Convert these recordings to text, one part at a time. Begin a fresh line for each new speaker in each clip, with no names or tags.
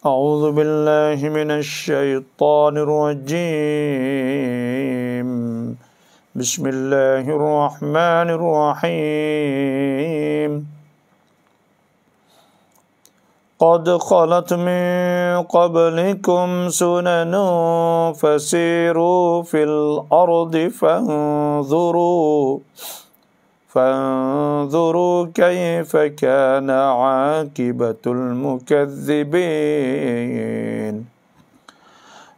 أعوذ بالله من الشيطان الرجيم بسم الله الرحمن الرحيم قد خلت من قبلكم سنن فسيروا في الأرض فانظروا فانظروا كيف كان عاقبة المكذبين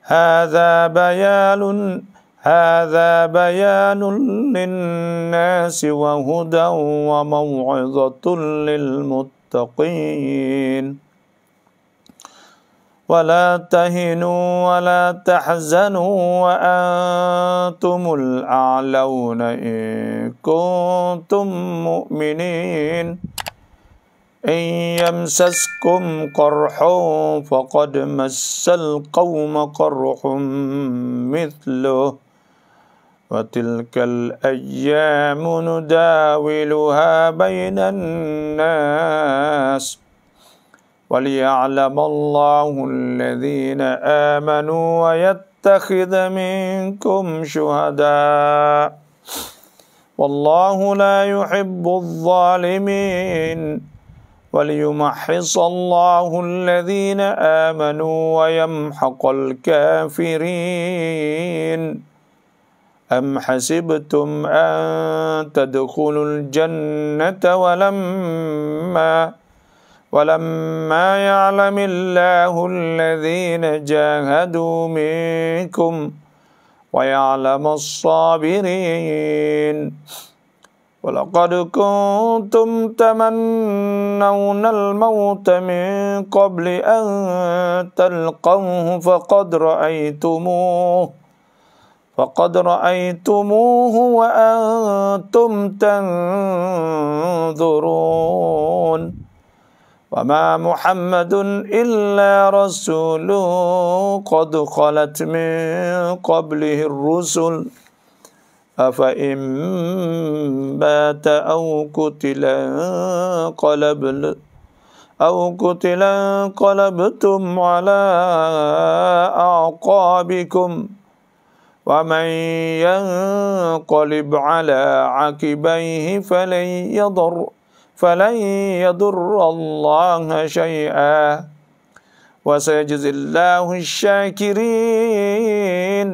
هذا بيان هذا بيان للناس وهدى وموعظة للمتقين ولا تهنوا ولا تحزنوا وأنتم الأعلون إن كنتم مؤمنين إن يمسسكم قرح فقد مس القوم قرح مثله وتلك الأيام نداولها بين الناس وليعلم الله الذين آمنوا ويتخذ منكم شهداء والله لا يحب الظالمين وليمحص الله الذين آمنوا ويمحق الكافرين أم حسبتم أن تدخلوا الجنة ولمّا ولما يعلم الله الذين جاهدوا منكم ويعلم الصابرين ولقد كنتم تمنون الموت من قبل أن تلقوه فقد رأيتموه فقد رأيتموه وأنتم تنظرون وما محمد إلا رسول قد خلت من قبله الرسل أفإن بات أو قتل قلب أو قتل انقلبتم على أعقابكم ومن ينقلب على عقبيه فلن يضر فلن يضر الله شيئا وسيجزي الله الشاكرين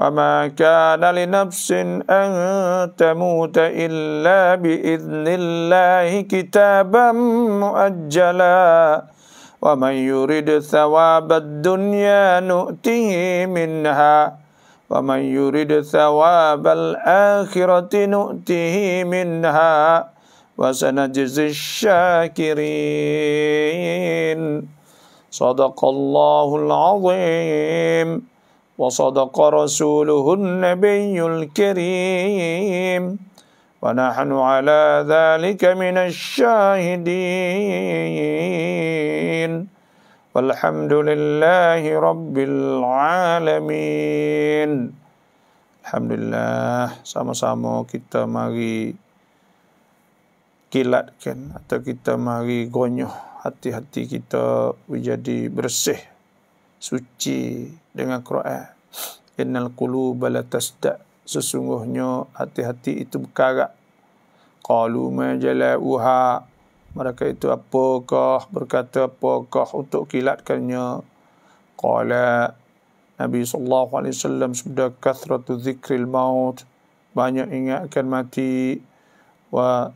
وما كان لنفس أن تموت إلا بإذن الله كتابا مؤجلا ومن يرد ثواب الدنيا نؤته منها ومن يرد ثواب الآخرة نؤته منها وسنجزي الشاكرين صدق الله العظيم وصدق رسوله النبي الكريم ونحن على ذلك من الشاهدين والحمد لله رب العالمين الحمد لله sama-sama kita mari kilatkan atau kita mari gonyoh hati-hati kita menjadi bersih suci dengan Quran innal quluba latasda sesungguhnya hati-hati itu berkarat qalu ma jala'uha mereka itu apakah berkata apakah untuk kilatkannya qala Nabi sallallahu alaihi wasallam sabda kathratu dzikril maut banyak ingatkan mati wa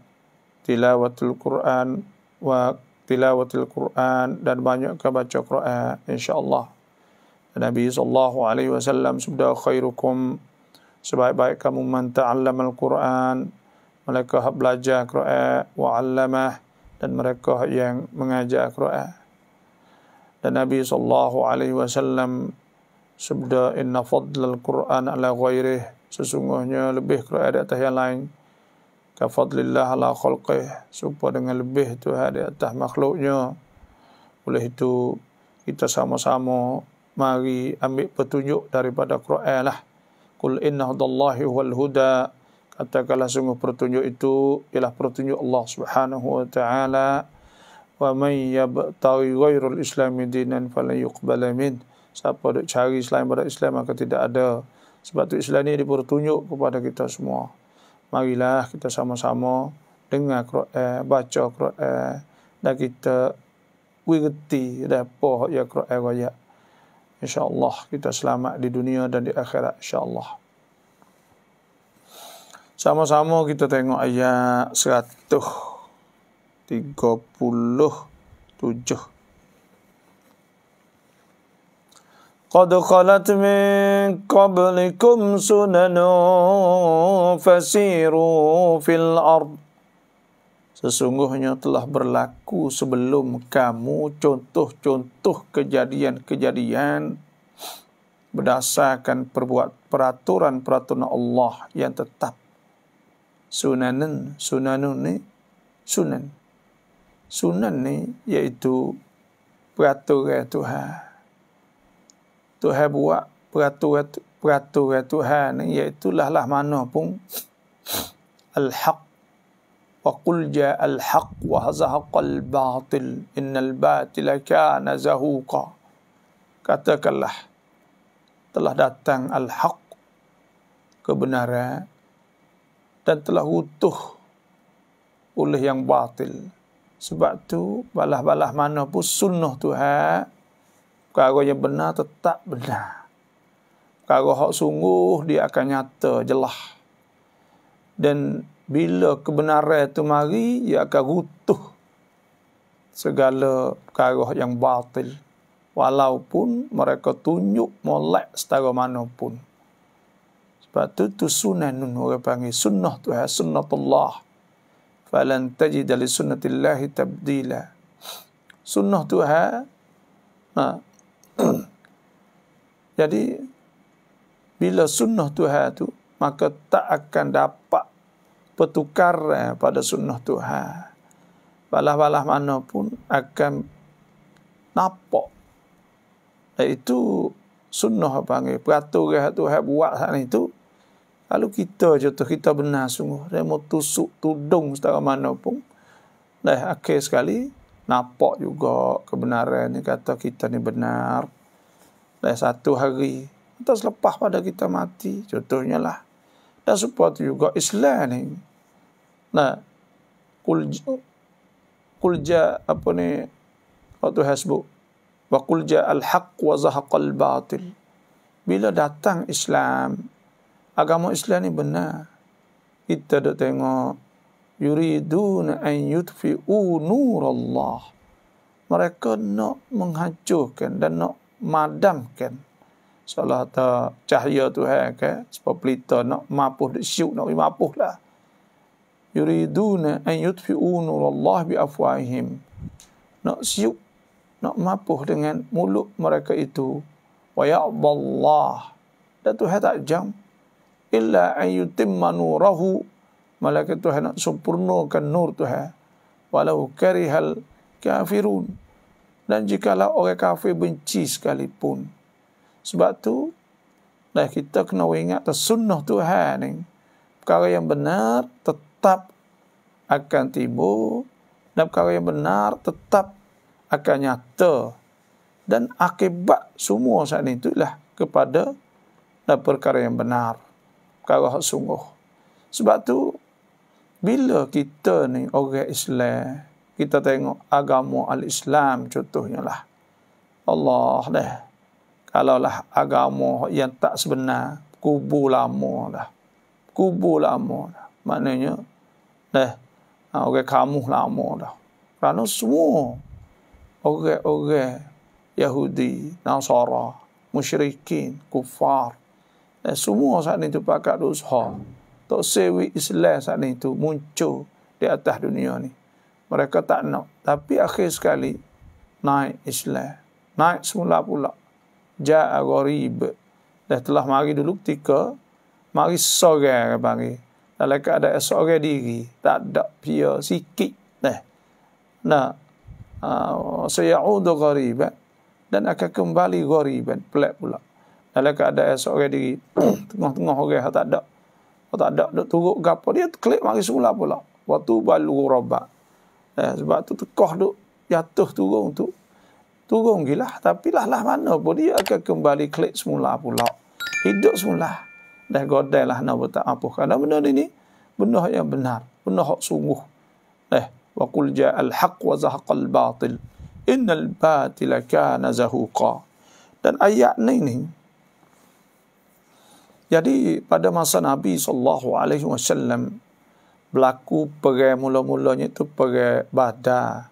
tilawatul Quran wa tilawatul Quran dan banyak ke baca Quran insyaallah Nabi sallallahu alaihi wasallam sabda khairukum sebaik-baik kamu man ta'allama al-Quran mereka hab belajar Quran wa 'allamah dan mereka yang mengajar Quran dan Nabi sallallahu alaihi wasallam sabda inna fadlal Quran ala ghairihi sesungguhnya lebih Quran daripada yang lain kafadlillah ala khulqih supaya dengan lebih tu di atas makhluknya oleh itu kita sama-sama mari ambil petunjuk daripada Quran lah kul inna dallahi wal huda katakanlah sungguh petunjuk itu ialah petunjuk Allah subhanahu wa ta'ala wa man yabtawi ghairul islami dinan falan yuqbala min siapa cari selain pada Islam maka tidak ada sebab tu Islam ini dipertunjuk kepada kita semua marilah kita sama-sama dengar Quran, eh, baca Quran dan kita wirti apa ya Quran raya. InsyaAllah kita selamat di dunia dan di akhirat insyaAllah. Sama-sama kita tengok ayat 137. قد خلت من قبلكم سنن فسيروا في الأرض Sesungguhnya telah berlaku sebelum kamu contoh-contoh kejadian-kejadian berdasarkan perbuat peraturan-peraturan Allah yang tetap. Sunanun, sunanun ni, sunan. Sunan ni iaitu peraturan Tuhan. Tuhan buat peraturan peraturan Tuhan iaitu lah lah mana pun al-haq wa qul ja al-haq wa zahaqa al-batil innal batila kana zahuqa katakanlah telah datang al-haq kebenaran dan telah utuh oleh yang batil sebab tu balah-balah mana pun sunnah Tuhan Perkara yang benar tetap benar. Perkara hak sungguh dia akan nyata jelah. Dan bila kebenaran itu mari, ia akan rutuh segala perkara yang batil. Walaupun mereka tunjuk molek setara mana pun. Sebab itu, sunnah sunan orang panggil sunnah tu, eh, sunnah Allah. Falan tajid li sunnatillahi tabdila. Sunnah tu eh, ha, Jadi bila sunnah Tuhan tu, maka tak akan dapat bertukar eh, pada sunnah Tuhan. Balah-balah mana pun akan nampak. Itu sunnah apa panggil. Peraturan Tuhan buat saat itu. Lalu kita contoh kita benar sungguh. Dia mau tusuk tudung setara mana pun. Dah akhir sekali nampak juga kebenaran kebenarannya kata kita ni benar. Dan satu hari atau selepas pada kita mati contohnya lah. Dan support juga Islam ni. Nah, kul kulja apa ni waktu hasbu wa kulja al haq wa zahaqal batil bila datang Islam agama Islam ni benar kita dah tengok yuriduna an yutfi'u nurallah mereka nak menghancurkan dan nak madamkan salah satu cahaya Tuhan ke sebab pelita nak mampu nak syuk nak mampu lah yuriduna an yutfi'u nurallah bi afwahihim nak siuk, nak mampu dengan mulut mereka itu wa ya'dallah dan Tuhan tak jam illa an yutimma nurahu malaikat Tuhan nak sempurnakan nur Tuhan walau karihal kafirun dan jikalau orang kafir benci sekalipun sebab tu dah kita kena ingat tu sunnah Tuhan ni perkara yang benar tetap akan tiba dan perkara yang benar tetap akan nyata dan akibat semua saat itu ialah kepada dan perkara yang benar perkara yang sungguh sebab tu bila kita ni orang Islam, kita tengok agama al-Islam contohnya lah. Allah dah. Kalau lah agama yang tak sebenar, kubur lama lah. Kubur lama lah. Maknanya, dah, ha, orang kamu lama lah. Kerana semua orang-orang Yahudi, Nasara, musyrikin, kufar, eh, semua saat ini terpakat dosa. Sewi Islam saat ni tu muncul di atas dunia ni. Mereka tak nak. Tapi akhir sekali naik Islam. Naik semula pula. Ja'a gharib. Dah telah mari dulu ketika mari sorang ke pagi. Dalam keadaan sorang diri. Tak ada pia sikit. Dah. Nah. Uh, Saya'udu gharib. Dan akan kembali gharib. Pelik pula. Dalam keadaan sorang diri. Tengah-tengah orang tak ada. Oh tak ada, duk turuk ke apa. Dia klik mari semula pula. Waktu balu robak. Eh, sebab tu tekoh duk jatuh turun tu. Turun gila. Tapi lah lah mana pun dia akan kembali klik semula pula. Hidup semula. Dah godai lah nak tak apa. Kerana benda ini, ni, yang benar. Benda yang sungguh. Eh, wa kul ja'al haq wa zahaqal batil. Innal batila kana zahuqa. Dan ayat ni ni, jadi pada masa Nabi sallallahu alaihi wasallam berlaku perai mula-mulanya itu perai badar.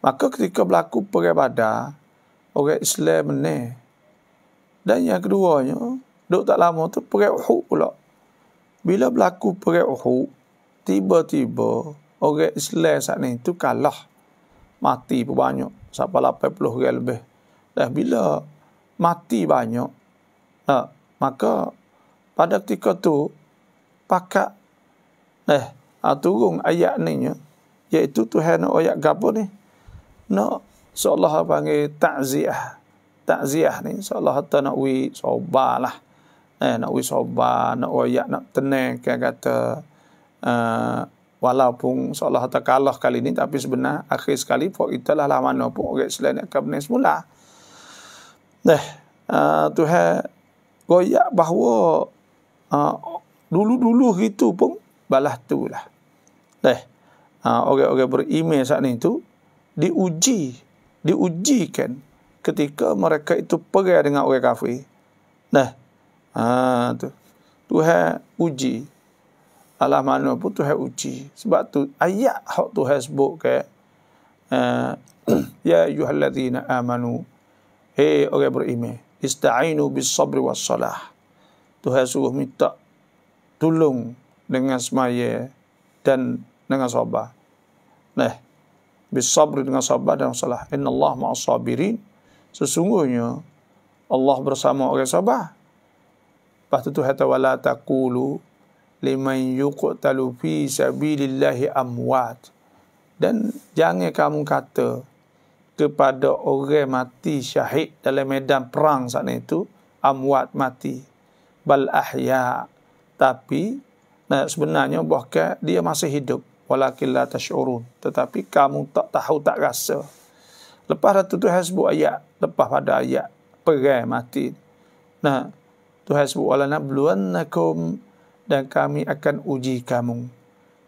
Maka ketika berlaku perai badar, orang Islam menang. Dan yang keduanya, duk tak lama tu perai Uhud pula. Bila berlaku perai Uhud, tiba-tiba orang Islam saat ini itu kalah. Mati pun banyak, sampai 80 orang lebih. Dan bila mati banyak, nah, maka pada ketika tu pakak eh ah, turun ayat ni iaitu Tuhan nak ayat gapo ni nak seolah panggil ta'ziah ta'ziah ni seolah tak nak wi sobalah eh nak wi sobah nak ayat nak tenang ke kan kata uh, walaupun seolah tak kalah kali ni tapi sebenar akhir sekali pun itulah lah mana pun orang selain nak kabinet semula eh uh, Tuhan goyak bahawa Ah, dulu-dulu gitu pun balah tu lah. Eh, ah, orang-orang beriman saat ni tu diuji, diujikan ketika mereka itu pergi dengan orang kafir. Nah, ha, tu. Tuhan uji. Allah mana pun Tuhan uji. Sebab tu ayat hak Tuhan sebut ke eh, ya ayyuhallazina amanu. Hei eh, orang beriman, ista'inu bis-sabri was-salah. Tuhan suruh minta tolong dengan semaya dan dengan sabar. Nah, bersabar dengan sabar dan salah. Inna Allah ma'asabirin. Sesungguhnya Allah bersama orang sabar. Lepas tu Tuhan tawala takulu liman yuqtalu fi sabilillahi amwat. Dan jangan kamu kata kepada orang mati syahid dalam medan perang saat itu, amwat mati bal ahya tapi nah sebenarnya bahkan dia masih hidup walakin la tashurun tetapi kamu tak tahu tak rasa lepas itu tu hasbu ayat lepas pada ayat perai mati nah tu hasbu wala nabluwannakum dan kami akan uji kamu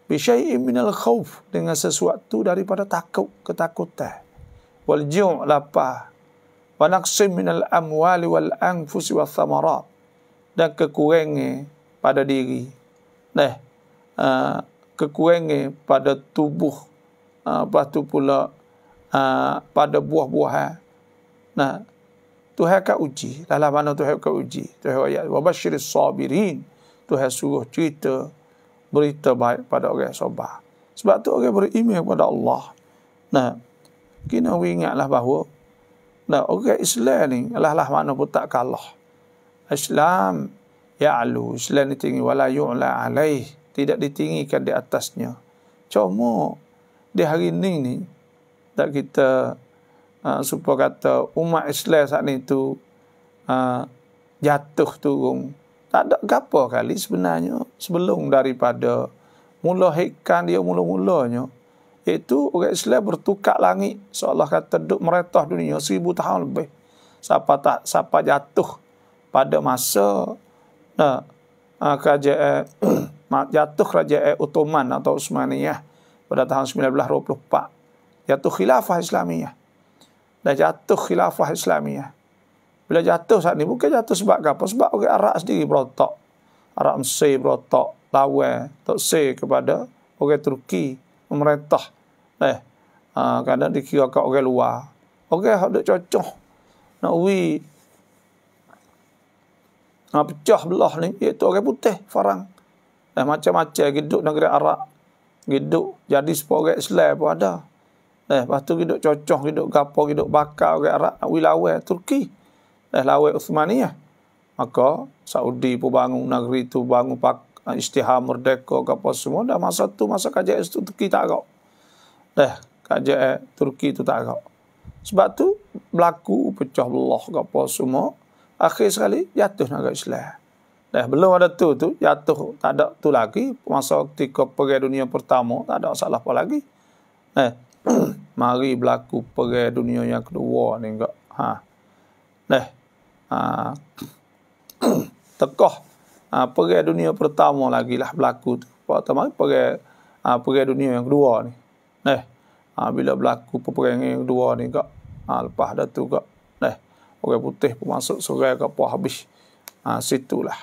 bisyai'i minal khauf dengan sesuatu daripada takut ketakutan wal ju' lapar wa naqsim minal amwali wal anfusi wath thamarat dan kekurangan pada diri. Nah, uh, ah, kekurangan pada tubuh. Uh, tu pula uh, pada buah-buahan. Nah, Tuhan akan uji. Dalam mana Tuhan akan uji. Tuhan ayat, wabashir sabirin. Tuhan suruh cerita, berita baik pada orang sobat. Sebab tu orang beriman kepada Allah. Nah, kita ingatlah bahawa nah, orang Islam ni, lah lah mana pun tak kalah. Islam ya'lu Islam ni tinggi wala yu'la alaih tidak ditinggikan di atasnya cuma di hari ini ni tak kita uh, ah, supaya kata umat Islam saat ni tu uh, jatuh turun tak ada gapo kali sebenarnya sebelum daripada mula hikkan dia mula-mulanya itu orang Islam bertukar langit seolah kata duduk meretah dunia seribu tahun lebih siapa tak siapa jatuh pada masa uh, kerajaan jatuh kerajaan Ottoman atau Utsmaniyah pada tahun 1924 jatuh khilafah Islamiah dah jatuh khilafah Islamiah bila jatuh saat ni bukan jatuh sebab apa sebab orang Arab sendiri berontak Arab Mesir berontak lawan tak se kepada orang Turki memerintah eh uh, kadang dikira kat orang luar orang hendak cocok nak wi Ha, pecah belah ni, iaitu orang putih, farang. Dah eh, macam-macam hidup negeri Arab. Hidup jadi seporek Islam pun ada. Eh, lepas tu hidup cocok, hidup gapo, hidup bakar orang Arab. Wilawai Turki. Eh, lawai Uthmaniyah. Maka Saudi pun bangun negeri tu, bangun pak istiham merdeka apa semua dah masa tu masa KJS itu Turki tak agak dah eh, KJS Turki tu tak agak sebab tu berlaku pecah belah apa semua Akhir sekali jatuh negara Islam. Dah belum ada tu tu jatuh tak ada tu lagi masa ketika perang dunia pertama tak ada salah apa lagi. Eh mari berlaku perang dunia yang kedua ni enggak. Ha. Dah. Eh, ha. Tekah ha, perang dunia pertama lagi lah berlaku tu. Waktu mari perang ha, perang dunia yang kedua ni. Dah. Eh, ha, bila berlaku perang yang kedua ni enggak. Ha, lepas dah tu enggak orang putih pun masuk serai ke puah habis. Ha, situlah.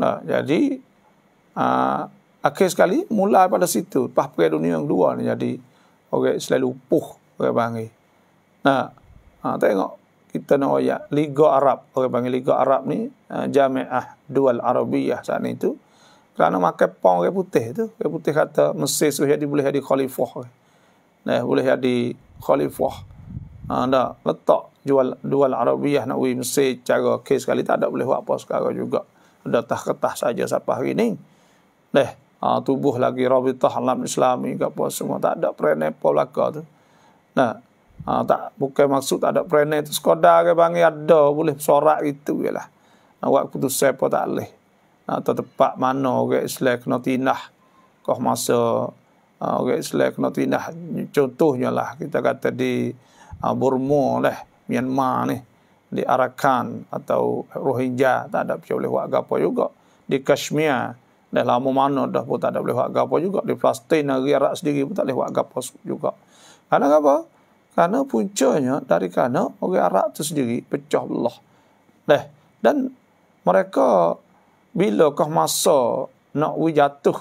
Nah, ha, jadi, ha, akhir sekali mula pada situ. Lepas perai dunia yang kedua ni jadi orang selalu puh orang panggil. Nah, ha, ha, tengok kita nak ayat Liga Arab. Orang panggil Liga Arab ni ha, Jami'ah Dual Arabiah saat itu. tu. Kerana makan pang orang putih tu. Orang putih kata Mesir sudah jadi boleh jadi khalifah. Nah, eh, boleh jadi khalifah. Ha, dah, letak jual jual Arabiah nak pergi Mesir cara kes sekali tak ada boleh buat apa sekarang juga. Ada tah kertas saja sampai hari ni. Dah, ah ha, tubuh lagi Rabithah Alam Islam juga apa semua tak ada perene apa belaka tu. Nah, ah tak bukan maksud tak ada perene itu sekodar ke bang ada boleh sorak itu jelah. Nak buat putus siapa tak leh. Nah, tetepak mana orang Islam kena tindah. Kau masa ha, orang Islam kena tindah. Contohnya lah, kita kata di Burma lah. Myanmar ni di Arakan atau Rohingya tak ada boleh lewat gapo juga di Kashmir dah lama mana dah pun tak ada boleh lewat gapo juga di Palestin negeri Arab sendiri pun tak boleh lewat gapo juga kerana apa kerana puncanya dari kerana orang Arab tu sendiri pecah belah dah dan mereka bila kau masa nak wi jatuh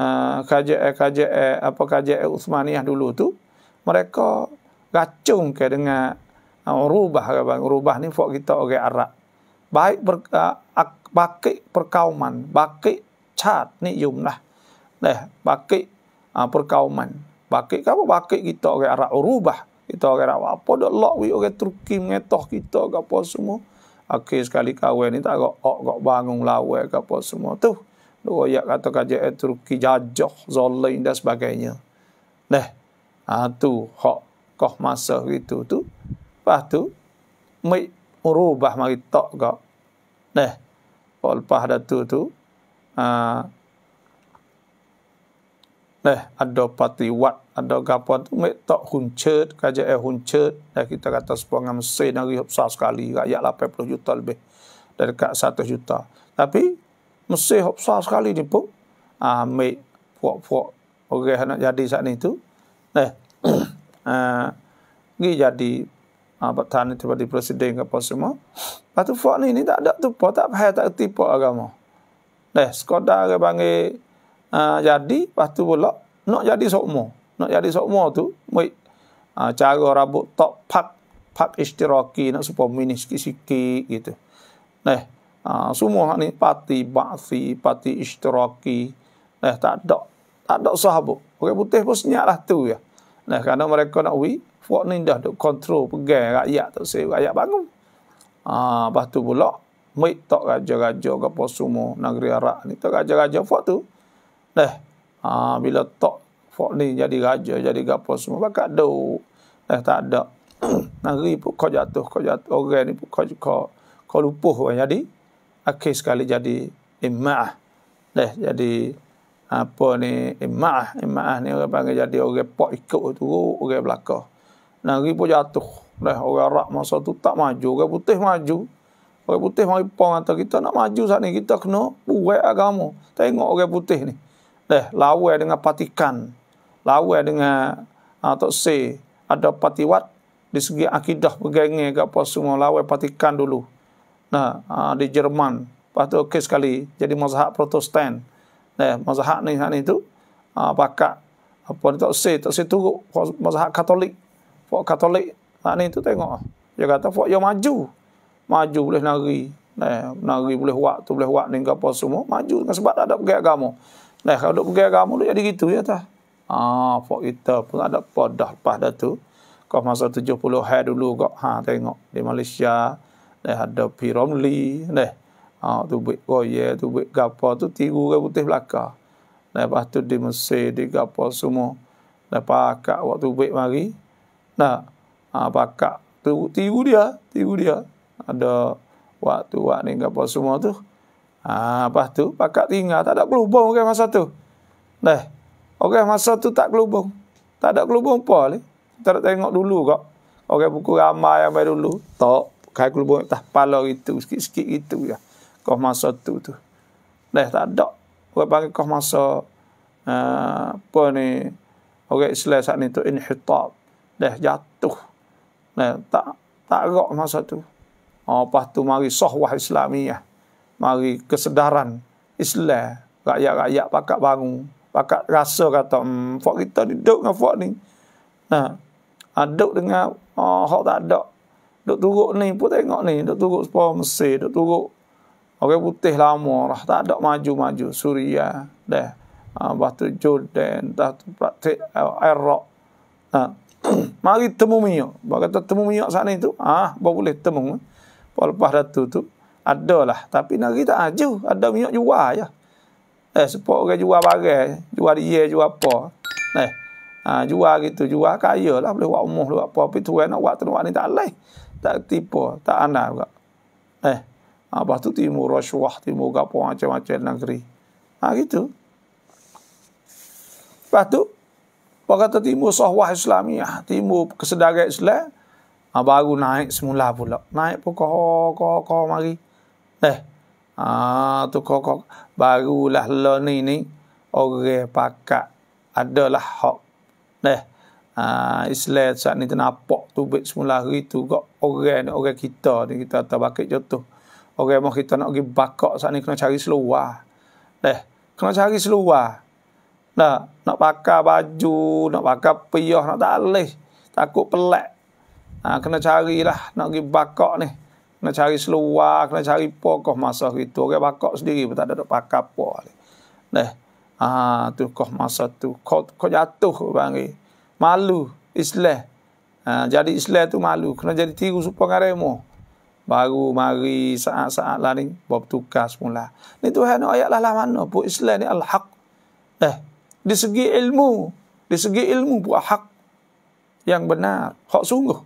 uh, eh, kajian apa kaje Uthmaniyah dulu tu mereka gacung ke dengan Ah, rubah lah, bang. rubah ni fok kita orang okay, Arab baik ber, uh, bakik perkauman bakik cat ni yum lah deh bakik uh, perkauman bakik apa bakik kita orang okay, Arab rubah kita orang okay, Arab apa dok lok wi orang okay, Turki ngetoh kita ke apa semua Okey sekali kawin ni tak kok ok, kok bangun lawe ke apa semua tu. Dua ya kata kaje eh, Turki jajoh. zalim dan sebagainya. Neh. Ah tu hok kok masa itu tu. Lepas tu, mai merubah mari tok ke. Neh. Lepas dah tu tu, aa, ha, Neh, ada pati wat, ada gapa tu, mik tok huncet, kajak eh huncet, dah kita kata sepuluh mesin, nari besar sekali, rakyat 80 juta lebih, dari dekat 100 juta. Tapi, mesin besar sekali ni pun, aa, ha, mik, puak-puak, orang okay, nak jadi saat ni tu, Neh, ni ha, jadi Ah, Pertahan ni daripada presiden ke apa semua. Lepas tu fuak ni, ni tak ada tupa, tak payah tak tipu agama. Eh, sekadar dia panggil uh, jadi, lepas tu pula nak jadi sokmo. Nak jadi sokmo tu, baik. Uh, cara rabut tok pak, pak istiraki, nak supaya minis sikit-sikit gitu. Eh, uh, semua ni pati baksi, pati istiraki. Eh, tak ada. Tak ada sahabat. Orang putih pun senyap lah tu ya. Nah, eh, kerana mereka nak wik, Fuak ni dah duk kontrol pegang rakyat tak sih rakyat bangun. Ah, lepas tu pula mai tok raja-raja ke apa semua negeri Arab ni tok raja-raja fuak tu. Dah. Eh, ah, ha, bila tok fuak ni jadi raja, jadi gapo semua bakak duk. Dah eh, tak ada. negeri pun kau jatuh, kau jatuh. Orang ni pun kau kau, kau lupuh kan jadi. Akhir sekali jadi imah. Dah eh, jadi apa ni imah, imah ni orang panggil jadi orang pok ikut tu, orang belakang. Negeri pun jatuh. Dah orang Arab masa tu tak maju. Orang putih maju. Orang putih mari pong atas kita nak maju saat ni. Kita kena buat agama. Tengok orang putih ni. Dah lawa dengan patikan. Lawa dengan uh, ah, tak se. Ada patiwat. Di segi akidah pegangnya. ke apa semua. Lawa patikan dulu. Nah, ah, di Jerman. Lepas tu okey sekali. Jadi mazhab protestan. Dah mazhab ni saat ni tu. Uh, pakat. Apa ni se. Tak se turut. Mazhab katolik. Fok Katolik. Nak ni tu tengok. Dia kata fok yang maju. Maju boleh nari. Nah, nari boleh waktu, boleh waktu ni apa semua. Maju dengan sebab tak ada pergi agama. Nah, kalau ada pergi agama tu jadi gitu ya tah. Ah, fok kita pun ada podah lepas dah tu. Kau masa 70 hari dulu kau Ha, tengok di Malaysia. Nah, ada Piromli. Nah, ah, tu buat goye, tu buat gapa tu tiru ke putih belakang. Lepas tu di Mesir, di Gapa semua. Lepas kat waktu baik mari, Nah, ha, pakak tiru dia, tiru dia. Ada waktu wak ni apa semua tu. Ha, apa tu? Pakak tinggal tak ada kelubung ke masa tu. Dah. Orang masa tu tak kelubung. Tak ada kelubung apa ni? Kita nak tengok dulu kok. Orang buku ramai yang baik dulu. Tak. Kayak kelubung tak pala gitu. Sikit-sikit gitu ya. Kau masa tu tu. Dah tak ada. Orang panggil kau masa. Uh, apa ni. Orang Islam saat ni tu. Inhitab dah jatuh. nah tak tak erok masa tu. Oh, lepas tu mari sahwah Islamiah. Mari kesedaran Islam. Rakyat-rakyat pakak bangun. pakak rasa kata, hmm, fuak kita ni duduk dengan fuak ni. Nah, ah, duduk dengan, oh, hak tak ada. Duduk turut ni pun tengok ni. Duduk turut sepuluh Mesir. Duduk turut orang putih lama. Lah. Tak ada maju-maju. Suria. Dah. Ha, lepas Jordan. Lepas tu praktik eh, Iraq. Nah, mari temu minyak. Bak kata temu minyak sana itu, ah ha, bak boleh temu. Lepas datu tu adalah tapi nak kita aju, ada minyak juga. aja. Eh sepo orang jual bagai, jual dia jual apa. Eh ha, jual gitu, jual kaya lah boleh buat umur buat apa tapi tu nak buat tu ni tak lain. Tak tipu, tak anda juga. Eh apa ha, tu timur rasuah, timur gapo macam-macam negeri. Ah gitu. Lepas tu, apa kata timur sahwah Islamiah, timur kesedaran Islam, ha, baru naik semula pula. Naik pun kau-kau-kau mari. Eh, ha, tu kau-kau. Barulah lo ni ni, orang pakat adalah hak. Eh, ah Islam saat ni tu bet semula hari tu. kok orang ni, orang kita ni, kita terbakit jatuh. Orang mau kita nak pergi bakak saat ni kena cari seluar. Eh, kena cari seluar. Nah, nak pakai baju, nak pakai piyah, nak tak alih. Takut pelak. Ha, ah, kena carilah, nak pergi bakok ni. Kena cari seluar, kena cari pokok masa itu. Orang bakok sendiri pun tak ada nak pakai apa. Nah, ha, tu kok masa tu. Kau, kau jatuh, panggil. Malu, islah. Ha, jadi islah tu malu. Kena jadi tiru supaya dengan remo. Baru mari saat-saat lah ni. Bawa bertukar semula. Ni Tuhan ni ayat lah lah mana. Buat islah ni al-haq. Eh, di segi ilmu di segi ilmu buah hak yang benar hak sungguh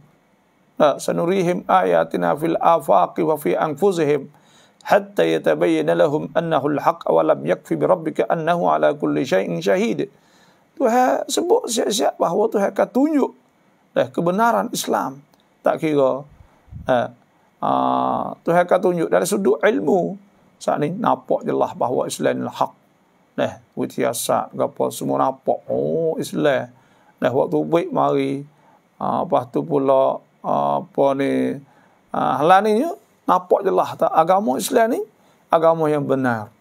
ha, sanurihim ayatina fil afaqi wa fi anfusihim hatta yatabayyana lahum annahu alhaq wa lam yakfi bi rabbika annahu ala kulli shay'in shahid Tuhan sebut siap-siap bahawa Tuhan akan tunjuk eh, kebenaran Islam. Tak kira. Eh, uh, Tuhan akan tunjuk dari sudut ilmu. Saat ini nampak je bahawa Islam adalah hak. Nah, uti asap, gapo semua napok, Oh, Islam. Nah, waktu baik mari. Ah, uh, pastu pula uh, apa ni? Ah, uh, ni nampak jelah tak agama Islam ni agama yang benar.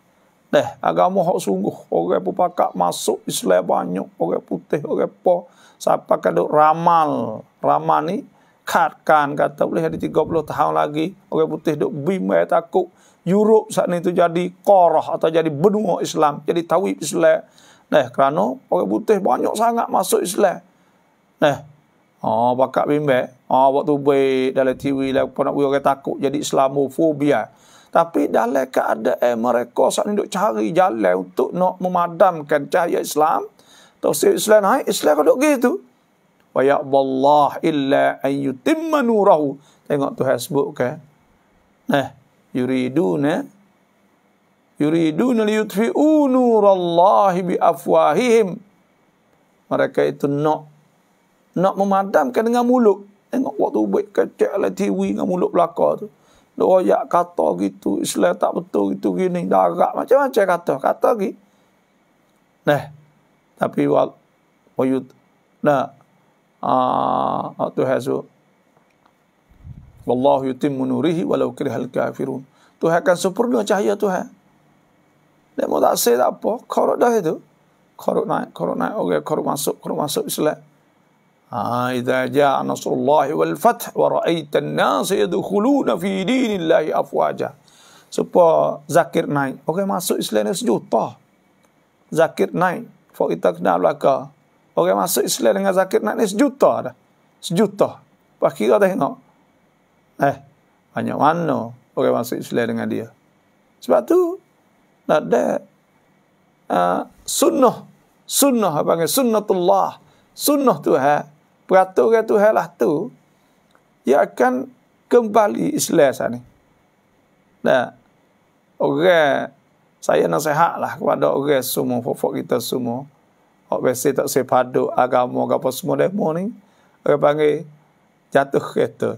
Nah, agama hak sungguh. Orang pupakak masuk Islam banyak, orang putih, orang po. Siapa kada ramal. Ramal ni kadkan kata boleh ada 30 tahun lagi orang putih duk bimai eh, takut Europe sana itu jadi korah atau jadi benua Islam, jadi tawib Islam. Nah, kerana orang putih banyak sangat masuk Islam. Nah. Oh, bakat bimbek. Oh, ah, waktu baik dalam TV lah pun nak orang takut jadi Islamofobia. Tapi dalam keadaan eh, mereka saat ini cari jalan untuk nak memadamkan cahaya Islam, tafsir Islam naik, Islam kalau gitu. Wa ya'ballah illa an yutimma Tengok tu sebut ke. Kan? Okay? Nah. Eh yuriduna yuriduna liyutfi'u nurallahi bi afwahihim mereka itu nak nak memadamkan dengan mulut tengok waktu buat kecil lah TV dengan mulut belakang tu dia kata gitu Islam tak betul gitu gini darat macam-macam kata kata lagi nah tapi wal wayut nah ah tu hasu Wallahu yutimmu nurihi walau kirihal kafirun. Tuhan akan sempurna cahaya Tuhan. Dia mau tak say tak apa. Korok dah itu. Korok naik, korok naik. Okey, korok masuk, korok masuk Islam. Ah, idza jaa nasrullahi wal fath wa ra'aita an-nasa yadkhuluna fi dinillahi afwaja. Supo zakir naik. Okey masuk Islam ni sejuta. Zakir naik. Fa kita kena belaka. Okey masuk Islam dengan zakir naik ni sejuta dah. Sejuta. Pak kira tengok. Eh, banyak mana orang masuk Islam dengan dia. Sebab tu, nak ada uh, ah, sunnah. Sunnah, apa panggil? Sunnatullah. Sunnah Tuhan. Eh, peraturan Tuhan lah tu, dia akan kembali Islam sana. Nah, orang saya nasihat lah kepada orang semua, fok kita semua. Orang biasa tak sepadu agama, apa semua demo ni. Orang panggil jatuh kereta.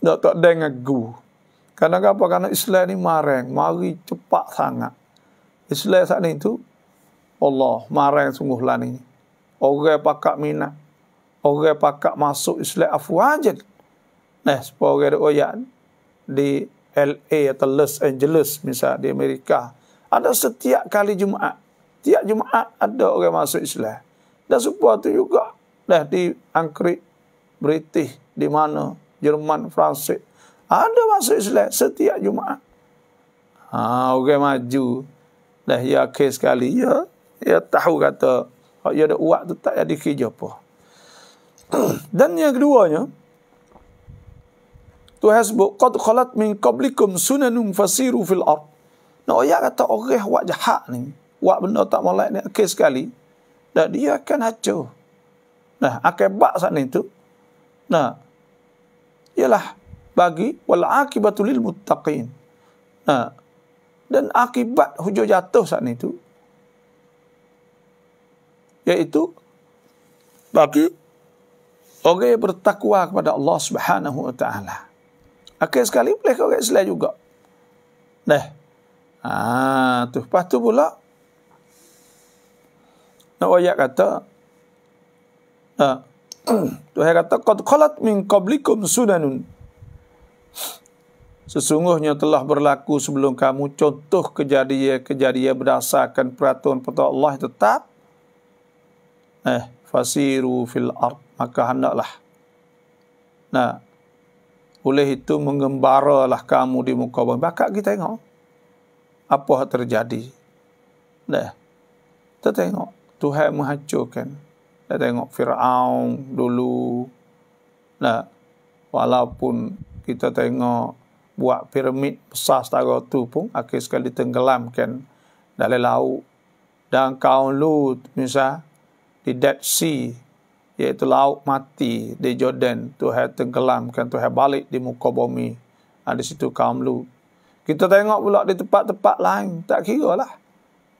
Tak tak dengar gu. Karena apa? Karena Islam ni mareng, mari cepat sangat. Islam saat ni tu Allah mareng sungguh lah ni. Orang pakak minat. Orang pakak masuk Islam afwajan. Nah, eh, sebuah orang ada ya, di LA atau Los Angeles misal di Amerika. Ada setiap kali Jumaat. Setiap Jumaat ada orang masuk Islam. Dan sebuah tu juga dah di Angkri, British, di mana Jerman, Fransik. Ada masuk Islam setiap Jumaat. Ha, orang okay, maju. Dah ya ke sekali ya. Ya tahu kata, oh ya ada uak tu tak ada kerja apa. Dan yang keduanya, tu sebut, Qad khalat min qablikum sunanum fasiru fil ard. Nak no, ya kata, orang okay, wak jahat ni, wak benda tak malak ni, ke sekali, dah dia akan hacau. Nah, akibat saat itu. nah, ialah bagi wal akibatul lil muttaqin. Ha. Dan akibat hujah jatuh saat itu iaitu bagi orang yang bertakwa kepada Allah Subhanahu wa taala. Akhir sekali boleh kau kat selai juga. Dah. Ha, tu lepas tu pula nak ayat kata ha, Tuhan kata qad khalat min qablikum sunanun. Sesungguhnya telah berlaku sebelum kamu contoh kejadian-kejadian berdasarkan peraturan peraturan Allah tetap. Eh, fasiru fil ard, maka hendaklah. Nah, oleh itu mengembaralah kamu di muka bumi. Bakak kita tengok apa yang terjadi. Dah. Kita tengok Tuhan menghancurkan. Kita tengok Fir'aun dulu. Nah, walaupun kita tengok buat piramid besar setara tu pun akhir sekali tenggelamkan dari laut. Dan kaum Lut misal di Dead Sea iaitu laut mati di Jordan tu hai kan tu hai balik di muka bumi. Ha, di situ kaum lu. Kita tengok pula di tempat-tempat lain tak kira lah.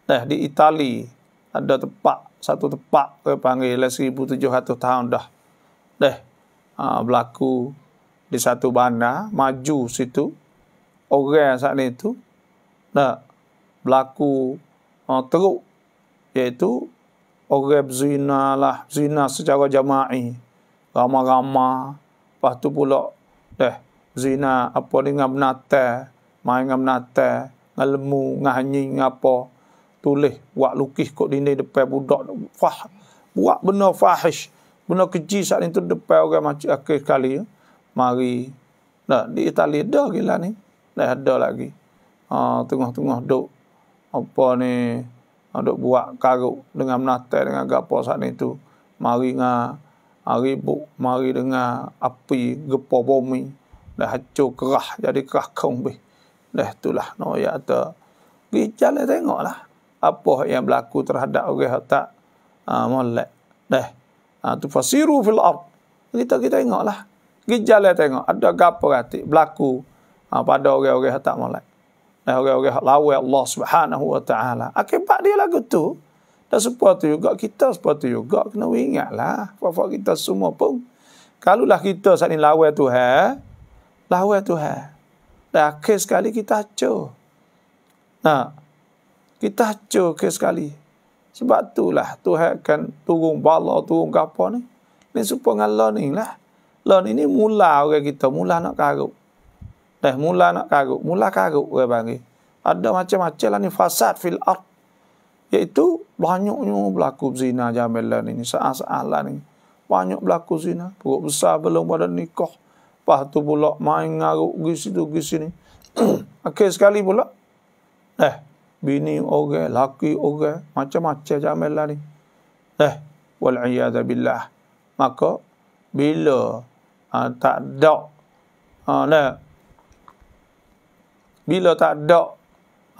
Nah, di Itali ada tempat satu tepak kau panggil lah tahun dah. deh uh, berlaku di satu bandar, maju situ. Orang saat ni tu dah berlaku uh, teruk iaitu orang berzina lah, zina secara jama'i. Ramah-ramah. Lepas tu pula dah zina apa dengan menata, main dengan menata, dengan lemu, dengan tulis buat lukis kat dinding depan budak fah buat benda fahish benda keji saat itu depan orang macam akhir sekali mari nah di Itali dah gila ni dah ada lagi ha, tengah-tengah duk apa ni ha, duk buat karuk dengan menatai dengan gapo saat itu mari dengan hari bu mari dengan api gepo bumi dah hancur kerah jadi kerah kong dah itulah no ya ta pergi jalan tengoklah apa yang berlaku terhadap orang yang tak uh, molek. deh Uh, ah, tu fasiru fil ard. Kita kita tengoklah. Gejala tengok ada gapo hati berlaku uh, pada orang-orang yang tak molek. Dah orang-orang yang lawan Allah Subhanahu wa taala. Akibat dia lagu tu. Dan sepatu juga kita sepatu juga kena ingatlah. apa kita semua pun kalaulah kita saat ni lawan Tuhan, lawan Tuhan. Dah akhir sekali kita acuh. Nah, kita hancur ke sekali. Sebab itulah Tuhan akan turun bala, turun kapal ni. Ni supaya dengan lah ni lah. Lah ni ni mula orang kita, mula nak karuk. Dah mula nak karuk, mula karuk orang bagi. Ada macam-macam lah ni fasad fil art. Iaitu banyaknya berlaku zina jamil lah ni, saat-saat lah ni. Banyak berlaku zina, perut besar belum pada nikah. Lepas tu pula main ngaruk di situ, di sini. Akhir sekali pula. Eh, bini oge, laki oge, macam-macam jamelah ni. Eh, wal billah. Maka bila uh, tak ada uh, nah, bila tak ada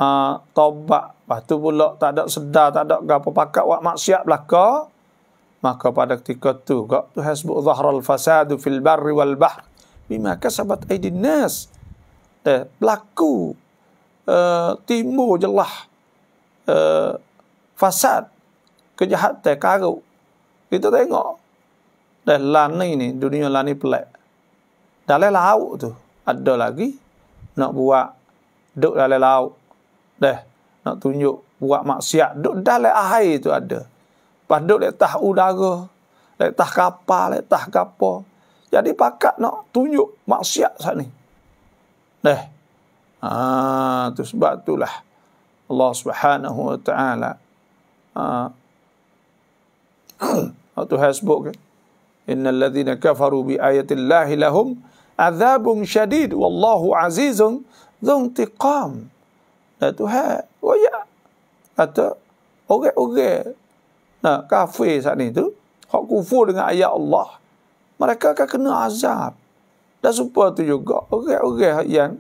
ha, uh, tobat, lepas tu pula tak ada sedar, tak ada apa pakat buat maksiat belaka, maka pada ketika tu kok tu hasbu zahral fasadu fil barri wal bahr bima kasabat aidin nas. Eh, pelaku. Eh, timbul jelah uh, eh, fasad kejahatan karuk kita tengok dan lani ni dunia lani pelak dalam laut tu ada lagi nak buat duk dalam laut deh nak tunjuk buat maksiat duduk dalam air tu ada pas duduk letak udara letak kapal letak kapal jadi pakat nak tunjuk maksiat sat ni deh Ha, tu sebab itulah Allah Subhanahu Wa Taala. Ha. Tu Facebook. Kan, Innal ladzina kafaru bi ayati Allah lahum adzabun shadid wallahu azizun dzu intiqam. Tu ha. Oh ya. Kata orang-orang nah kafir saat ni tu hak kufur dengan ayat Allah. Mereka akan kena azab. Dan serupa tu juga orang-orang yang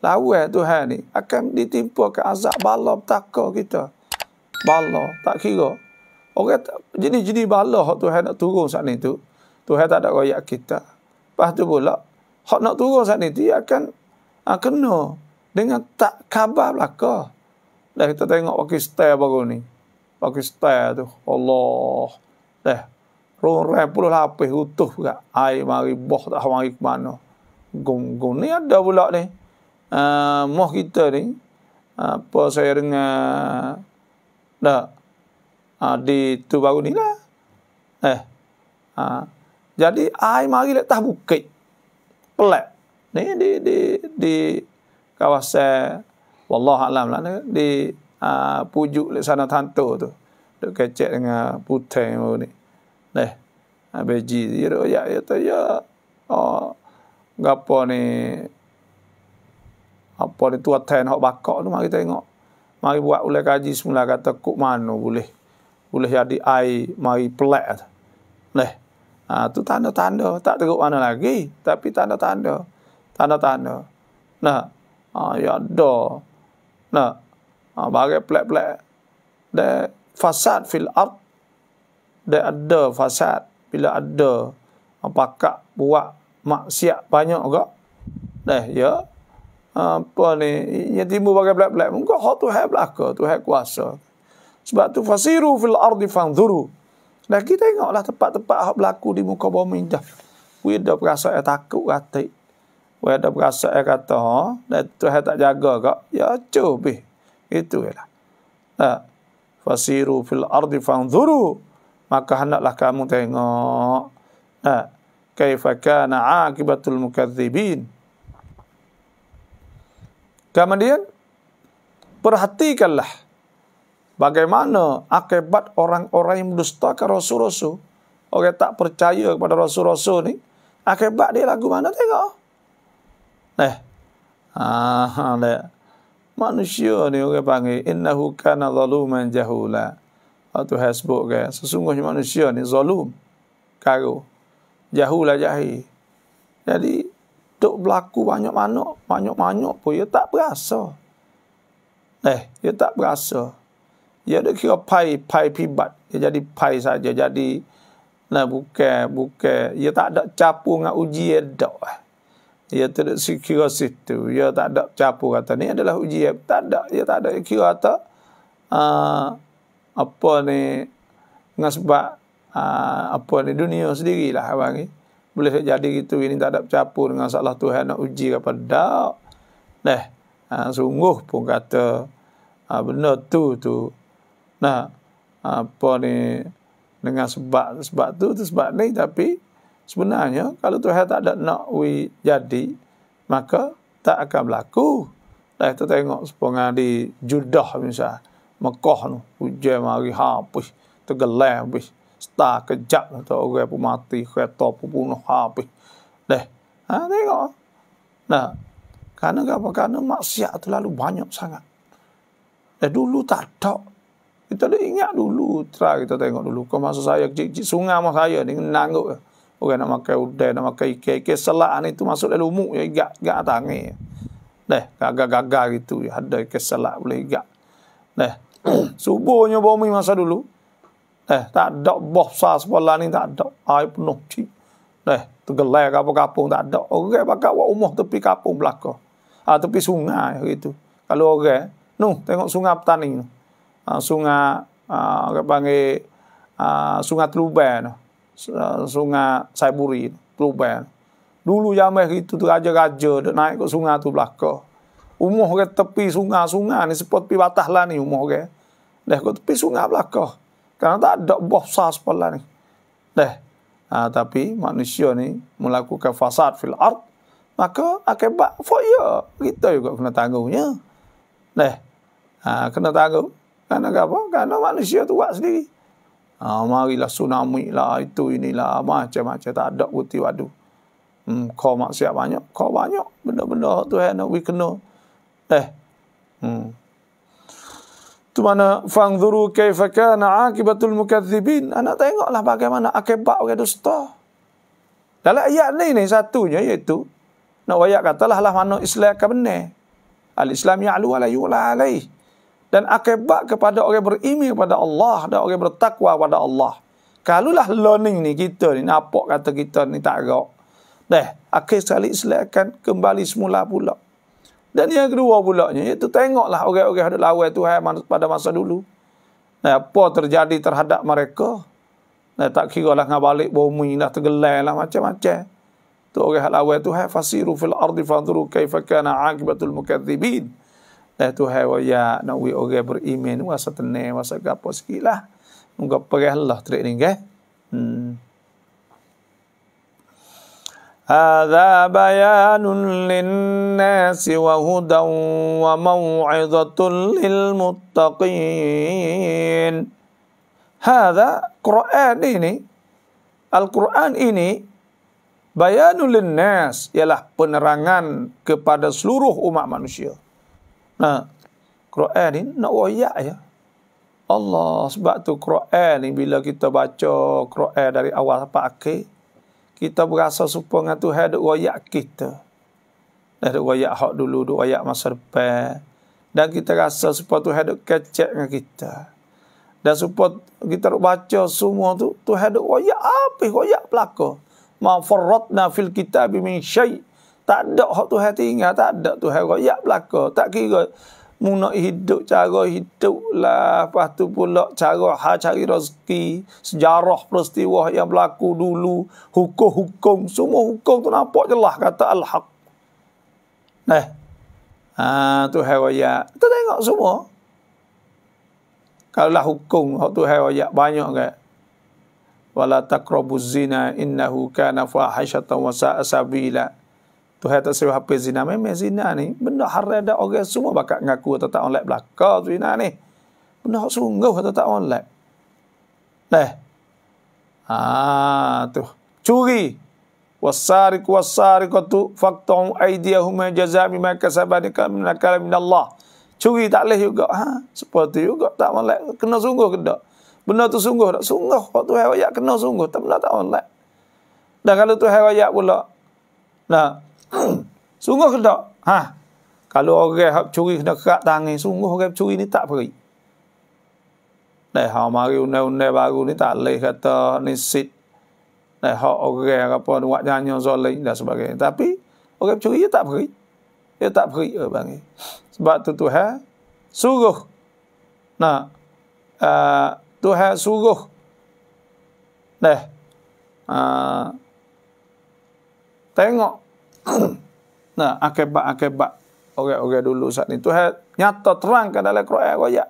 lawan Tuhan ni akan ditimpakan azab bala petaka kita. Bala tak kira. Orang tak, jenis-jenis bala hak Tuhan nak turun saat ni tu. Tuhan tak ada royak kita. Lepas tu pula hak nak turun saat ni tu akan ha, kena dengan tak khabar belaka. Dah kita tengok Pakistan baru ni. Pakistan tu Allah. Dah Rung puluh lapis utuh juga. Air mari boh tak mari ke mana. Gung-gung ni ada pula ni uh, moh kita ni ah, apa saya dengar dah uh, di tu baru ni lah eh uh, jadi ai mari lek tah bukit pelat ni di di di kawasan wallahu alam lah ni, di uh, pujuk lek sana tanto tu duk kecek dengan putih baru ni leh abeji dia ya ya tu ya oh gapo ni apa ni tua ten hok bakok tu mari tengok mari buat oleh kaji semula kata kok mana boleh boleh jadi ai mari pelak lah. leh ha, tu tanda-tanda tak teruk mana lagi tapi tanda-tanda tanda-tanda nah ha, ya do nah ha, bagi pelak-pelak de fasad fil ard de ada fasad bila ada apakah ha, buat maksiat banyak ke deh ya Ha, apa ni yang timbul pakai belak-belak muka hak lah tu hak belaka tu hak kuasa sebab tu fasiru fil ardi fanzuru dan kita tengoklah tempat-tempat hak berlaku di muka bumi dah we dah berasa ya takut rati we dah berasa ya kata ha dan tu hak tak jaga kak ya cubih itu ialah ha fasiru fil ardi fanzuru maka hendaklah kamu tengok ha kaifa kana akibatul mukadzibin Kemudian perhatikanlah bagaimana akibat orang-orang yang dusta ke Rasul-Rasul. Orang tak percaya kepada Rasul-Rasul ni. Akibat dia lagu mana tengok. Eh. Ah, lihat. Manusia ni orang panggil. Innahu kana zaluman jahula. Itu ah, hasbuk ke. Sesungguhnya manusia ni zalum. Karu. Jahula jahil. Jadi, tok berlaku banyak-banyak, banyak-banyak pun ia ya tak berasa. Eh, ia ya tak berasa. Ya ia ada kira pai, pai pibat. Ia jadi pai saja. Jadi, nah bukan, bukan. Ia tak ada capu dengan uji ia eh. tak. Ia tidak sekira situ. Ia tak ada capu kata. Ini adalah uji ia. Tak ada. Ia tak ada. Ia kira kata, ah, apa ni, dengan sebab, ah, apa ni, dunia sendirilah. Abang ni. Eh? boleh jadi gitu ini tak ada bercampur dengan salah Tuhan nak uji apa dak neh ha, sungguh pun kata ha, benda tu tu nah ha, apa ni dengan sebab sebab tu tu sebab ni tapi sebenarnya kalau Tuhan tak ada nak we jadi maka tak akan berlaku dah tu tengok sepengah di Judah misal Mekah tu hujan mari habis tergelam habis star kejap atau lah, orang pun mati kereta pun bunuh habis Dah, ha, tengok nah karena apa Karena maksiat terlalu banyak sangat Dah dulu tak ada kita dah ingat dulu try kita tengok dulu kau masa saya kecil-kecil sungai mah saya ni nanggup eh. orang nak makan udang nak makan ikan ikan selak ni tu masuk dalam umuk ya gak gak tangi Dah, gagah-gagah gitu ya ada ikan selak boleh gak deh subuhnya bomi masa dulu Eh, tak ada boh besar sekolah ni tak ada. Air penuh cik. Eh, tergelai kapung-kapung tak ada. Orang pakai buat umuh tepi kapung belakang. Ah, tepi sungai gitu. Kalau orang, okay, eh, nu tengok sungai petani. Ah, sungai, ah, orang panggil ah, sungai Teluban. No. Ah, sungai Saiburi, Teluban. Dulu zaman itu tu raja-raja naik ke sungai tu belakang. Umuh orang tepi sungai-sungai ni seperti batah lah ni umuh orang. Okay. Dah ke tepi sungai belakang. Karena tak ada buah sah sepala ni. Deh. Ha, tapi manusia ni melakukan fasad fil ard. Maka akibat for ya. Kita juga kena tanggungnya. Deh. Ha, kena tanggung. Kerana apa? Kerana manusia tu buat sendiri. Ha, marilah tsunami lah. Itu inilah. Macam-macam. Tak ada bukti wadu. Hmm, kau maksiat banyak. Kau banyak. Benda-benda tu yang nak kena. Deh. Hmm. Tu mana fangzuru kaifa kana akibatul mukadzibin. Anak tengoklah bagaimana akibat orang dusta. Dalam ayat ni ni satunya iaitu nak ayat katalah lah mana Islam ke benar. Al Islam ya'lu wa la yu'la alai. Dan akibat kepada orang beriman kepada Allah dan orang bertakwa kepada Allah. Kalulah learning ni kita ni nampak kata kita ni tak gerak. Dah, akhir sekali Islam akan kembali semula pula. Dan yang kedua pulaknya, itu tengoklah orang-orang yang lawan Tuhan pada masa dulu. Nah, apa terjadi terhadap mereka? Nah, tak kira lah dengan balik bumi, dah tergelai lah, macam-macam. Tu orang yang lawan Tuhan, fasiru fil ardi fadru kaifakana akibatul mukadzibin. Nah, Tuhan, wa ya, nawi orang beriman, wasa tenai, wasa gapa sikit lah. Mungkin perih ni, kan? Hmm. هذا بيان للناس وهدى وموعظة للمتقين هذا قرآن ini Al-Quran ini bayanul linnas ialah penerangan kepada seluruh umat manusia. Nah, Quran ini nak wayak ya. Allah sebab tu Quran ini bila kita baca Quran dari awal sampai akhir kita berasa serupa dengan Tuhan duk royak kita. Dah eh, wayak royak hak dulu, duk wayak masa depan. Dan kita rasa serupa Tuhan duk kecek dengan kita. Dan serupa kita baca semua tu, Tuhan duk wayak apa? Wayak pelaka. Ma farratna fil kitab min syai. Tak ada hak Tuhan tinggal, tak ada Tuhan wayak pelaka. Tak kira mu hidup cara hidup lah lepas tu pula cara ha cari rezeki sejarah peristiwa yang berlaku dulu hukum-hukum semua hukum tu nampak lah kata al-haq eh ha tu hawaya tu tengok semua kalau lah hukum tu hawaya banyak ke wala zina innahu kana fahishatan wa sa'a Tu tak suruh apa zina memang zina ni benda haram ada orang semua bakat ngaku atau tak online belaka zina ni. Benda sungguh atau tak online. Leh. Ah tu. Curi. Wasariq wasariqatu faqtu aydiyahuma jazaa bima kasabani kamnakal min Allah. Curi tak leh juga ha. Seperti juga tak online kena sungguh ke tak? Benda tu sungguh tak? Sungguh. Waktu hari kena sungguh. Tak benda tak online. Dan kalau tu hari pula. Nah, sungguh ke tak? Ha. Kalau orang hak curi kena kerat tangan, sungguh orang curi ni tak peri. Dah hak mari undai-undai baru ni tak leh kata ni sit. Dah hak orang apa buat nyanyi soleh dan sebagainya. Tapi orang curi dia tak peri. Dia tak peri ke bang. Sebab tu tu Tuhan suruh. Nah, uh, Tuhan suruh. Dah. Uh, tengok nah, akibat-akibat orang-orang dulu saat ni tu nyata terangkan dalam Quran royak.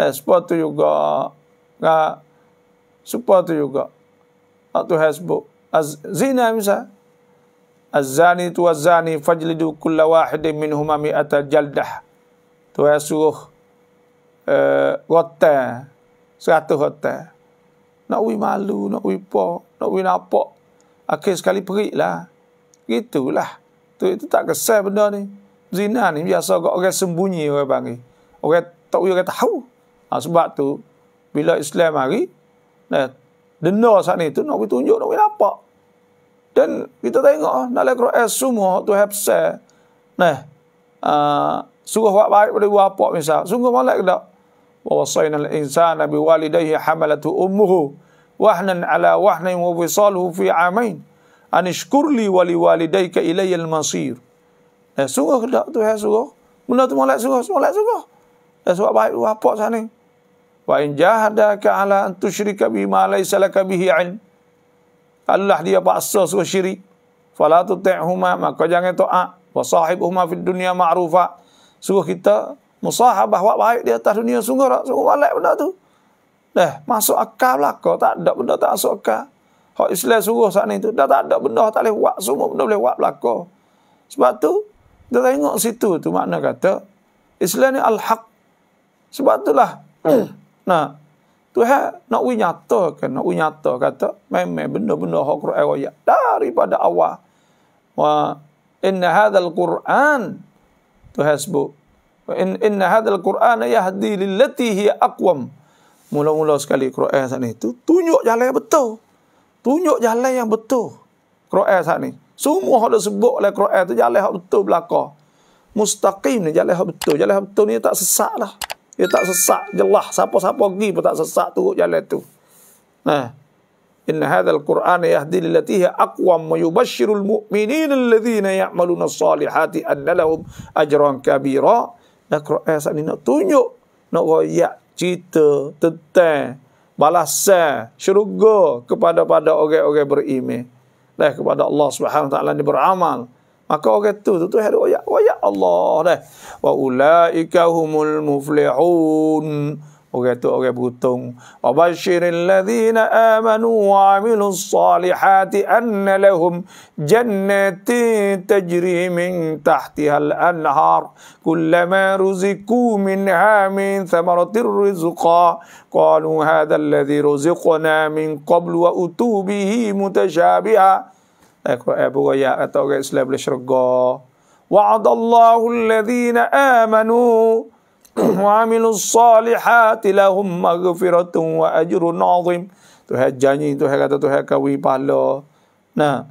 Eh, sebab tu juga ha, sebab tu juga waktu hasbuk az zina misal az-zani tu az-zani fajlidu kulla wahidin minhuma mi'ata jaldah tu yang suruh eh, rotan seratus rotan nak ui malu, nak ui po, nak ui napok akhir sekali perik lah gitulah. Tu itu tak kesal benda ni. Zina ni biasa kok orang sembunyi orang panggil. Orang tak orang tahu. Ha, sebab tu bila Islam mari, nah denda saat ni tu nak pergi tunjuk nak nampak. Dan kita tengok nak ah, lek Quran semua tu have say. Nah, a uh, suruh buat baik pada buat apa misal. Sungguh malak ke tak? Wawasayna al-insana biwalidayhi hamalatu ummuhu wahnan ala wahnin wa fi amain anishkurli wali walidayka ilayya al-masir. Eh sungguh ke tak tu eh sungguh. Mula tu molek sungguh, molek sungguh. Eh sebab baik tu apa sana. Wa in jahadaka ala an tusyrika bima laysa laka bihi ilm. Allah dia paksa sungguh syirik. Fala tu ta'huma maka jangan tu'a wa sahibuhuma fid dunia ma'rufa. Sungguh kita musahabah wa baik di atas dunia sungguh sungguh molek benda tu. Dah eh, masuk akal lah kau tak ada benda tak masuk akal. Hak Islam suruh sana itu. Dah tak ada benda tak boleh buat. Semua benda boleh buat belakang. Sebab tu, kita tengok situ tu makna kata, Islam ni al-haq. Sebab itulah, nah, tu Tuhan nak ui nyatakan, nak ui nyata kata, memang benda-benda hak Quran raya. Daripada awal. Wa, inna hadhal Quran, Tuhan sebut, in, inna hadhal Quran yahdi lillatihi aqwam. Mula-mula sekali Quran sana itu, tunjuk jalan yang betul. Tunjuk jalan yang betul. Quran saat ni. Semua yang dah sebut oleh Quran tu jalan yang betul belakang. Mustaqim ni jalan yang betul. Jalan yang betul ni tak sesak lah. Dia tak sesak jelah. Siapa-siapa pergi pun tak sesak tu jalan tu. Nah. Ha. Inna hadzal Quran yahdi lil lati hiya aqwam wa yubashshiru al mu'minina alladhina ya'maluna as-salihati an lahum ajran kabira. Dan Quran saat ni nak tunjuk nak royak cerita tentang balasan syurga kepada pada orang-orang beriman dah kepada Allah Subhanahu wa taala ni beramal maka orang tu tu hari ya ya Allah dah wa ulaika humul muflihun oge butong وبشر الذين آمنوا وعملوا الصالحات أن لهم جنات تجري من تحتها الأنهار كلما رزقوا منها من ثمرة الرزقا قالوا هذا الذي رزقنا من قبل وأتوا به متشابها اقرأ أبو يا أتوقع إسلام لشرقا وعد الله الذين آمنوا وعملوا الصالحات لهم مغفرة وأجر عظيم Tuhan janji Tuhan kata Tuhan kawi pahala nah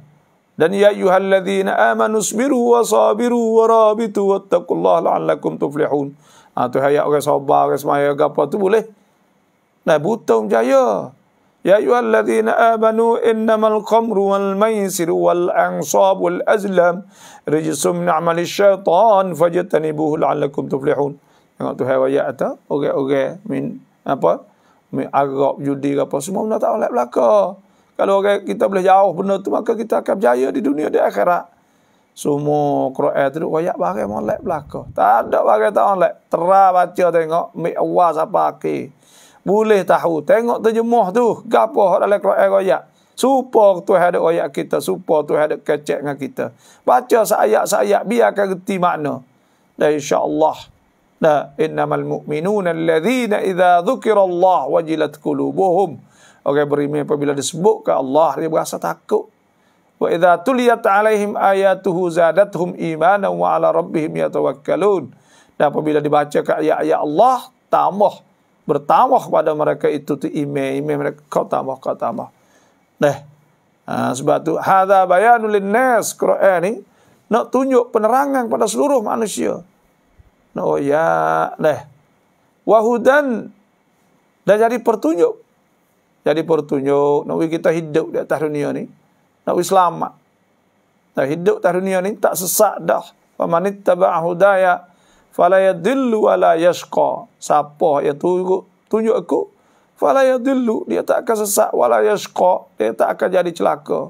dan ya ayyuhalladzina amanu sabiru wa sabiru wa rabitu wattaqullaha la'allakum tuflihun ha, Tuhan ya orang sabar orang semaya apa tu boleh nah butung jaya يا أيها الذين آمنوا إنما الخمر والميسر والأنصاب والأزلام رجس من عمل الشيطان فاجتنبوه لعلكم تفلحون Tengok tu hewayat atau orang-orang min apa? Min Arab, judi, apa semua benda tak oleh belaka. Kalau orang kita boleh jauh benda tu maka kita akan berjaya di dunia di akhirat. Semua Quran tu wayak barang molek belaka. Tak ada barang tak molek. Tera baca tengok mi awas apa ke. Boleh tahu tengok terjemah tu gapo dalam Quran wayak. Supor tu ada wayak kita, supor tu ada kecek dengan kita. Baca seayat-seayat biarkan reti makna. Dan insya-Allah لا إنما المؤمنون الذين إذا ذكر wajilat وجلت قلوبهم Orang beriman apabila disebutkan Allah dia berasa takut. Wa idza tuliyat alaihim ayatuhu zadatuhum imanan wa ala rabbihim yatawakkalun. Dan apabila dibaca ke ayat-ayat Allah tambah bertambah pada mereka itu tu iman iman mereka kau tambah kau tambah. Nah. Ha, sebab tu hadza bayanul linnas Quran ni nak tunjuk penerangan kepada seluruh manusia noya oh, leh wahudan dah jadi pertunjuk jadi pertunjuk nak kita hidup di atas dunia ni nak selamat nak hidup di atas dunia ni tak sesak dah wa man ittaba'a hudaya fala yadhillu wa la yashqa siapa yang tunjuk tunjuk aku fala yadhillu dia tak akan sesak wa la yashqa dia tak akan jadi celaka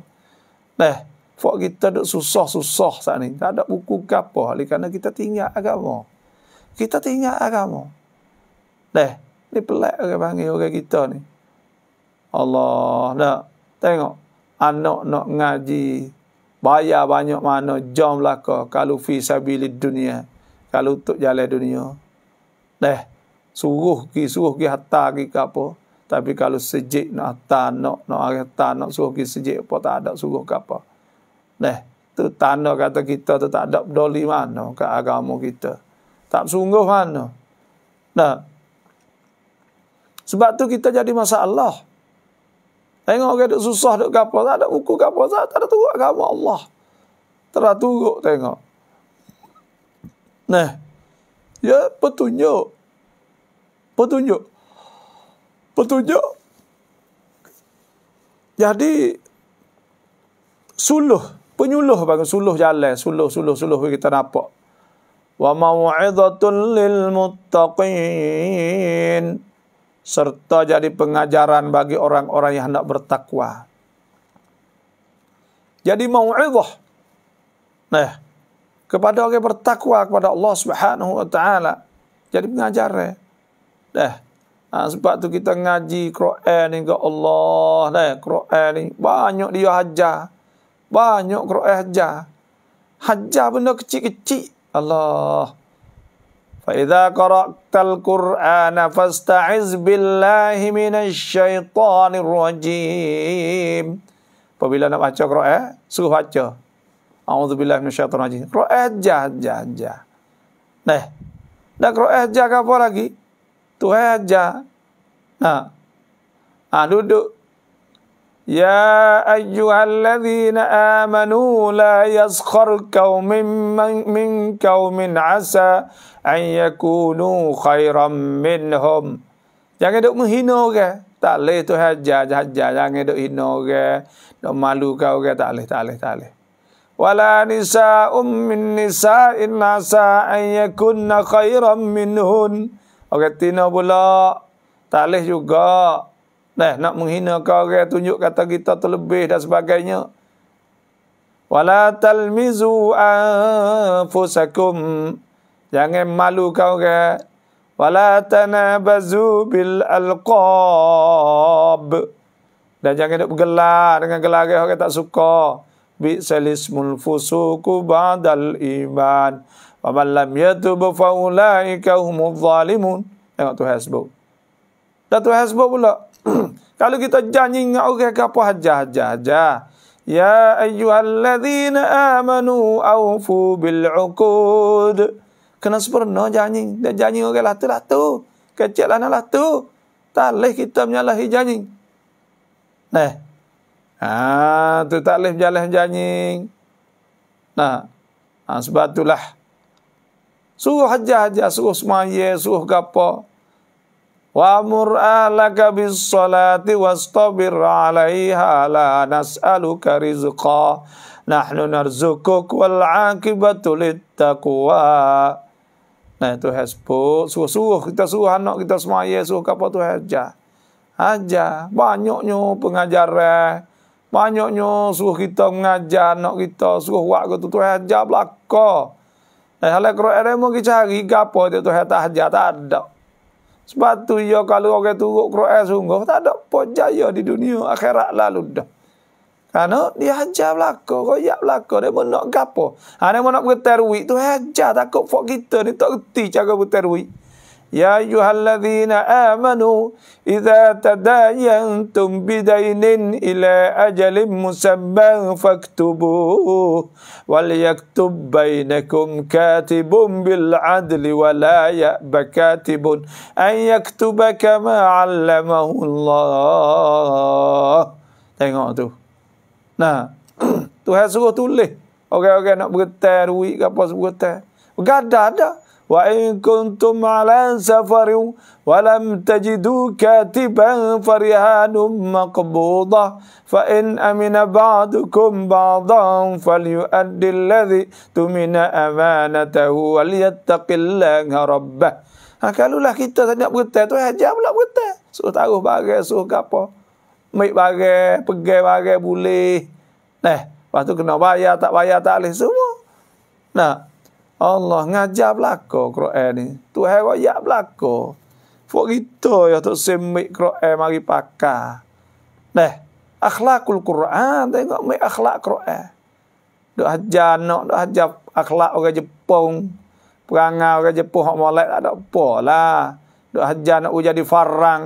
leh Fok kita dok susah-susah saat ni. Tak ada buku kapal. Kerana kita tinggal agama kita tinggal agama. Dah, ni pelak orang panggil orang kita ni. Allah, dah. Tengok, anak nak ngaji, bayar banyak mana, jom laka, kalau fi sabili dunia, kalau untuk jalan dunia. Dah, suruh ki, suruh ki hatta ki apa. Tapi kalau sejik nak hatta, nak, nak hatta, nak suruh ki sejik apa, tak ada suruh ke apa. Dah, tu tanda kata kita tu tak ada peduli mana ke agama kita. Tak sungguh mana. Nah. Sebab tu kita jadi masalah. Tengok orang duk susah, duk kapa, tak ada buku kapa, tak ada turut agama Allah. Tak ada tengok. Nah. Ya, petunjuk. Petunjuk. Petunjuk. Jadi, suluh. Penyuluh bagi suluh jalan. Suluh, suluh, suluh kita nampak. وَمَوْعِظَةٌ لِلْمُتَّقِينَ serta jadi pengajaran bagi orang-orang yang hendak bertakwa. Jadi mau'izah nah kepada orang yang bertakwa kepada Allah Subhanahu wa taala jadi pengajar eh. Nah, ha, sebab tu kita ngaji Quran ni ke Allah. Nah, Quran ni banyak dia hajar. Banyak Quran hajar. Hajar benda kecil-kecil Allah. Fa idza qara'tal Qur'ana fasta'iz billahi minasyaitonir rajim. Apabila nak baca Quran, eh? suruh baca. A'udzubillahi minasyaitonir rajim. Quran eh, jah jah jah. Nah. Nak Quran eh, jah apa lagi? Tuhan eh, jah. Nah. Ah duduk يا أيها الذين آمنوا لا يسخر قوم من, من قوم عسى أن يكونوا خيرا منهم Jangan duk menghina ke? Tak boleh tu hajar, hajar. Jangan duk hina ke? Duk malu kau ke? Tak boleh, tak boleh, tak boleh. Wala nisa'um min nisa'in nasa an yakunna khairan minhun. Orang tina pula. Tak boleh juga. Nah, nak menghina kau orang tunjuk kata kita terlebih dan sebagainya. Wala talmizu anfusakum. Jangan malu kau orang. Wala tanabazu bil alqab. Dan jangan duk bergelar dengan gelar orang tak suka. Bi salismul fusuku ba'dal iman. Wa man lam yatub fa ulaika humudh zalimun. Tengok tu hasbuk. Dah tu hasbuk pula. Kalau kita janji dengan orang ke apa hajah hajah hajah. Ya ayyuhalladzina amanu awfu bil uqud. Kena sempurna janji. Dia janji orang lah tu lah tu. Kecil lah lah tu. talih boleh kita menyalahi janji. Nah. Ah, ha, tu talih boleh menyalahi janji. Nah. Ha, sebab itulah. Suruh hajah hajah. Suruh semaya. Suruh kapal. Wa وأمر أهلك بالصلاة واصطبر عليها لا نسألك رزقا نحن نرزقك والعاقبة للتقوى Nah itu hasbu, suruh-suruh kita suruh anak kita semua ya suruh apa tu haja. Haja, banyaknya pengajaran. Banyaknyo suruh kita mengajar anak kita, suruh buat ke tu haja belaka. Nah halak ro mo kita cari gapo dia tu haja tak ada. Sebab tu ya kalau orang turut Quran sungguh tak ada pun di dunia akhirat lalu dah. Karena dia hajar kau koyak belaka, dia pun nak gapo. Ha, dia pun nak berterwik tu hajar takut fok kita ni tak kerti cara berterwik. يا أيها الذين آمنوا إذا تداينتم بدين إلى أجل مسمى فاكتبوه وليكتب بينكم كاتب بالعدل ولا يأب كاتب أن يكتب كما علمه الله Tengok tu. Nah, Tuhan suruh tulis. Orang-orang nak bertai duit ke apa sebut bertai. dah. وإن كنتم على سفر ولم تجدوا كاتبا فرهان مقبوضة فإن أمن بعضكم بعضا فليؤدي الذي تمن أمانته وليتق الله ربه Ha, kalau lah kita tanya berita tu, hajar pula berita. Suruh taruh barang, suruh ke apa. Mik barang, pegang barang, boleh. Nah, eh, lepas tu kena bayar, tak bayar, tak boleh semua. Nah, Allah ngajar belako Quran ni. Tu hai kau ya belako. Fok kita ya tu semik Quran mari pakar. Neh, akhlakul Quran tengok mai akhlak Quran. Dok ajar nak dok ajar akhlak orang Jepun. Perangai orang Jepun hak molek tak ada apa lah. Dok ajar nak jadi farang.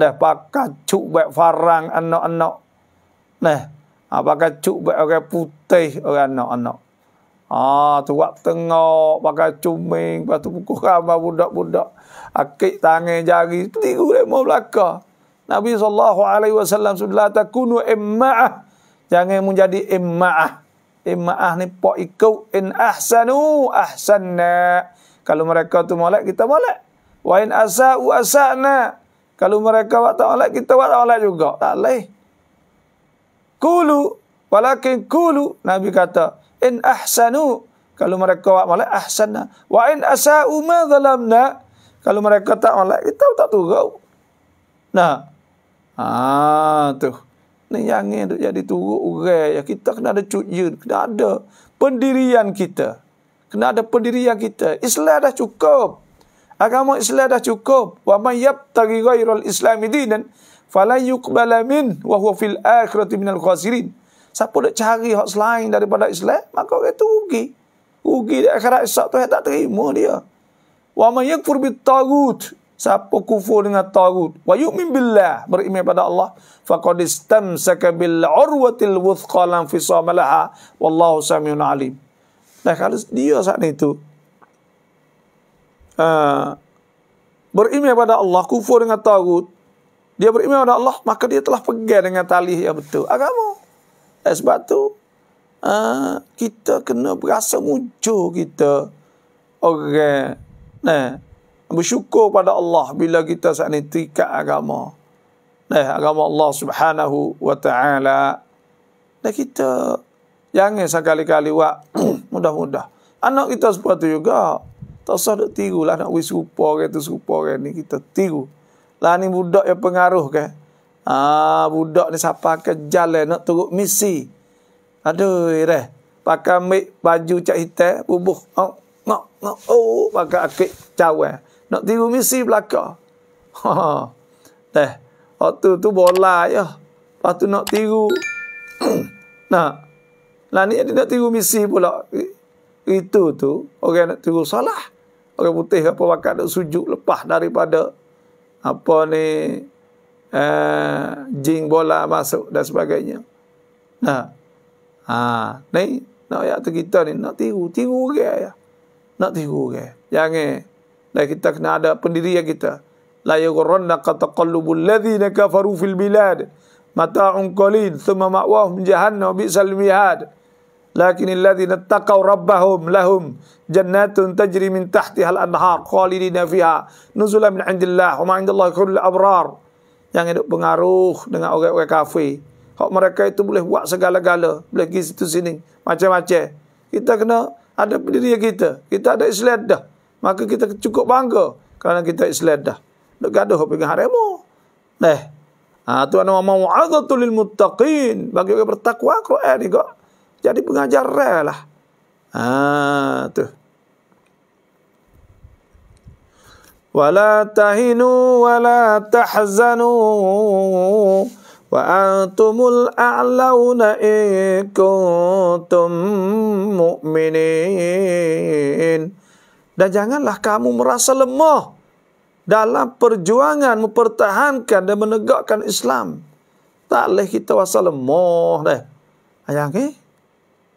Neh pakar cuk buat farang anak-anak. Neh, apa ha, kacuk buat orang putih orang anak-anak. Ah, tu buat tengok, pakai cuming, lepas tu pukul ramai budak-budak. Akik tangan jari, peliru lemah belakang. Nabi SAW sebelah tak kunu imma'ah. Jangan menjadi imma'ah. Imma'ah ni pok ikut in ahsanu ahsanna. Kalau mereka tu malak, kita malak. Wa in asa'u asa'na. Kalau mereka buat tak malak, kita buat tak malak juga. Tak boleh. Kulu. Walakin kulu. Nabi kata, in ahsanu kalau mereka buat malak ahsana wa in asa'u ma zalamna kalau mereka tak malak kita tak turau nah ah tu ni yang ni jadi turu orang ya kita kena ada cujun kena ada pendirian kita kena ada pendirian kita Islam dah cukup agama Islam dah cukup wa man yabtaghi ghairal islam dinan falan yuqbala min wa huwa fil akhirati minal khasirin Siapa nak cari hak selain daripada Islam, maka orang itu rugi. Rugi di akhirat esok tu, dia tak terima dia. Wa man yakfur bitagut. Siapa kufur dengan tagut. Wa yu'min billah. Beriman pada Allah. Faqad istamsaka bil urwatil wuthqalan fisamalaha. Wallahu samiun alim. Nah, kalau dia saat itu, uh, ha, beriman pada Allah, kufur dengan tagut, dia beriman pada Allah, maka dia telah pegang dengan talih yang betul. Agama. Ah, Eh, sebab tu uh, kita kena berasa mujur kita orang okay. nah eh, bersyukur pada Allah bila kita saat ini terikat agama nah eh, agama Allah Subhanahu wa taala nah kita jangan sekali-kali buat mudah-mudah anak kita seperti juga tak usah nak tiru lah nak wis serupa orang tu serupa orang ni kita tiru lah ni budak yang pengaruh kan Ah budak ni siapa ke jalan nak turut misi. Aduh reh. Pakai ambil baju cak hitam bubuh. Oh, no, no. Oh, pakai akik cawan. Nak tiru misi belakang. Ha. Teh. Waktu tu bola ya. Lepas tu nak tiru. nah. Lah ni dia nak tiru misi pula. Itu tu orang nak tiru salah. Orang putih apa pakai nak sujud lepas daripada apa ni Ah, jing bola masuk dan sebagainya. Nah. Ha. ha, ni nak ayat kita ni nak tiru, tiru ke ya. Nak tiru ke. Jangan. Dan kita kena ada pendirian kita. La yughranna qataqallubul ladzina kafaru fil bilad mata'un qalil thumma ma'wahum jahannam wa bi'sal mihad. Lakin alladhina taqaw rabbahum lahum jannatun tajri min tahtiha al-anhar khalidina fiha nuzulan min 'indillah wa ma 'indallahi khulul abrar yang hidup pengaruh dengan orang-orang kafir. Hak mereka itu boleh buat segala-gala, boleh pergi situ sini, macam-macam. Kita kena ada diri kita. Kita ada Islam dah. Maka kita cukup bangga kerana kita Islam dah. Tak gaduh dengan harimu. Eh. Ha, Tuhan Allah ma'adhatu lil muttaqin. Bagi orang bertakwa, Quran ni kok. Jadi pengajar lah. Ha, tu. ولا تهنوا ولا تحزنوا وأنتم الأعلون إن كنتم مؤمنين dan janganlah kamu merasa lemah dalam perjuangan mempertahankan dan menegakkan Islam. Tak boleh kita rasa lemah deh. Ayah ke?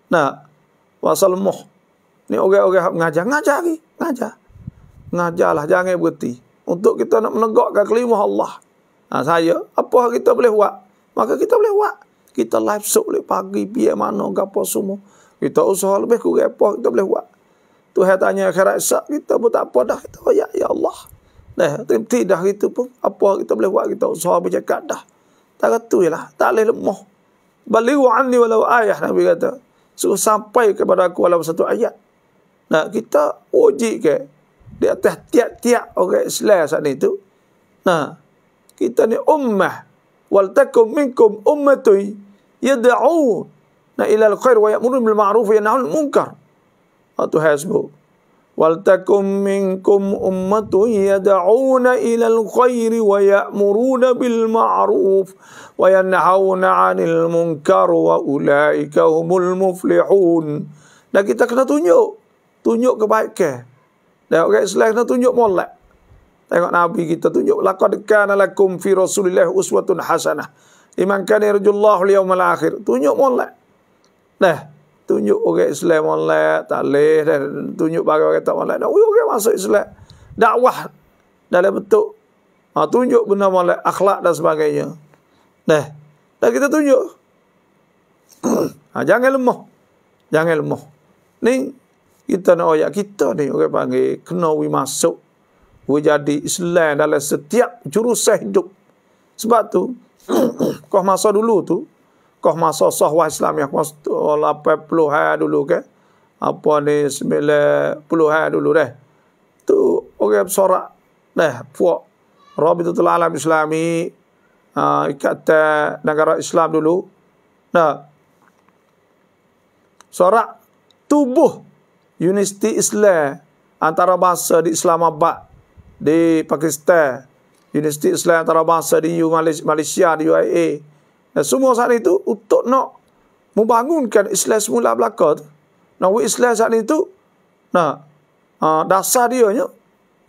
Nak, rasa lemah. Ni orang-orang ngajar, ngajar lagi, Ngajar. Ngajarlah, jangan berhenti. Untuk kita nak menegakkan kelima Allah. Ha, saya, apa yang kita boleh buat? Maka kita boleh buat. Kita live show boleh pagi, biar mana, apa semua. Kita usaha lebih kurang apa kita boleh buat. Tu saya tanya akhirat esok, kita pun tak apa dah. Kita ya, ya Allah. Dah, tidak itu pun, apa kita boleh buat, kita usaha bercakap dah. Tak kata lah, tak boleh lemah. Baliru anni walau ayah, Nabi kata. Suruh sampai kepada aku walau satu ayat. Nah, kita uji ke, di atas tiap-tiap orang Islam saat ni tu. Nah, kita ni ummah. Wal takum minkum ummatun yad'u na ila al-khair wa ya'muru bil ma'ruf wa yanha 'anil munkar. Atu ha, hasbu. Wal takum minkum ummatun yad'una ila al-khair wa ya'muruna bil ma'ruf wa yanha 'anil munkar wa ulaika humul muflihun. Nah kita kena tunjuk tunjuk kebaikan. Dan orang Islam kena tunjuk molek. Tengok Nabi kita tunjuk. Laqad kana lakum fi Rasulillah uswatun hasanah. Iman kana rajullah liyaumil akhir. Tunjuk molek. Nah, tunjuk orang Islam molek, tak leh dan tunjuk bagi orang tak molek. Dan orang masuk Islam. Dakwah dalam bentuk ha, tunjuk benda molek, akhlak dan sebagainya. Nah, dah kita tunjuk. ha, jangan lemah. Jangan lemah. ni. Kita nak ayat kita ni orang panggil kena we masuk we jadi Islam dalam setiap jurusan hidup. Sebab tu kau masa dulu tu kau masa sahwah Islam yang kau 80 hari dulu ke apa ni 90 hari dulu deh. Tu orang bersorak deh puak Rabitatul Alam Islami uh, ikatan negara Islam dulu. Nah. Sorak tubuh universiti Islam antara bahasa di Islamabad di Pakistan universiti Islam antara bahasa di Malaysia di UAE dan semua saat itu untuk nak membangunkan Islam semula belaka tu nah Islam saat itu nah ha, dasar dia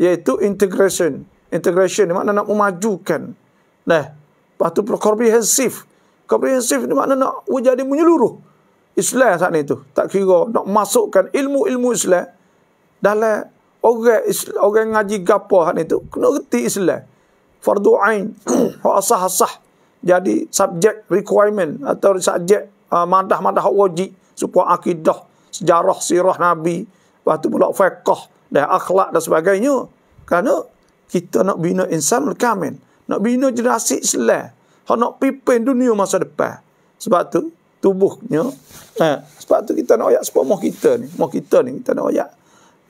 iaitu integration integration ni makna nak memajukan nah lepas tu comprehensive comprehensive ni makna nak jadi menyeluruh Islam saat ni tu. Tak kira nak masukkan ilmu-ilmu Islam dalam orang Islam, orang ngaji gapo hak ni tu kena reti Islam. Fardu ain asah asah. Jadi subjek requirement atau subjek uh, ah, madah-madah wajib supaya akidah, sejarah sirah nabi, waktu tu pula fiqh dan akhlak dan sebagainya. Kerana kita nak bina insan kamen, nak bina generasi Islam, nak pimpin dunia masa depan. Sebab tu tubuhnya. Eh, sebab tu kita nak oyak sebab moh kita ni. Moh kita ni kita nak oyak.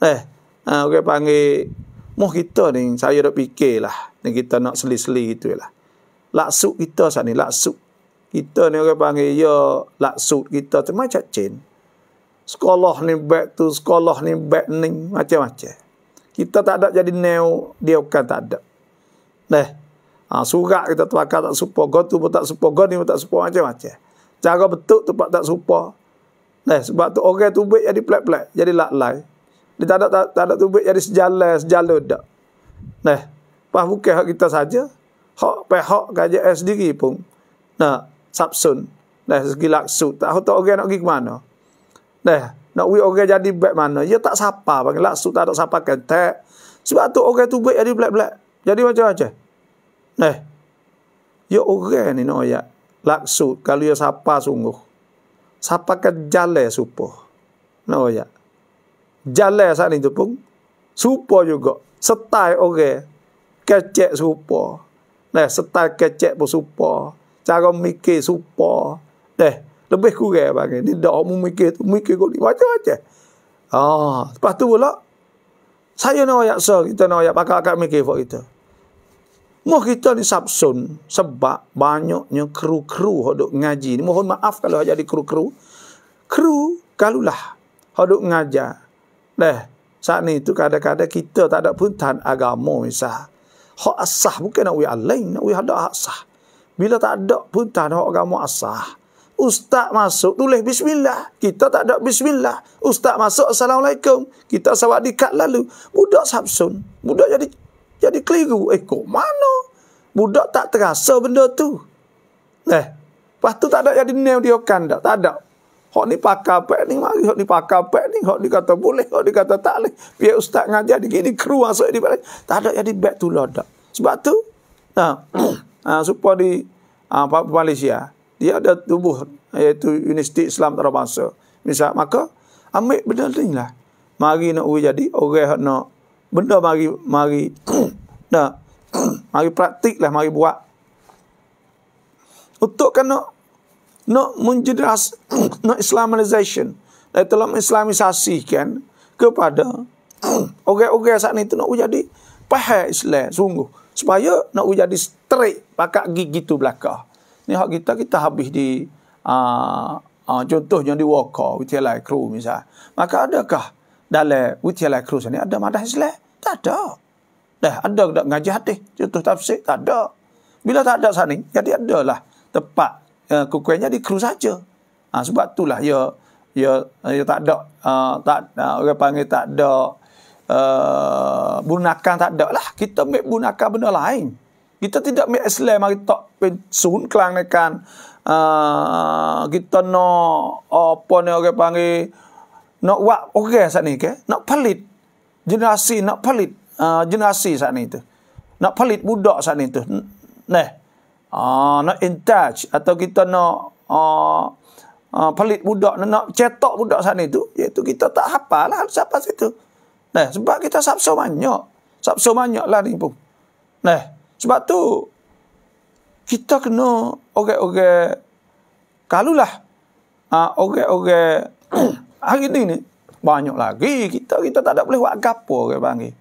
Eh, eh orang panggil moh kita ni saya dah lah, Ni kita nak seli-seli gitu lah. Laksud kita saat ni, laksud. Kita ni orang panggil, ya, laksud kita tu macam cin. Sekolah ni back tu, sekolah ni back ni, macam-macam. Kita tak ada jadi neo, dia bukan tak ada. Dah, eh, ha, surat kita terbakar tak support, gotu pun tak support, goni pun tak support, macam-macam. Cara betul tu pak tak serupa. Eh, sebab tu orang tubik jadi plek plek Jadi lak-lak. Dia tak ada, tak, tak ada tubik jadi sejalan, sejalan tak. Nah, pas bukan hak kita saja, hak pihak gajah eh, sendiri pun nak sapsun. Nah, segi laksu Tak tahu tak orang nak pergi ke mana. Nah, nak we orang jadi baik mana. Dia ya, tak sapa. Panggil laksu tak ada sapa kentek. Sebab tu orang tubik jadi plek plek Jadi macam-macam. Nah, ya orang ni nak ya laksud kalau ia sapa sungguh. Sapa ke jale supo. No ya. Jale saat itu pun. Supo juga. Setai oke. Okay. Kecek supo. Nah, setai kecek pun supo. Cara mikir supo. Deh, lebih kurang bang. Ini dah mau mikir tu. Mikir kau ni. Macam-macam. Oh, ah, lepas Saya nak ayak sah. Kita nak ayak pakar akak mikir buat kita. Mau kita ni sabsun sebab banyaknya kru-kru hodok ngaji. Ni mohon maaf kalau jadi kru-kru. Kru kalulah hodok ngajar. Leh, saat ni tu kadang-kadang kita tak ada tahan agama misah. Hak asah bukan nak wih alain, nak wih hak asah. Bila tak ada tahan hak agama asah. Ustaz masuk, tulis bismillah. Kita tak ada bismillah. Ustaz masuk, assalamualaikum. Kita sawak dikat lalu. Budak sabsun. Budak jadi jadi keliru. Eh, kok mana? Budak tak terasa benda tu. Eh, lepas tu tak ada jadi nil dia kan tak? Tak ada. Hak ni pakai, pek ni, mari hak ni pakai, pek ni. Hak ni kata boleh, hak ni kata tak boleh. Biar ustaz ngajar di gini, kru masuk di balik. Tak ada jadi back to law tak? Sebab tu, nah, uh, ah, supaya di uh, Malaysia, dia ada tubuh iaitu Universiti Islam Tarabangsa. Misal, maka ambil benda ni lah. Mari nak jadi orang nak benda mari mari nak mari praktiklah, mari buat untuk kan nak nak menjeras nak islamization dari eh, dalam islamisasi kan kepada orang-orang saat ni nak jadi paham Islam sungguh supaya nak jadi straight pakak gigi gitu belaka ni hak kita kita habis di uh, uh, contohnya di Wakar, di Telai Kru misalnya. Maka adakah dalam wittiala kru ni ada madah Islam? Tak ada. Dah ada dak ngaji hadis, contoh tafsir tak ada. Bila tak ada sana, jadi ada lah tempat uh, eh, kukuannya di kru saja. Ha, sebab itulah ya ya ya tak ada uh, tak uh, orang panggil tak ada uh, eh, bunakan tak ada lah. Kita mek bunakan benda lain. Kita tidak mek Islam mari tak pensun kelangkan uh, ha, kita no apa ni orang panggil nak buat orang okay, saat ni ke? Okay? Nak pelit. Generasi nak pelit. Uh, generasi saat ni tu. Nak pelit budak saat ni tu. Nah. Uh, nak in touch. Atau kita nak uh, uh, pelit budak. Nak cetak budak saat ni tu. Iaitu kita tak hafal lah. Siapa situ. Nah. Sebab kita sapso banyak. Sapso banyak lah ni pun. Nah. Sebab tu. Kita kena orang-orang. Okay, okay. Kalulah. Uh, orang-orang. Okay, okay hari ini ni banyak lagi kita kita tak ada boleh buat gapo ke panggil.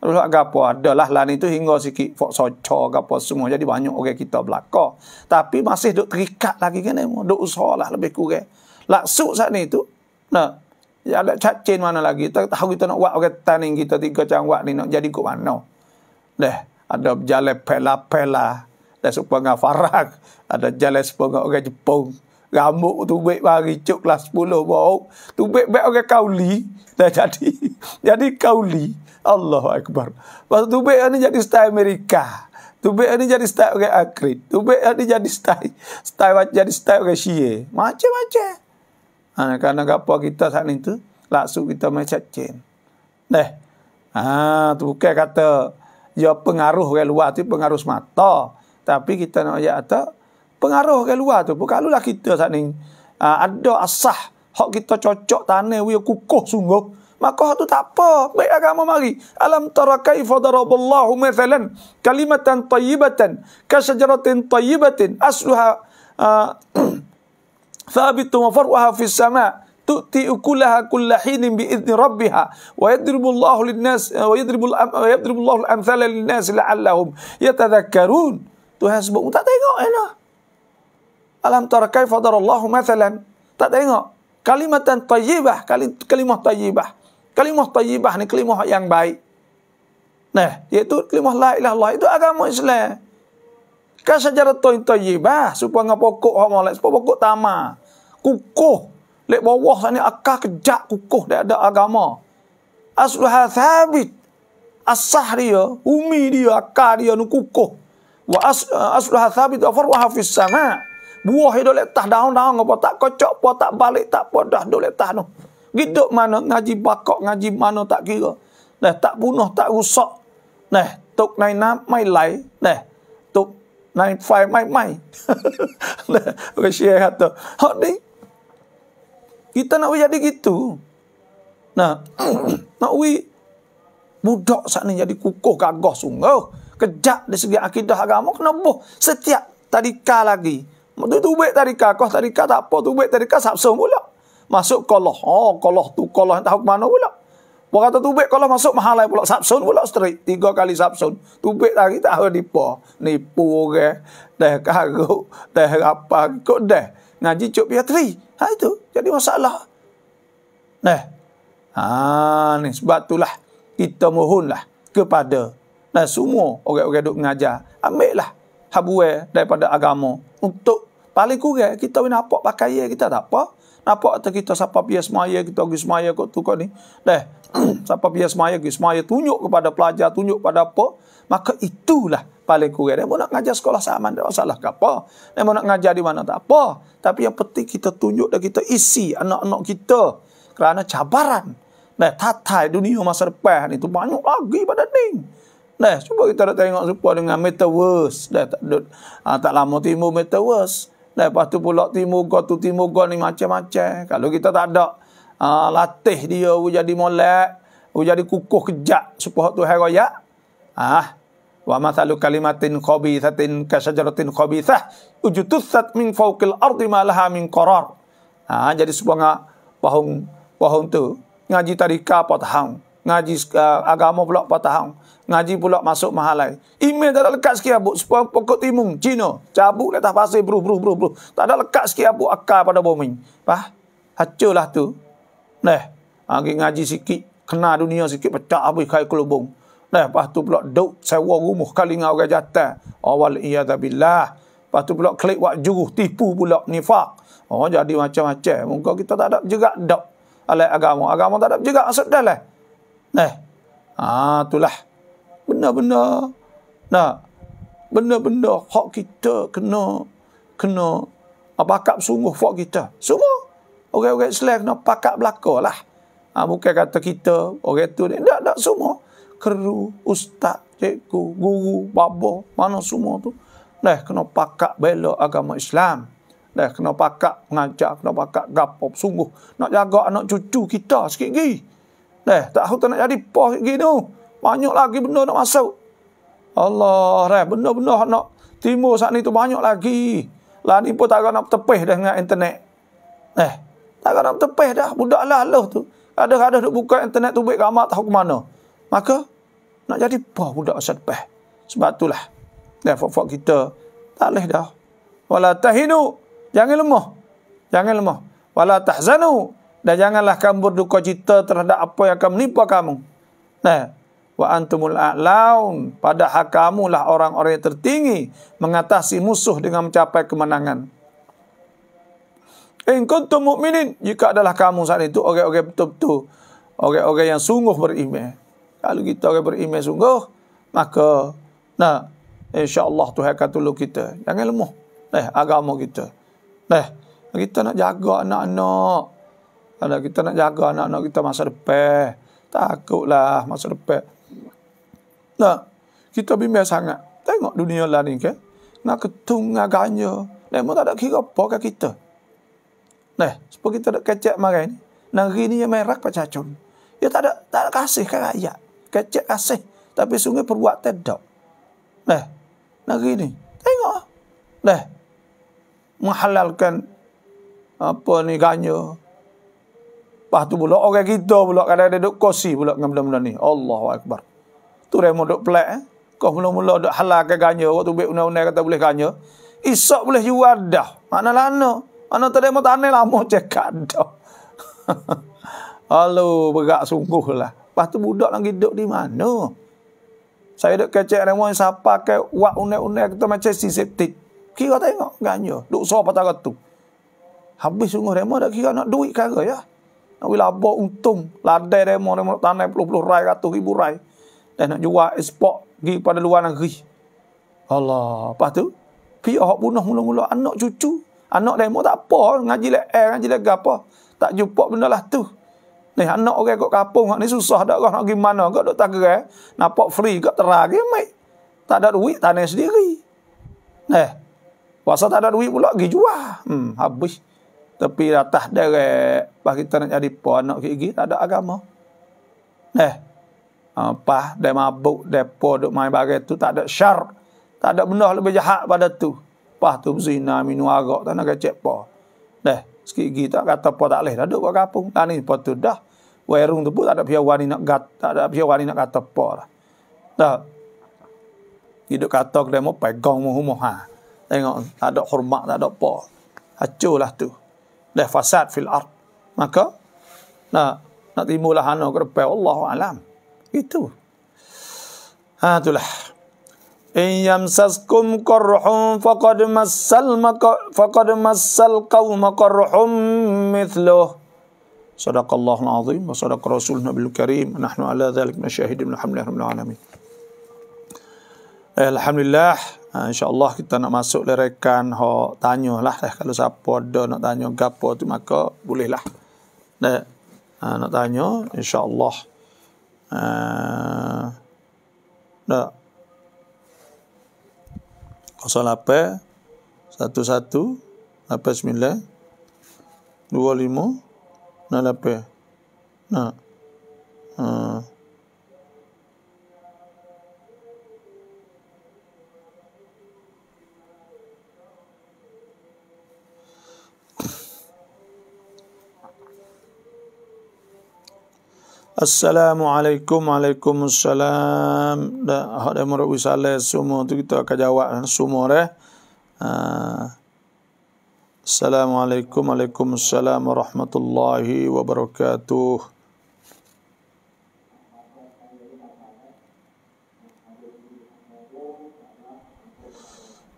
Lalu buat gapo adalah lah ni tu hingga sikit fok soco gapo semua jadi banyak orang kita belaka. Tapi masih duk terikat lagi kan demo, eh, duk usahalah lebih kurang. Laksud saat ni tu nak ya ada cacin mana lagi tak tahu kita nak buat orang tanding kita tiga cang buat ni nak jadi ke mana. Dah ada jalan pela-pela dan supaya dengan Ada jalan supaya orang Jepun rambut tubik mari cuk kelas 10 bau tubik baik orang kauli dah jadi jadi kauli Allah akbar waktu tubik ni jadi style Amerika tubik ni jadi style orang akrit tubik ni jadi style style jadi style orang Syie macam-macam ha nah, kerana apa kita saat ni tu laksu kita macam cin deh ha tu bukan kata Ya pengaruh orang luar tu pengaruh semata tapi kita nak ajak atau pengaruh ke luar tu. Bukan lah kita saat ni. Ah, ada asah. Hak kita cocok tanah. Wih kukuh sungguh. Maka tu tak apa. Baik agama mari. Alam tara kaifa daraballahu mathalan kalimatan tayyibatan kasyajaratin tayyibatin asluha ah, thabitu wa farwaha fis sama' tu'ti ukulaha kullahin bi idzni rabbih wa yadribu lin nas ah, wa yadribu yadribu Allahu al-amthala lin nas la'allahum yatadhakkarun. Tuhan sebut tak tengok eh lah. Alam tara kaifa darallahu mathalan. Tak tengok. Kalimatan tayyibah. Kalimah tayyibah. Kalimah tayyibah ni kalimah yang baik. Nah, iaitu kalimah la ilah Allah. Itu agama Islam. Kan sejarah tu tayyibah. Supaya dengan pokok orang malam. Supaya pokok tamah. Kukuh. Lek bawah sana akar kejak kukuh. Dia ada agama. Asluha thabit. Asah dia. Umi dia. Akar dia. kukuh. Wa as, uh, asluha thabit. Wa farwaha fissamah. Buah dia letak daun-daun apa. Tak kocok apa, tak balik, tak apa. Dah dia letak tu. Gitu mana ngaji bakok, ngaji mana tak kira. Nah, tak bunuh, tak rusak. Nah, tuk naik nam, mai lay. Nah, tuk naik fai, mai mai. nah, Rasyia kata. Hak ni. Kita nak jadi gitu. Nah, nak we budak saat ni jadi kukuh gagah sungguh. Kejap di segi akidah agama kena buh. Setiap tadika lagi tu tubik tarika, Kau tarika tak apa. tu Tubik tarika sapsa pula. Masuk kolah. Oh, kolah tu kolah yang tahu ke mana pula. Buat kata tubik kolah masuk mahalai pula. Sapsun pula straight. Tiga kali sapsun. Tubik tadi tak ada nipu. Nipu ke. Dah karuk. Dah apa. Kok dah. Ngaji cuk piatri. Ha itu. Jadi masalah. Nah. Ha ni. Sebab itulah. Kita mohonlah. Kepada. Nah semua. Orang-orang duk mengajar. Ambil lah. Habuai daripada agama. Untuk Paling kurang kita boleh nampak ya kita tak apa. Nampak atau kita siapa pihak semaya, kita pergi semaya kot tu kot ni. Dah. siapa pihak semaya, pergi semaya. Tunjuk kepada pelajar, tunjuk kepada apa. Maka itulah paling kurang. Dia nak ngajar sekolah sama, tak masalah ke apa. Dia nak ngajar di mana, tak apa. Tapi yang penting kita tunjuk dan kita isi anak-anak kita. Kerana cabaran. Nah, tatai dunia masa depan itu banyak lagi pada ni. Nah, cuba kita nak tengok supaya dengan metaverse. Nah, tak, tak, ah, tak lama timur metaverse. Lepas tu pula timur kau tu timur ni macam-macam. Kalau kita tak ada uh, latih dia jadi molek, jadi kukuh kejak supaya tu hari raya. Ah. Wa mathalu kalimatin khabithatin ka syajaratin khabithah ujutussat min fawqil ardi ma laha min qarar. Ah jadi supaya pahung pahung tu ngaji tarika patahang. Ngaji uh, agama pula patahang. Ngaji pula masuk mahalai. Email tak ada lekat sikit abuk. Sepuluh pokok timung. Cina. Cabuk letak atas pasir. Bro, bro, bro, bro. Tak ada lekat sikit abuk akar pada bombing. Fah? Hacalah tu. Nah. Lagi ngaji sikit. Kena dunia sikit. Pecah Abu kaya kelubung. Nah. Lepas tu pula duk sewa rumah kali dengan orang jatah. Awal iyadabilah. Lepas tu pula klik buat juruh. Tipu pula nifak. Oh jadi macam-macam. Muka kita tak ada juga duk. Alat agama. Agama tak ada dah Sudahlah. Nah. Ah, Itulah. Benda-benda, nah benda-benda, hak kita kena kena abakap ah, sungguh hak kita semua orang-orang Islam kena pakat belaka lah ha, bukan kata kita orang tu tak tak semua keru ustaz cikgu guru babo mana semua tu dah kena pakat bela agama Islam dah kena pakat mengajar kena pakat gapo sungguh nak jaga anak cucu kita sikit lagi dah tak tahu tak nak jadi pos gitu. Banyak lagi benda nak masuk. Allah, rah, benda-benda nak timur saat ni tu banyak lagi. Lani pun tak nak tepih dah dengan internet. Eh, tak nak tepih dah. Budak lah lah tu. Ada-ada duk buka internet tu, baik ramah tahu ke mana. Maka, nak jadi apa budak asal tepih? Sebab itulah. Dan eh, fok-fok kita, tak boleh dah. Walatahinu, jangan lemah. Jangan lemah. Walatahzanu, dan janganlah kamu berduka cita terhadap apa yang akan menipu kamu. Nah, eh, wa antumul a'laun pada hakamu lah orang-orang yang tertinggi mengatasi musuh dengan mencapai kemenangan in kuntum mukminin jika adalah kamu saat itu orang-orang betul-betul orang-orang yang sungguh beriman kalau kita orang beriman sungguh maka nah insyaallah Tuhan akan tolong kita jangan lemah leh agama kita leh kita nak jaga anak-anak ada kita nak jaga anak-anak kita masa depan takutlah masa depan Nah, kita bimbang sangat. Tengok dunia lah ni ke. Nak ketung, nak ganya. pun tak ada kira apa ke kita. Nah, sebab kita ada kecek marah ni. Negeri ni yang merah pak cacun. Ya tak ada, tak ada kasih ke rakyat. Kecek kasih. Tapi sungai perbuat tedok. Nah, negeri ni. Tengok. Nah, menghalalkan apa ni ganyo? Lepas tu pula orang kita pula kadang-kadang duduk kosi pula dengan benda-benda ni. Allahu Akbar tu remo duk pelak eh. Kau mula-mula duk halal ke ganya, waktu baik unai-unai kata boleh ganya. Isok boleh jual dah. Mana lana? Mana tak remo tanah lama cekat dah. Halo, berat sungguh lah. Lepas tu budak lagi duduk di mana? Saya duduk kecek remo yang siapa ke wak unai-unai kata macam si septik. Kira tengok, ganya. Duk soh patah tu. Habis sungguh remo dah kira nak duit kara ya. Nak wila untung. Ladai remo, remo tanah puluh-puluh rai, ratus ribu rai dan nak jual ekspor pergi pada luar negeri. Allah, apa tu? Pi hok bunuh mula-mula anak cucu. Anak demo tak apa, ngaji lek eh, ngaji lek gapo, Tak jumpa benda lah tu. Ni anak orang kat kampung ni susah dak orang nak pergi mana gak dak tagar. Nampak free gak terang ke mai. Tak ada duit tanah sendiri. Nah. Eh, puasa tak ada duit pula pergi jual. Hmm, habis. Tapi atas derek, pas kita nak jadi apa anak gigi tak ada agama. Nah. Eh, Ah, pah dan mabuk depo duk main barang tu tak ada syar tak ada benda lebih jahat pada tu pah tu zina minum arak tanah kecek pa deh sikit gigi tak kata pa tak leh dah duk kat kampung dah ni pa tu dah warung tu pun tak ada pihak wani nak gat tak ada pihak wani nak kata pa lah dah hidup kata kedai mau pegang mau rumah ha. tengok tak ada hormat tak ada pa hacullah tu deh fasad fil ard maka nah nak timbulah anak kerepek Allah alam itu. Ah itulah. In yamsaskum qarhun faqad massal faqad massal qauma qarhum mithluh. Sadaqallahul azim wa sadaq rasulun nabiyul karim. Nahnu ala dhalik nashahidin alhamdulillah rabbil alamin. Eh, alhamdulillah. Ha, InsyaAllah kita nak masuk lerekan. Ho, tanya lah. Eh, kalau siapa ada nak tanya gapo tu maka bolehlah. Eh, ha, nak tanya. InsyaAllah. Allah. Ah, tak. Kosong apa? Satu satu. Apa sembilan? Dua lima. Nak apa? Ah. Nak. Assalamualaikum Waalaikumsalam Dah ada murid usaha semua tu kita akan jawab lah semua eh Assalamualaikum Waalaikumsalam Warahmatullahi Wabarakatuh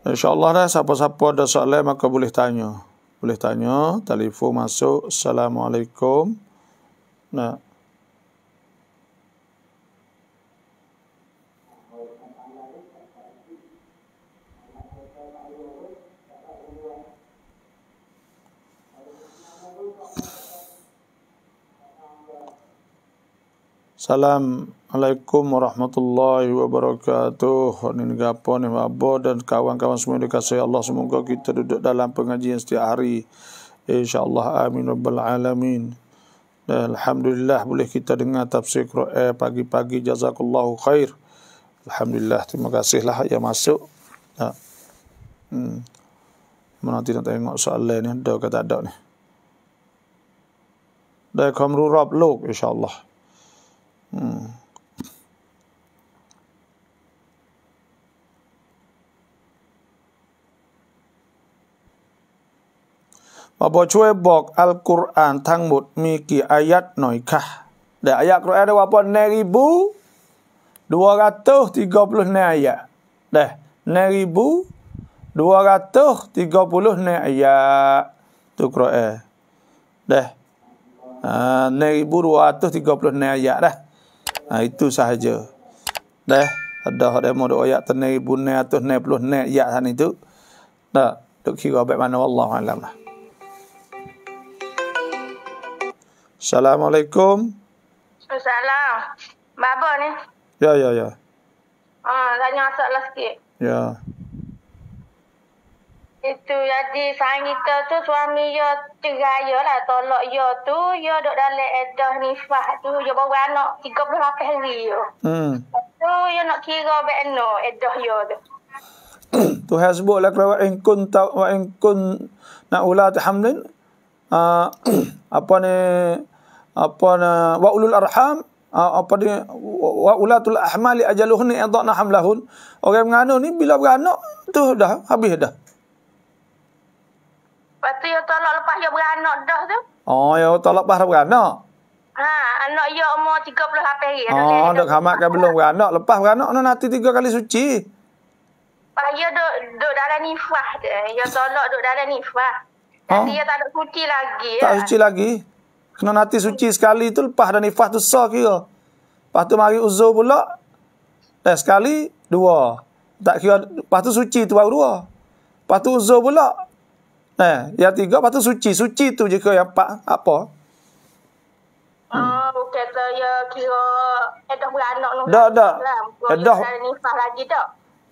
InsyaAllah dah siapa-siapa ada soalan maka boleh tanya boleh tanya, telefon masuk Assalamualaikum Nah. Salam Assalamualaikum warahmatullahi wabarakatuh. Hadirin gapo ni mabo dan kawan-kawan semua dikasihi Allah semoga kita duduk dalam pengajian setiap hari. Insyaallah amin rabbal alamin. alhamdulillah boleh kita dengar tafsir Quran pagi-pagi jazakallahu khair. Alhamdulillah terima kasihlah yang masuk. Ya. Hmm. Mana tidak tengok soalan ni ada kata ada ni. Dah kamu rob lok, insyaallah. Allah. Hmm. มาบอกช่วยบอกอัลกุรอานทั้งหมดมีกี่อายัดหน่อยคะเดี๋ยวอายัดกุรอานได้ว่าปอนเนริบูดัวราตุกที่กบลุนเนียเดเนริบูดัวราตุกที่กบลุนเนียตุกรอเอเดเนริบูดัวราตุกที่กบลุนเนียเดเอ่อ Ha, itu sahaja. Dah, ada orang yang mahu ayat tenai bunai atau tenai puluh tenai ayat sana itu. Tak, duk kira abad mana Allah Alam lah. Assalamualaikum.
Assalamualaikum. Baba ni? Ya, ya, ya. Ah, tanya asal lah sikit. Ya. Itu jadi sayang kita tu suami ya ceraya lah tolak yo tu yo duk dalam edah nifah tu yo bawa anak 38 hari yo Hmm. Tu yo nak kira bekno edah yo tu.
tu has sebut lah kalau in kun ta wa in kun na ula hamlin uh, apa ni apa na wa ulul arham uh, apa ni wa ulatul ahmali ajaluhun ni adana hamlahun orang menganu ni bila beranak tu dah habis dah
Lepas tu, ya tolak lepas ya beranak dah tu.
Oh, ya tolak lepas dah beranak?
Ha, anak ya umur 38 hari. Oh,
anak dok hamak kan belum beranak. Lepas beranak tu nanti tiga kali suci.
Lepas ya duk, duk dalam nifah je. Ya tolak duk dalam nifah. Jadi oh? ya tak ada suci lagi. Tak ya. suci
lagi? Kena nanti suci sekali tu lepas dan nifah tu sah kira. Lepas tu mari uzur pula. Eh, sekali, dua. Tak kira, lepas tu suci tu baru dua. Lepas tu uzur pula, Eh, yang tiga patut suci. Suci tu je ke yang empat? Apa?
Ah, kata ya bukan saya kira edah beranak tu. Dak, dak. Edah.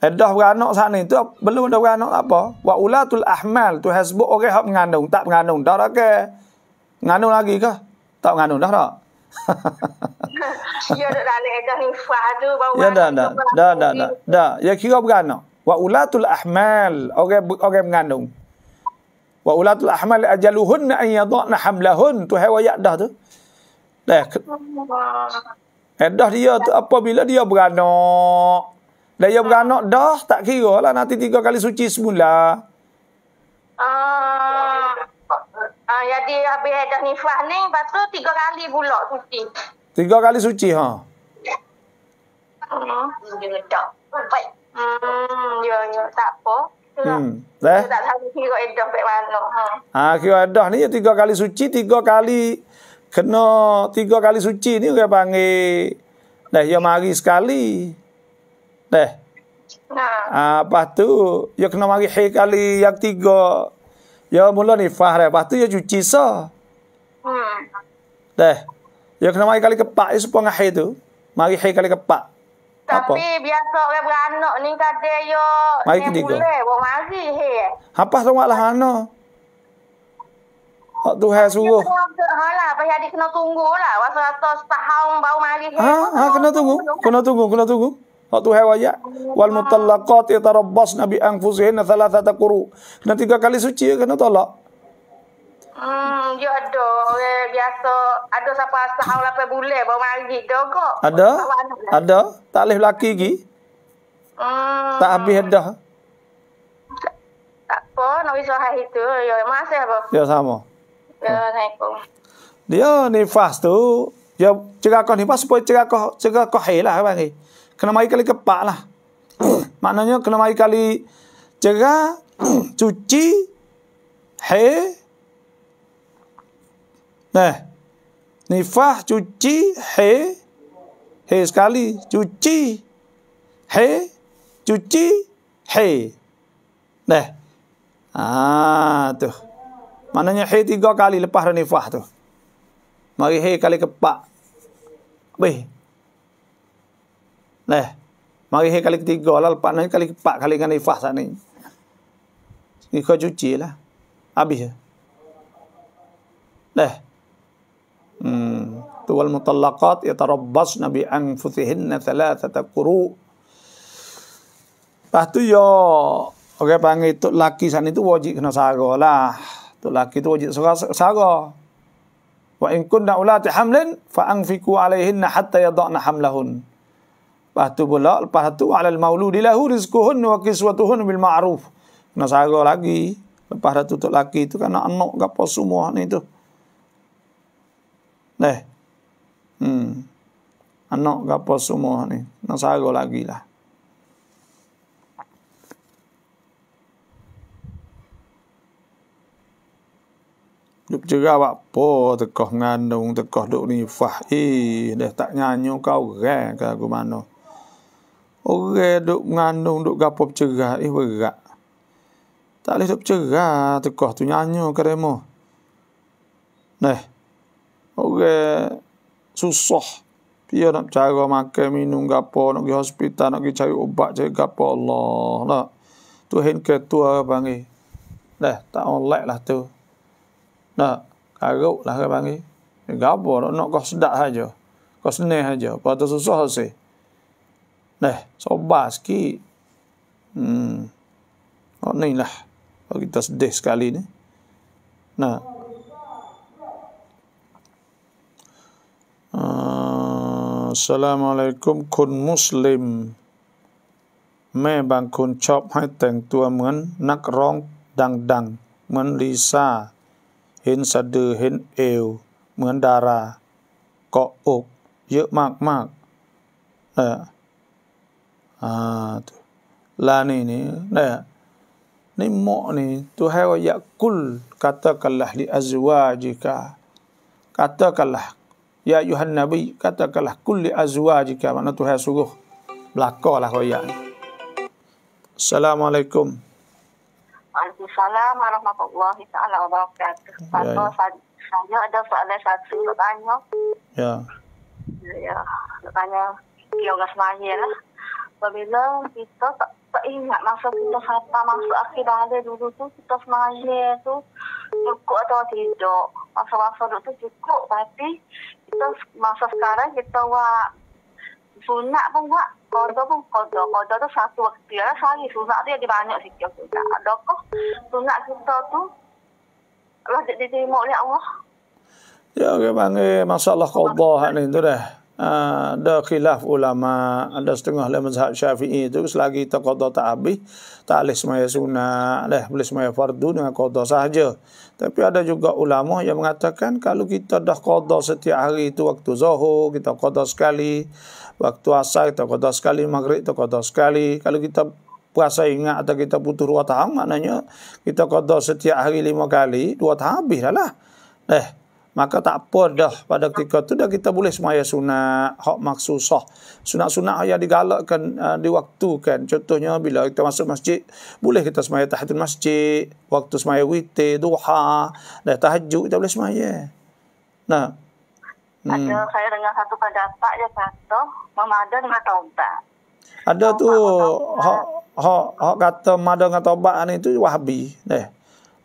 Edah beranak sana itu belum ada beranak apa? Wa ulatul ahmal tu has buk orang hak mengandung, tak mengandung. Dak dak ke? Mengandung lagi ke? Tak mengandung dah dak.
ya dah dah dah ya, dah dah. bawa. Ya dak dak. Dak dak dak.
Dak. Ya kira beranak. Wa ulatul ahmal orang orang mengandung wa ulatul ahmal ajaluhunna an yadhana hamlahun tu hewa dah tu dah edah dia tu apabila dia beranak dah dia beranak dah tak kira lah nanti tiga kali suci semula ah
ah jadi habis edah nifah ni lepas tu tiga kali pula suci
tiga kali suci ha
hmm. tak, Hmm, ya, ya, tak apa. Hmm. Dah. Eh? Tak tahu kira edah mana.
Ha. Ha, kira ni tiga kali suci, tiga kali kena tiga kali suci ni kau panggil. Dah ya mari sekali. Dah. Ha. Ha, lepas tu ya kena mari hai kali yang tiga. Ya mula ni fah dah. Lepas tu ya cuci sa. Hmm. Dah. Ya kena mari kali kepak ya supaya ngah tu. Mari hai kali kepak. Tapi
biasa orang beranak ni kadang yo
mari ketiga. Mulai, apa tu mak lah ana? Hak tu hal suruh. Ha lah, bayi adik kena tunggu lah. Masa rata
setahun baru malih. Ha,
ha, kena tunggu. Kena tunggu, kena tunggu. Oh tu hal wajak. Wal mutallaqat yatarabbas nabi angfusihina thalathata kuru. Kena tiga kali suci, kena tolak.
Hmm, ya ada. Biasa, ada siapa setahun lapan bulan baru malih. Ada Ada?
Ada. Tak boleh lelaki lagi?
Hmm. Tak
habis dah. Hmm
apa nak wis wahai itu yo mas apa yo ya, sama yo assalamualaikum
dia nifas tu yo cegah kau nifas supaya cegah kau cegah kau hilah apa ni kena mai kali kepak lah maknanya kena mai kali cegah cuci he nah nifah cuci he he sekali cuci he cuci he nah Ah tu. Maknanya hei tiga kali lepas renifah tu. Mari hei kali ke keempat. Weh. Leh. Mari hei kali ketiga lah. Lepas nanti kali ke keempat kali dengan renifah saat ni. Ini kau cuci lah. Habis. Leh. Hmm. Tuwal ya yatarabbas nabi anfusihinna thalatata kuru. Lepas tu yuk. Ya. Orang okay, panggil tu laki sana itu wajib kena lah. Tu laki tu wajib sara. Wa in kunna ulati hamlin fa anfiqu alaihinna hatta yadna hamlahun. Lepas tu pula lepas tu alal mauludi lahu rizquhun wa kiswatuhun bil ma'ruf. Kena sara lagi. Lepas tu tu laki tu kan anak gapo semua ni tu. Neh. Hmm. Anak gapo semua ni. Nak sara lagi lah. Duk jera bak po ngàn tekoh ngandung tekoh duk ni fah i dah tak nyanyo kau ge ke aku mano. Ore duk ngandung duk gapo cerah i berak. Tak leh duk cerah tekoh tu nyanyo ke demo. Neh. Ore susah dia nak cara makan minum po, nó pergi hospital nak pergi cari ubat cari gapo Allah lah. Tuhan ketua panggil. Dah tak oleh là tu. Nah, karuk lah kau panggil. Gapo nak nak kau sedap saja. Kau senih saja. Patut susah sih. Nah, sobat sikit. Hmm. Oh, ni lah. Oh, kita sedih sekali ni. Nah. Assalamualaikum kun muslim. Me bang kun chop hai teng tua mengen nak rong dang dang. Mengen Lisa. เห็นสะดือเห็นเอวเหมือนดาราเกาะอกเยอะมากมากนะลานี่นี่นะนี่หมอนี่ตัวให้ว่าอยากกุลกาตะกัลลัลิอัจวาจิกากาตะกัลลัลยาอยู่ฮันนบีกาตะกัลลัลกุลลิอัจวาจิกามันตัวให้สุกบลักก็ละเขาอย่าง Assalamualaikum.
Waalaikumsalam warahmatullahi taala wabarakatuh. Ya, ya. Saya ada soalan satu nak tanya. Ya. Ya, ya. nak tanya Dia semanya lah. Bila kita tak, tak ingat masa kita kata masuk akhir ada dulu tu kita semanya tu cukup atau tidak. Masa-masa dulu tu cukup tapi kita masa sekarang kita buat sunat pun buat Kodok pun kodok. Kodok tu satu waktu. Ya, saya sunat tu ada banyak sikit. Ada kok sunat kita tu. Lagi diterima oleh Allah.
Ya, okey bang. Eh, Masya Allah kau bawa Ah, ada khilaf ulama ada setengah lah mazhab syafi'i itu selagi tak kota tak habis tak boleh semaya sunnah leh, boleh semaya fardu dengan kota sahaja tapi ada juga ulama yang mengatakan kalau kita dah kota setiap hari itu waktu zuhur kita kota sekali waktu asar kita kota sekali maghrib kita kota sekali kalau kita puasa ingat atau kita butuh dua tahun maknanya kita kota setiap hari lima kali dua tahun habis dah lah leh. Lah. Maka tak apa dah pada ketika tu dah kita boleh semaya sunat hak maksusah. Sunat-sunat yang digalakkan uh, diwaktukan. Contohnya bila kita masuk masjid, boleh kita semaya tahajud masjid, waktu semaya witi, duha, dah tahajud kita boleh semaya. Nah. Hmm. Ada
saya dengar satu pendapat je satu, memada dengan taubat.
Ada tu hak hak hak kata memada dengan taubat ni tu wahabi. Deh.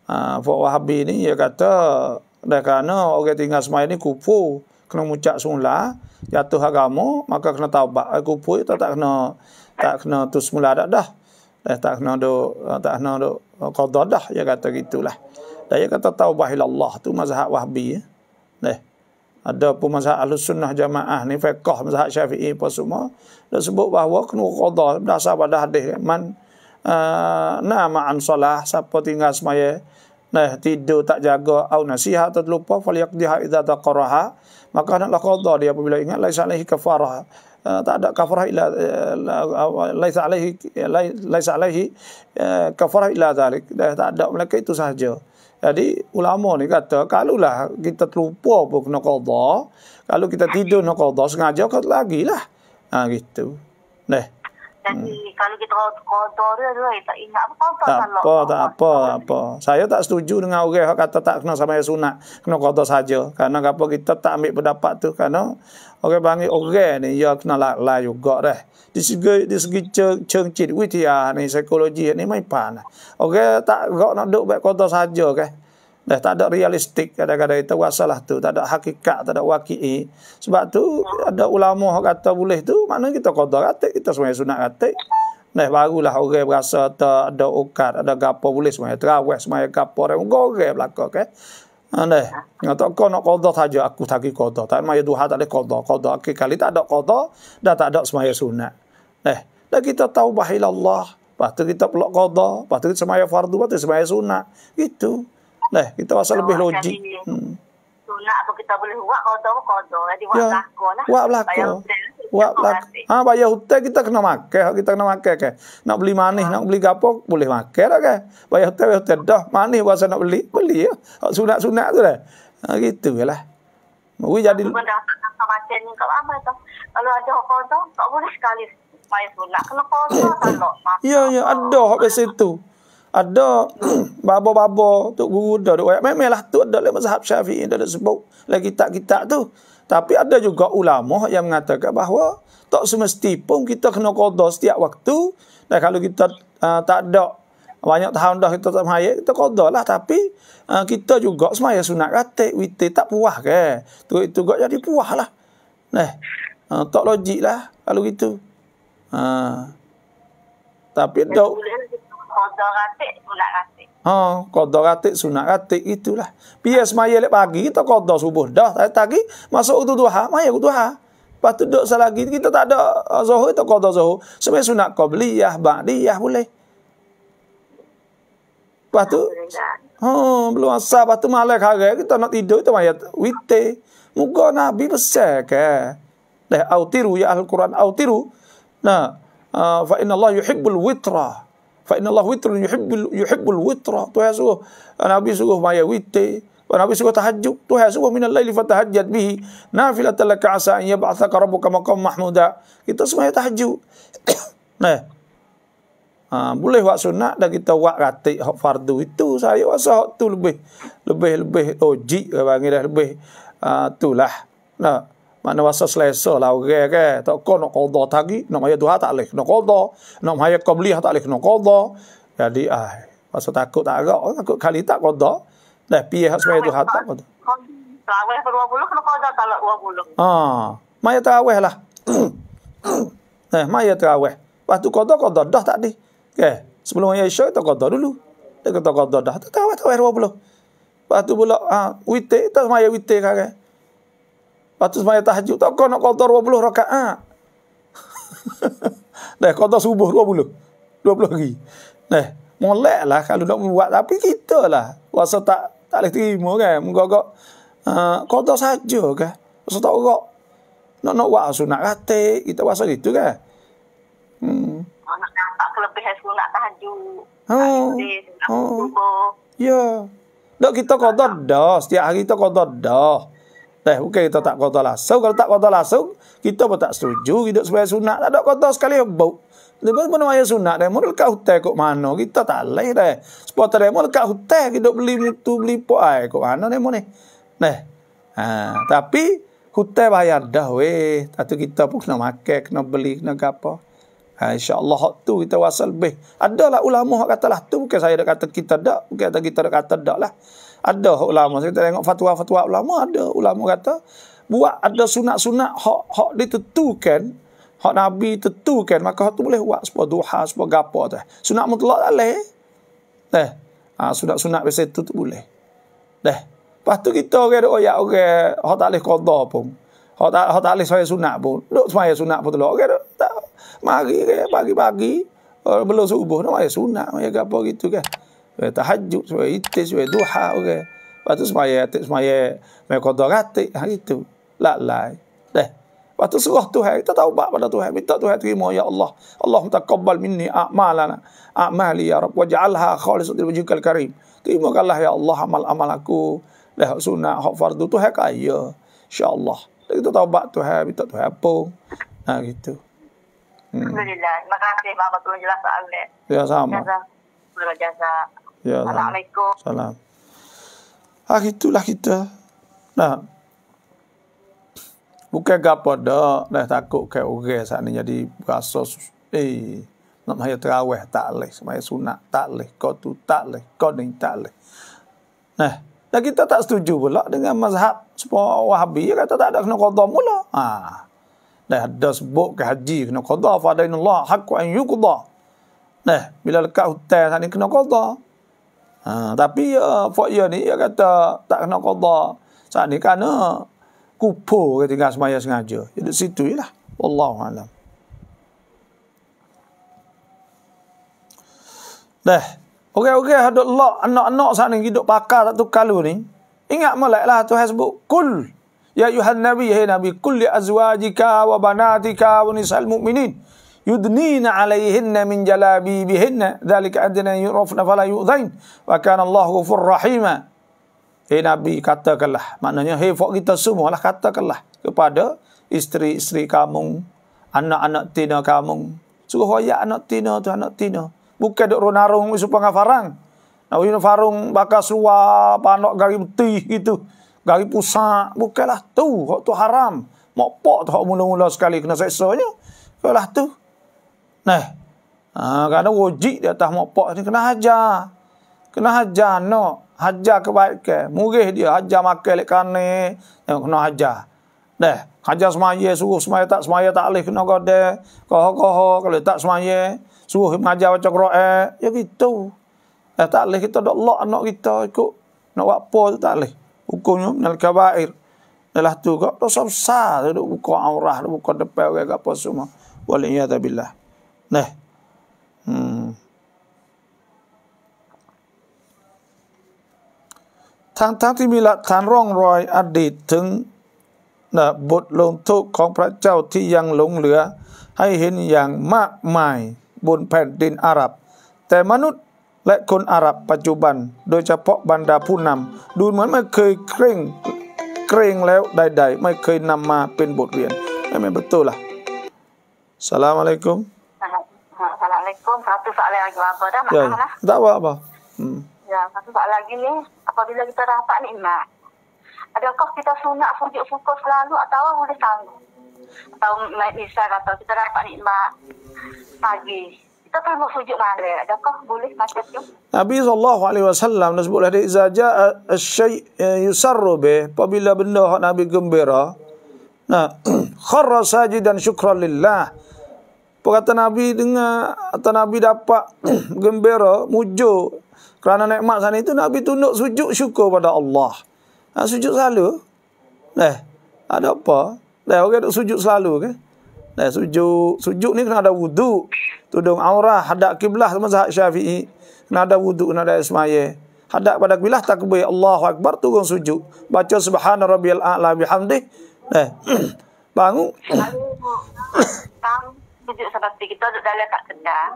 Ah, uh, wahabi ni dia kata dan kerana orang yang tinggal semaya ni kupu, kena mucak semula, jatuh agama, maka kena taubat. Kupu itu tak kena tak kena tu semula dah dah. Eh, tak kena do eh, tak kena do eh, qada dah Ya kata gitulah. Dan dia kata taubat ila Allah tu mazhab Wahabi. Ya. Eh. Ada pun mazhab Ahlus Sunnah Jamaah ni fiqh mazhab Syafi'i pun semua dia sebut bahawa kena qada berdasar pada hadis man uh, nama ansalah siapa tinggal semaya Nah, tidur tak jaga au nasihat atau terlupa fal yaqdiha idza taqaraha maka hendaklah qadha dia apabila ingat laisa alaihi kafarah Uh, tak ada kafarah ila eh, laisa alaihi laisa alaihi eh, kafarah ila zalik dah tak ada mereka itu sahaja jadi ulama ni kata kalaulah kita terlupa pun kena qada kalau kita tidur nak qada sengaja kau lagilah ha gitu neh
jadi hmm. kalau kita kotor dia tak ingat apa kotor kalau. Tak
apa, tak apa, Saya tak setuju dengan orang yang kata tak kena sama yang sunat, kena kotor saja. Karena apa kita tak ambil pendapat tu karena orang panggil orang ni ya kena lalai -la juga dah. Di segi di segi cengcit ceng, witia ni psikologi ni main panah. Orang tak gak nak duk buat kotor saja Dah tak ada realistik kadang-kadang itu wasalah tu, tak ada hakikat, tak ada waqi'i. Sebab tu ada ulama kata boleh tu, mana kita qada ratik, kita semua sunat ratik. Nah barulah orang berasa ada ada ukat, ada gapo boleh semua terawih semua gapo orang gore belaka ke. Kan? Aneh. Ngata kau nak qada saja aku tagi qada. Tak mai duha tak ada qada, qada ke kali tak ada qada, dah tak ada semua sunat. Nah, dah kita taubah ila Allah. Lepas tu kita pula qada, lepas tu kita semaya fardu, lepas tu semaya sunnah Gitu. Nah, kita rasa so, lebih logik.
Hmm. Sunat apa kita boleh buat kau tahu kau tahu. Jadi buat ya. lah. Buat belakang.
Bayar Buat belakang. Ah, bayar hutang kita kena makan. Kita kena makan ke. Kan? Nak beli manis, ha. nak beli gapok boleh makan lah ke. Kan? Bayar hutang, bayar hutang. Dah manis buat nak beli, beli ya. Sunat-sunat tu lah. Ha, gitu je lah. Mungkin jadi... Aku
nak macam ni. Kalau apa itu? Kalau ada kodoh, tak boleh sekali. Bayar sunat. Kena kodoh, tak nak.
Ya, ya. Ada habis itu ada babo-babo tu guru dah duk ayat memanglah tu ada dalam mazhab Syafi'i dah ada sebut lagi kitab-kitab tu. Tapi ada juga ulama yang mengatakan bahawa tak semesti pun kita kena qada setiap waktu. Dan kalau kita uh, tak ada banyak tahun dah kita tak semaya, kita qada lah tapi uh, kita juga semuanya sunat katik, witir tak puah ke. Tu itu juga jadi puah lah. Nah. Uh, tak logik lah kalau gitu. Uh, tapi dok
Qadar ratik, sunat ratik.
Oh, ah, qadar ratik, sunat ratik, itulah. Biar semaya lep pagi, kita qadar subuh. Dah, tadi pagi, masuk dua duha, maya waktu duha. Lepas tu duduk selagi, kita tak ada ah, zuhur, kita qadar zuhur. Semua sunat qabliyah, ba'diyah boleh. Lepas tu, oh, belum asal, lepas tu malam hari, kita nak tidur, kita maya witi. Muka Nabi besar ke? Dah, autiru ya Al-Quran, autiru. Nah, uh, fa'inallah yuhibbul witrah. Fa inna Allah witr yuhibbul yuhibbul witra. Tu ya sungguh Nabi sungguh maya witte. Nabi sungguh tahajjud. Tu ya sungguh minal laili fatahajjad bihi nafilatan laka asa an yab'atsaka rabbuka maqam mahmuda. Kita semua tahajjud. nah. Eh. Ha, boleh buat sunat dan kita buat ratik hak fardu itu saya rasa tu lebih lebih lebih oji oh, bagi dah lebih uh, lah. nah mana wasa selesa lah orang okay, kan tak kau nak qada tadi nak maya duha tak leh nak qada nak maya qabli tak leh nak qada jadi ah pasal takut tak agak takut kali tak qada dah piye hak sebab duha tak qada
Tarawih per 20 kena qada talak 20.
Ah, maya tarawih lah. eh, maya tarawih. Lepas tu qada qada dah tadi. Okey, eh, sebelum ia isyak tak qada dulu. Dia kata qada dah. Tarawih tarawih 20. Lepas tu pula ah, witik tak maya witik kan. Patut semaya tahajud. Tak kau nak kotor 20 rakaat. Dah kotor subuh 20. 20 lagi. Dah. mulak lah kalau nak buat. Tapi kita lah. Rasa tak tak boleh terima kan. Menggagak. Uh, ah, kotor saja kan. Rasa tak gok. Nak nak buat nak rata. Kita rasa gitu kan.
Hmm. Oh, nak kelebihan semua tahajud.
Oh. oh. Ya. Dok kita kotor dah. Setiap hari kita kotor dah. Teh, bukan kita tak kotor langsung. Kalau tak kotor langsung, kita pun tak setuju. Kita sebagai sunat, tak ada kotor sekali. Bau. Lepas pun namanya sunat, dia mula dekat hutan kot mana. Kita tak leh deh Sepatutnya dia mula dekat hutan. Kita beli mutu, beli puai kok mano dia ni. Nah, ha, tapi hutan bayar dah weh. Tapi kita pun kena makan, kena beli, kena apa. Ha, Allah hak tu kita wasal lebih. Adalah ulama hak katalah tu. Bukan saya dah kata kita tak. Bukan kata kita dah kata tak lah ada ulama kita tengok fatwa-fatwa ulama ada ulama kata buat ada sunat-sunat hak hak ditetukan, hak nabi tetukan. maka hak tu boleh buat sepo duha sepo gapo tu sunat mutlak tak leh eh ha, sunat-sunat biasa itu tu boleh deh lepas tu kita orang ada oyak orang hak tak leh qada pun hak tak hak tak leh saya sunat pun dok saya sunat pun telok orang tak mari pagi-pagi belum subuh nak maya sunat maya gapo gitu kan Eh, sebagai tahajud, sebagai itis, sebagai duha. Okay. Lepas tu semaya, atik semaya, ha, mekodor atik. Hari itu. Lak lai. Deh. Lepas tu serah Tuhan. Kita taubat pada Tuhan. Minta Tuhan terima. Ya Allah. Allah mutakabbal minni a'malana. A'mali ya Rabb. Waja'alha khalisat ilmu jikal karim. Terimakanlah ya Allah amal-amal aku. Lah sunnah, hak fardu. Tuhan kaya. InsyaAllah. Lepas tu taubat Tuhan. Minta Tuhan apa. Ha nah, gitu.
Hmm. Alhamdulillah. Terima kasih. Mama tu jelas soalan. Ya sama. Terima kasih.
Ya, Assalamualaikum. Salam. Ah itulah kita. Nah. Bukan gapo dak, dah takut ke orang saat ni jadi rasa eh nak maya terawih tak leh, maya sunat tak leh, kau tu tak leh, kau ni tak leh. Nah, dan kita tak setuju pula dengan mazhab sepuluh wahabi kata tak ada kena qadha mula. Ha. Dah ada sebut ke haji kena qadha fa dainullah haqqu an yuqadha. Nah, bila lekat hutan ni kena qadha. Ha, tapi ya, Fok Ya ni, dia kata tak kena kodak. Saat ni kerana kupur ketika semaya sengaja. Jadi situ je lah. Wallahualam. Dah. Orang-orang okay, okay, ha, lok anak-anak sana yang hidup pakar tak kalu ni. Ingat meleklah tu sebut. Kul. Ya Yuhan Nabi. Ya Hei Nabi. Kul li azwajika wa banatika wa nisal mu'minin yudnina alaihinna min jalabi bihinna dhalika adna yurafna fala yu'zain wa kana Allah ghafur rahima Hei Nabi katakanlah maknanya hei fok kita semua lah katakanlah kepada isteri-isteri kamu anak-anak tina kamu suruh waya anak tina tu anak tina bukan dok ronarung supaya ngafarang nak wina farung bakal suar panok gari betih gitu gari pusak bukanlah tu hok tu haram Mak pok tu hok mula-mula sekali kena seksanya kalah tu Nah. Ha, kerana wajib di atas mak pak ni kena hajar. Kena hajar nak. No. Hajar kebaikan. Murih dia. Hajar makan lek kane. Tengok kena hajar. Dah. Hajar semaya. Suruh semaya tak semaya tak boleh kena gada. koh koho Kalau tak semaya. Suruh mengajar baca Quran. Ya gitu. Eh, tak alih kita dok lok anak kita ikut. Nak buat apa tu tak alih, Hukumnya minal kabair. Dalam tu kau dosa besar. Duduk buka aurah. Duduk buka depan. Okay, apa semua. Walaikumsalam. นะอืมทางทั้งที่มีหลักฐานร่องรอย อดีตถึงนะบทลงโทษของพระเจ้าที่ยังหลงเหลือ ให้เห็นอย่างมากมายบนแผ่นดินอาหรับ แต่มนุษย์และคนอาหรับ ปัจจุบัน โดยเฉพาะบรรดาผู้นำดูเหมือนไม่เคยเคร่งเกรงแล้วใด ๆ ไม่เคยนำมาเป็นบทเรียนไม่เป็นประตูล่ะสลามอะลัยกุม
Assalamualaikum. Satu soalan lagi apa dah? Maaf ya, lah. Tak apa apa. Hmm. Ya, satu soalan lagi ni. Apabila kita dapat nikmat, adakah kita sunat sujud syukur selalu atau boleh tangguh? Atau misal kata kita dapat nikmat pagi,
Nabi sallallahu alaihi wasallam disebut hadis iza jaa asy eh, yusarru bi apabila benda hak Nabi gembira nah kharra sajidan syukran lillah apa kata Nabi dengar atau Nabi dapat gembira, mujur kerana nikmat sana itu Nabi tunduk sujud syukur pada Allah. Ha, sujud selalu. Eh, ada apa? Eh, orang duk sujud selalu ke? Eh, sujud. Sujud ni kena ada wuduk. Tudung aurah, hadap kiblah sama sahab syafi'i. Kena ada wuduk, kena ada ismaye, Hadap pada kiblah takbir. Allahu Akbar, turun sujud. Baca subhanahu rabbi ala bihamdih. Eh, Bangun
sujud sama si kita duduk dalam kat kedah.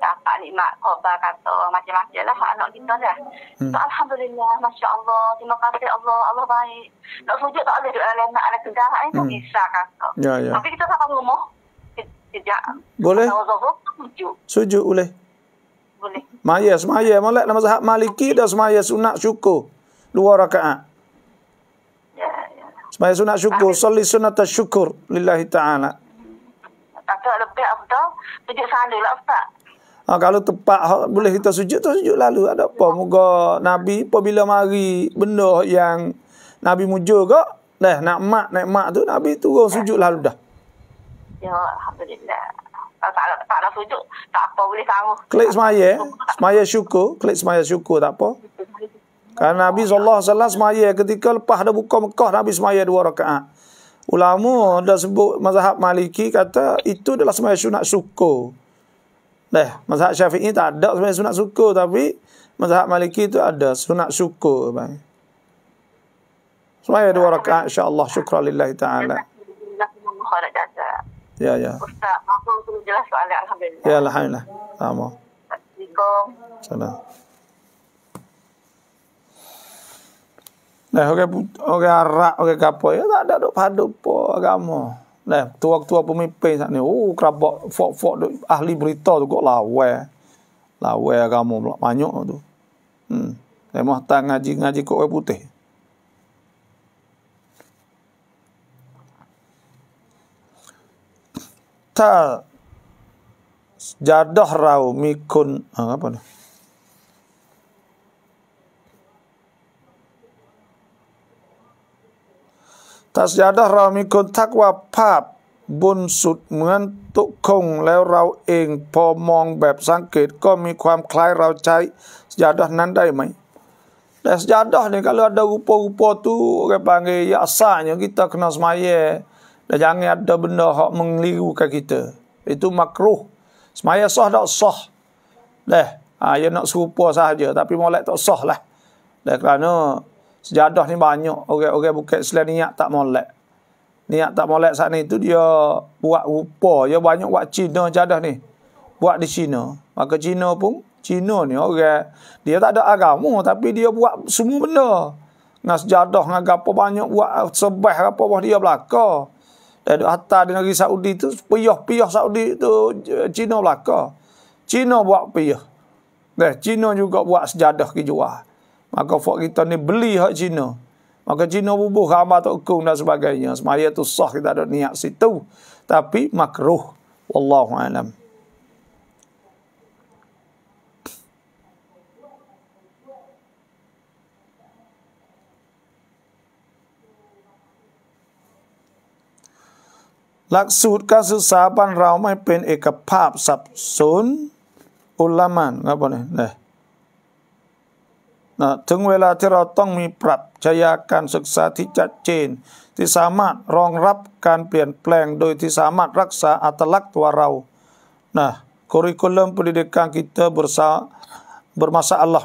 Dapat nikmat khabar kata macam-macam lah anak kita dah. Hmm. So, Alhamdulillah, Masya Allah, terima kasih Allah, Allah baik. Nak sujud tak boleh duduk dalam anak anak kedah, hmm. pun bisa kata. Ya, ya. Tapi kita sama
rumah, sejak. Boleh. Sujud. Sujud boleh. Boleh. Maya, semaya. Malak nama sahab maliki dah semaya sunat syukur. Luar rakaat. Ya, ya. Semaya sunat syukur. Salli sunat syukur. Lillahi ta'ala
kata lebih afdal sujud sana lah ustaz.
Ha, kalau tepat boleh kita sujud tu sujud lalu ada apa moga nabi apabila mari benda yang nabi muju ke dah nak mak naik mak tu nabi turun sujud lalu dah
ya alhamdulillah ah, tak nak tak ada sujud tak apa boleh sanggup
klik semaya eh? semaya syukur klik semaya syukur tak apa kerana Nabi SAW semaya ketika lepas dah buka Mekah Nabi semaya dua rakaat. Ulama dah sebut mazhab Maliki kata itu adalah sembahyang sunat syukur. Dah, mazhab Syafi'i tak ada sembahyang sunat syukur tapi mazhab Maliki itu ada sunat syukur bang. Semua dua rakaat insya-Allah syukralillah taala. Ya ya.
Ustaz, mohon tolong jelas soalan alhamdulillah. Ya alhamdulillah. Sama. Assalamualaikum.
Salam. Nah, orang orang Arab, orang kapo ya tak ada duk padu po agama. Nah, tua-tua pemimpin sana, ni, oh kerabak fok-fok ahli berita tu kok lawe. Lawe agama banyak tu. Hmm. Dia mah tang ngaji-ngaji kok orang putih. Ta jadah rau mikun ah, apa ni? ถ้าสยาดเรามีคนทักว่าภาพบุญสุดเหมือนตุคงแล้วเราเองพอมองแบบสังเกตก็มีความคล้ายเราใช้สยาดนั้นได้ไหมแต่สยาดนี่ก็เลือดอุปอุปตุก็บางอย่างสั่งอย่างกิตาคณสมัยเดียังเนี่ยเดบินเดาะมึงลิ้วกับกิตเตอ itu makruh สมัยสอดสอดเดะอ่าอย่านักสุปัวซะเจอแต่พี่โมเล็ตสอดละเด็กเราเนาะ Sejadah ni banyak orang-orang bukan selain niat tak molek. Niat tak molek sana itu dia buat rupa. Dia banyak buat Cina sejadah ni. Buat di Cina. Maka Cina pun, Cina ni orang. Dia tak ada agama tapi dia buat semua benda. Nah sejadah dengan apa banyak buat sebaik apa buat dia belakang. Dari atas di negeri Saudi tu, piyah-piyah Saudi tu Cina belakang. Cina buat piyah. Dah Cina juga buat sejadah kejuah. Maka fok kita ni beli hak Cina. Maka Cina bubuh ramah tak hukum dan sebagainya. Semaya tu sah kita ada niat situ. Tapi makruh. Wallahu alam. หลักสูตรการศึกษาบ้านเราไม่เป็นเอกภาพสับสนอุลามันครับผมเนี่ยนะถึงเวลาที่เราต้องมีปรับชยาการศึกษาที่จัดเจนที่สามารถรองรับการเปลี่ยนแปลงโดยที่สามารถรักษาอัตลักษณ์ตัวเรานะคุริคุลัมพิดิกาคิตเตอร์บรสา bermasalah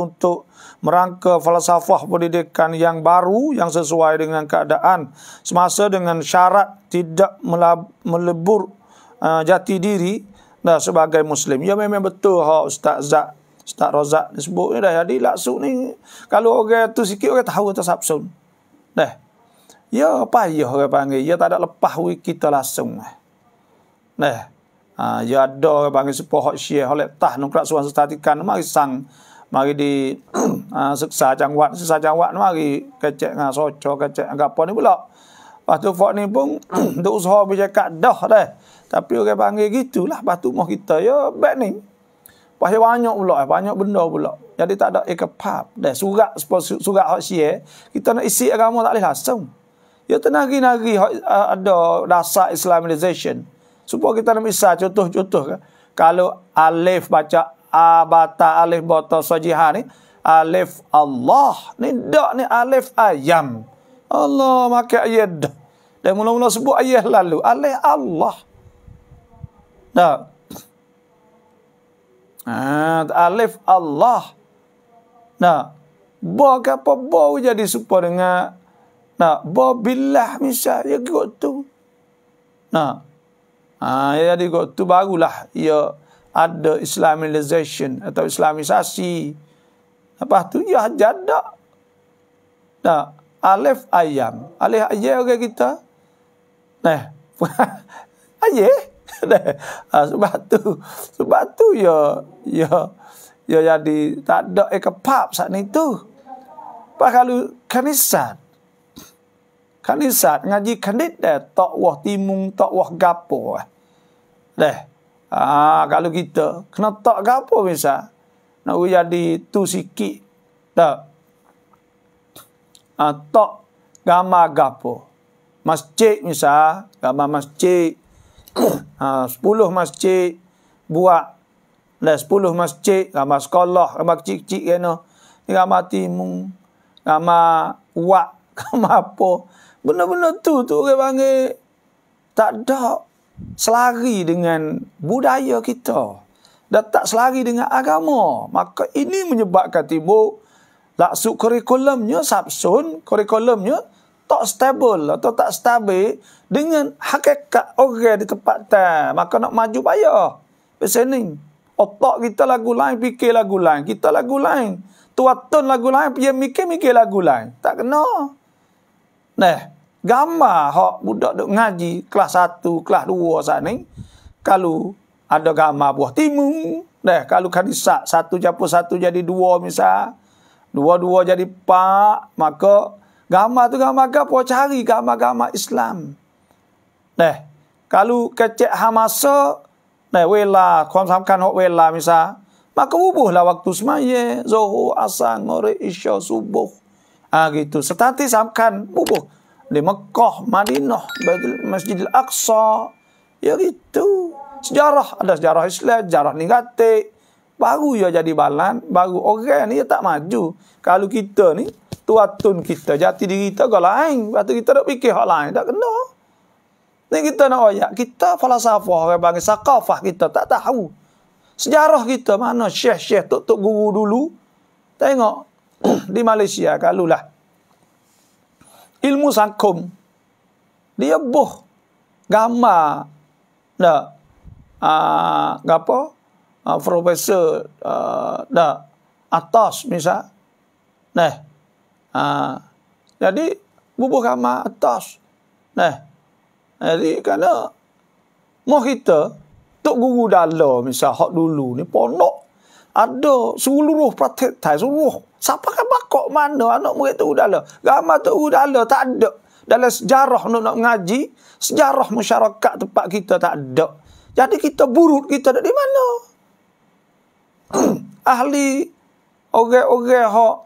untuk merangka falsafah pendidikan yang baru yang sesuai dengan keadaan semasa dengan syarat tidak melebur eh, jati diri nah, sebagai muslim ya memang betul ha, Ustaz Zak Ustaz rozak ni sebut ni dah. Jadi laksuk ni kalau orang tu sikit orang tahu tu sapsun. Dah. Ya apa ya orang panggil. Ya tak ada lepas kita langsung. Dah. Ha, ya ada orang panggil sepuh hak syih. Hak letah nukrak suan setatikan. Mari sang. Mari di ha, seksa jangwat. Seksa jangwat mari kecek dengan socok. Kecek dengan apa ni pula. Lepas tu fok ni pun untuk usaha bercakap dah dah. Tapi orang panggil gitulah. Lepas tu kita ya baik ni. Pasal banyak pula, banyak benda pula. Jadi tak ada ikhfaf. Dan surat surat hak syiar, eh. kita nak isi agama tak boleh langsung. Ya tenagi-nagi eh, ada dasar Islamization. Supaya kita nak isi contoh-contoh kan. Kalau alif baca abata alif bata sajihan ni, alif Allah. Ni dak ni alif ayam. Allah maka ayat. Dan mula-mula sebut ayat lalu. Alif Allah. Tak. Nah. Ha, alif Allah. Nah, ba apa ba jadi serupa dengan nah, ba billah misal ya kot tu. Nah. Ha, ya jadi kot tu barulah ya ada islamization atau islamisasi. Apa tu ya jada. Nah, alif ayam. Alif ayam orang kita. Nah. ayam ha, sebab tu sebab tu yo ya, yo ya, yo ya jadi tak ada eh, kepap saat ni tu pak kalau kanisat kanisat ngaji kandit dah tak wah timung tak wah gapo eh. deh ah ha, kalau kita kena tak gapo bisa nak jadi tu sikit tak ah ha, tak gama gapo masjid misal gama masjid Ha, uh, 10 masjid buat dan lah, 10 masjid ramai sekolah ramai kecil-kecil kena ni ramai timung ramai wak ramai apa benar-benar tu tu orang panggil tak ada selari dengan budaya kita dan tak selari dengan agama maka ini menyebabkan timbuk laksu kurikulumnya sabsun kurikulumnya tak stable atau tak stabil dengan hakikat orang di tempat tu. Maka nak maju payah. Pasal Otak kita lagu lain, fikir lagu lain. Kita lagu lain. Tuatun lagu lain, pergi mikir-mikir lagu lain. Tak kena. Nah, gambar hak budak duk ngaji kelas 1, kelas 2 sana ni. Kalau ada gambar buah timun. Nah, kalau kan satu japo satu jadi dua misal. Dua-dua jadi pak. Maka Gama tu gama gapo cari Gama gama Islam. Neh, kalau kecek hamasa, neh wela, kuam samkan hok wela misa, maka ubuh lah waktu semaya, zuhur, asar, ngore, isya, subuh. Ah gitu, setanti samkan ubuh. Di Mekah, Madinah, Masjidil Aqsa. Ya gitu. Sejarah, ada sejarah Islam, sejarah negatif. Baru ya jadi balan, baru orang ni ya tak maju. Kalau kita ni, tuatun kita, jati diri kita ke lain. Lepas tu kita tak fikir hal lain. Tak kena. Ni kita nak ayak. Kita falasafah, orang panggil sakafah kita. Tak tahu. Sejarah kita mana syekh-syekh, tok-tok guru dulu. Tengok. di Malaysia kalulah. Ilmu sangkum. Dia buh. gama, Tak. Uh, ah, apa? Uh, profesor. Tak. Ah, uh, Atas misal. Nah. Ha. Jadi bubuh kamar atas. Nah. Jadi kerana moh kita tok guru dala misal hak dulu ni pondok ada seluruh praktek, tai seluruh. Siapa kan bakok mana anak murid tu dala? Gamar tu dala tak ada. Dalam sejarah nak nak ngaji, sejarah masyarakat tempat kita tak ada. Jadi kita burut kita ada di mana? ahli orang-orang hak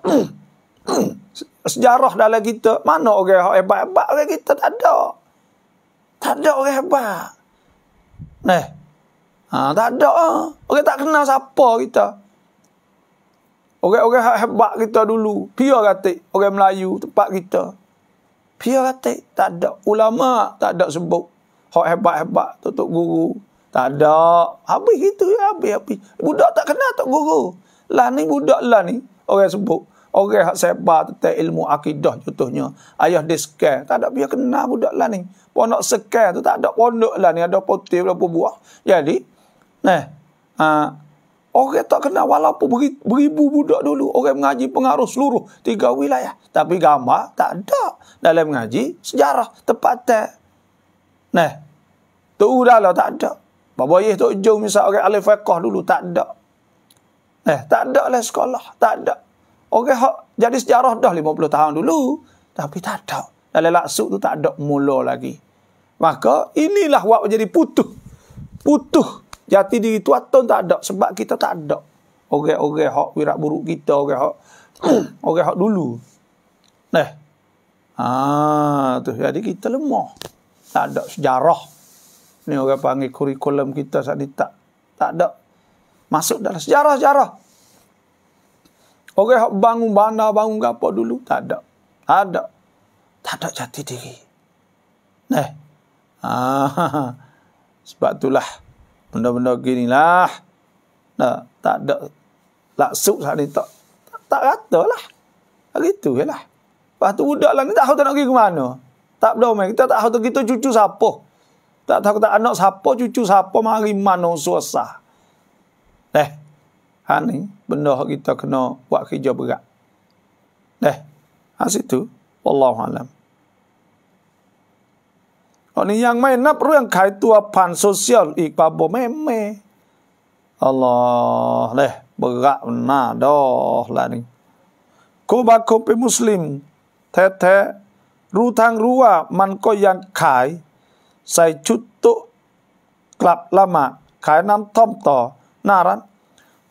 sejarah dalam kita. Mana orang yang hebat-hebat orang kita? Tak ada. Tak ada orang hebat. Nah. Ha, tak ada. Orang tak kenal siapa kita. Orang-orang yang hebat kita dulu. Pia kata orang Melayu tempat kita. Pia kata Tak ada. Ulama tak ada sebut. Hak hebat-hebat. Tutup guru. Tak ada. Habis itu ya. Habis-habis. Budak tak kenal tak guru. Lah ni budak lah ni. Orang sebut. Orang hak sebar tentang ilmu akidah contohnya. Ayah dia sekal. Tak ada biar kena budak lah ni. Pondok sekal tu tak ada pondok lah ni. Ada putih berapa buah. Jadi, nah, ha, orang tak kena walaupun beri, beribu budak dulu. Orang mengaji pengaruh seluruh tiga wilayah. Tapi gambar tak ada dalam mengaji sejarah tepatnya. Nah, tu dah lah tak ada. Bapak Yeh tu jom misal orang alif fiqah dulu tak ada. Eh, tak ada lah sekolah. Tak ada. Orang hak jadi sejarah dah 50 tahun dulu. Tapi tak ada. Dalam laksu tu tak ada mula lagi. Maka inilah buat jadi putuh. Putuh. Jati diri tu atau tak ada. Sebab kita tak ada. Orang-orang hak wirak buruk kita. Orang hak orang hak dulu. Nah. Eh. Ah, tu jadi kita lemah. Tak ada sejarah. Ni orang panggil kurikulum kita saat ni tak tak ada masuk dalam sejarah-sejarah. Orang okay, bangun bandar, bangun apa dulu? Tak ada. Tak ada. Tak ada jati diri. Nah. Ah, sebab itulah. Benda-benda gini lah. Nah, tak ada. Laksud saat ni tak. Tak, tak rata lah. Begitu je lah. Lepas tu budak lah ni tak tahu tak nak pergi ke mana. Tak berdomen. Kita tak tahu kita cucu siapa. Tak tahu tak anak siapa, cucu siapa. Mari mana susah. Nah. Ha ni benda hak kita kena buat kerja berat. Dah. Ha situ wallahu alam. อันนี้ยังไม่นับเรื่องขายตัวผ่านโซเชียลอีกป่ะบ่แม่แม่อัลลอฮ์เลยบกะหน้าดอละนี่กูบาคุเป็นมุสลิมแท้ๆรู้ทางรู้ว่ามันก็ยังขายใส่ชุดตุกลับละหมาดขายน้ำทอมต่อหน้าร้น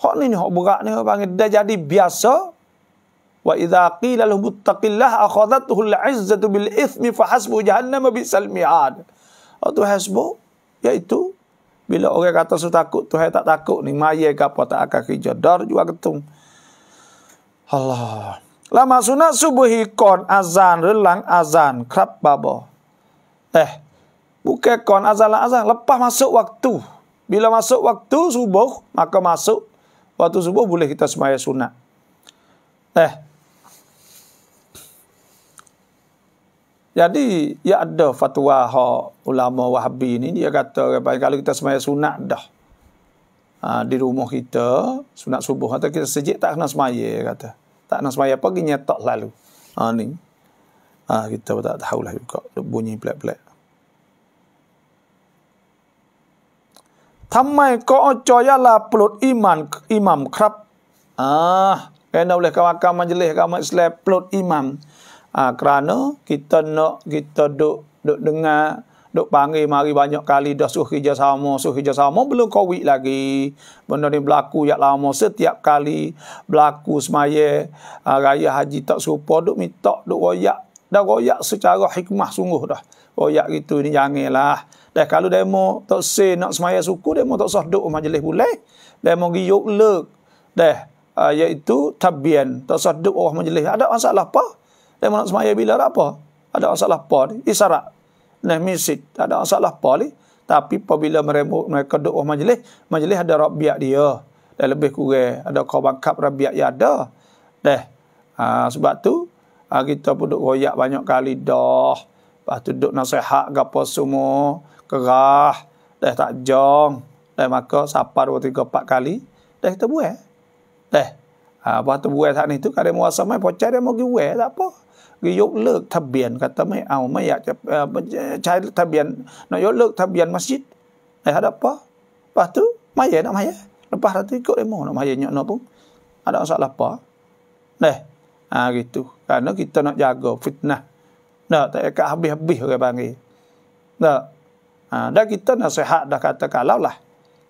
Hak ni ni hak berat ni panggil dah jadi biasa. Wa idza qila lahum ittaqillah akhadathu al-izzatu bil ithmi fa hasbu jahannam bi salmiad. Atau oh, hasbu iaitu bila orang kata saya takut Tuhan tak takut ni maye ke apa tak akan kerja dar juga ketung. Allah. Lama sunat subuh ikon azan relang azan krap babo. Eh buka kon azan lah azan lepas masuk waktu. Bila masuk waktu subuh maka masuk waktu subuh boleh kita semaya sunat. Eh. Jadi, ya ada fatwa ha, ulama wahabi ini dia kata, kalau kita semaya sunat dah. Ha, di rumah kita, sunat subuh, atau kita sejik tak kena semaya, kata. Tak kena semaya, pergi nyetok lalu. Ha, ni. Ha, kita tak tahulah juga, bunyi pelik-pelik. ทําไมก็จอยาลาปลดอิมันอิมัมครับอ่าเอ็นเอาเลยกามกามันเลยกามสแลปลดอิมัมอ่ากราโนกิตโนกิตโดดดึงาดูปางีมาริ ah, ah, banyak kali dah suruh kerja sama suruh kerja sama belum covid lagi benda ni berlaku yak lama setiap kali berlaku semaya uh, haji tak serupa duk minta duk royak dah royak secara hikmah sungguh dah royak gitu ni janganlah Dah kalau dia mau tak se nak semaya suku dia mau tak sah duk majlis boleh. Demo giyuk lek. Dah uh, iaitu tabian tak sah duk orang majlis. Ada masalah apa? Demo nak semaya bila ada apa? Ada masalah apa isara, Isarak. Nah misit. Ada masalah apa ni? Tapi apabila mereka mereka duk orang majlis, majlis ada rabiat dia. Dah lebih kurang ada kau bangkap rabiat yang ada. Dah. Ha, sebab tu ah, kita pun duk royak banyak kali dah. Lepas tu duk nasihat gapo semua kerah, dah tak jong, dah maka sapa dua tiga empat kali, dah kita buat. Dah. apa ha, tu buat saat ni tu, kalau mau asamai, pocah dia mau pergi buat, tak apa. Pergi yuk lek tabian, kata, mai au, ah, mai ya, ah, eh, cari tabian, nak yuk lek tabian masjid. Eh, ada apa? Lepas tu, maya nak maya. Lepas tu, ikut dia mau nak maya nyok pun. Ada masalah apa? Dah. Ha, gitu. Karena kita nak jaga fitnah. Tak, tak habis-habis orang panggil. Tak. Ha, dan kita nasihat dah kata kalau lah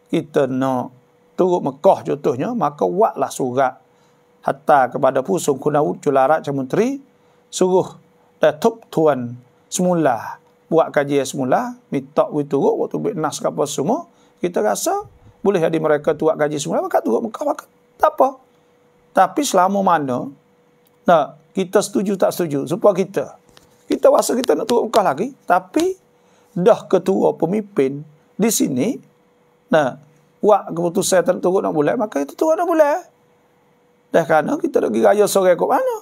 kita nak turut Mekah contohnya, maka buatlah surat hatta kepada pusung kunaud cularat cemuntri suruh tetap tuan semula buat kaji semula minta we turut waktu bit nas apa semua kita rasa boleh jadi mereka tuak kaji semula maka turut Mekah maka tak apa tapi selama mana nak kita setuju tak setuju supaya kita kita rasa kita nak turut Mekah lagi tapi dah ketua pemimpin di sini nah buat keputusan tak turun nak boleh, maka itu turun nak boleh. dah kerana kita nak pergi raya sore ke mana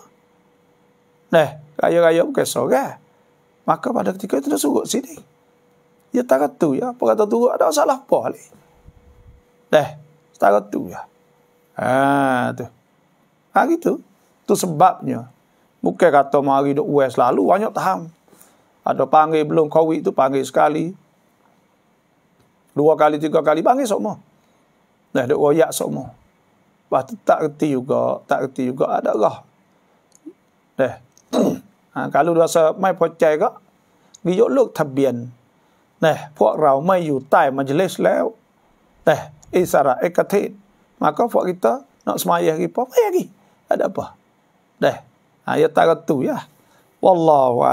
nah raya-raya bukan sore maka pada ketika itu dah suruh sini ya tak tu ya apa kata turun ada salah apa ni dah tak tu ya ha tu ha gitu tu sebabnya bukan kata mari duk west lalu banyak tahan ada panggil belum COVID itu panggil sekali. Dua kali, tiga kali panggil semua. Dah duk royak semua. Lepas tu tak reti juga, tak reti juga ada lah. Dah. ha, kalau rasa mai percaya ke, giyok lok tabian. Nah, puak rau mai yu majlis lew. Dah, isara eh, ekatit. Eh, Maka puak kita nak semayah kita, mai lagi. Ada apa? Dah. Ha, ya tak ya. Wallahu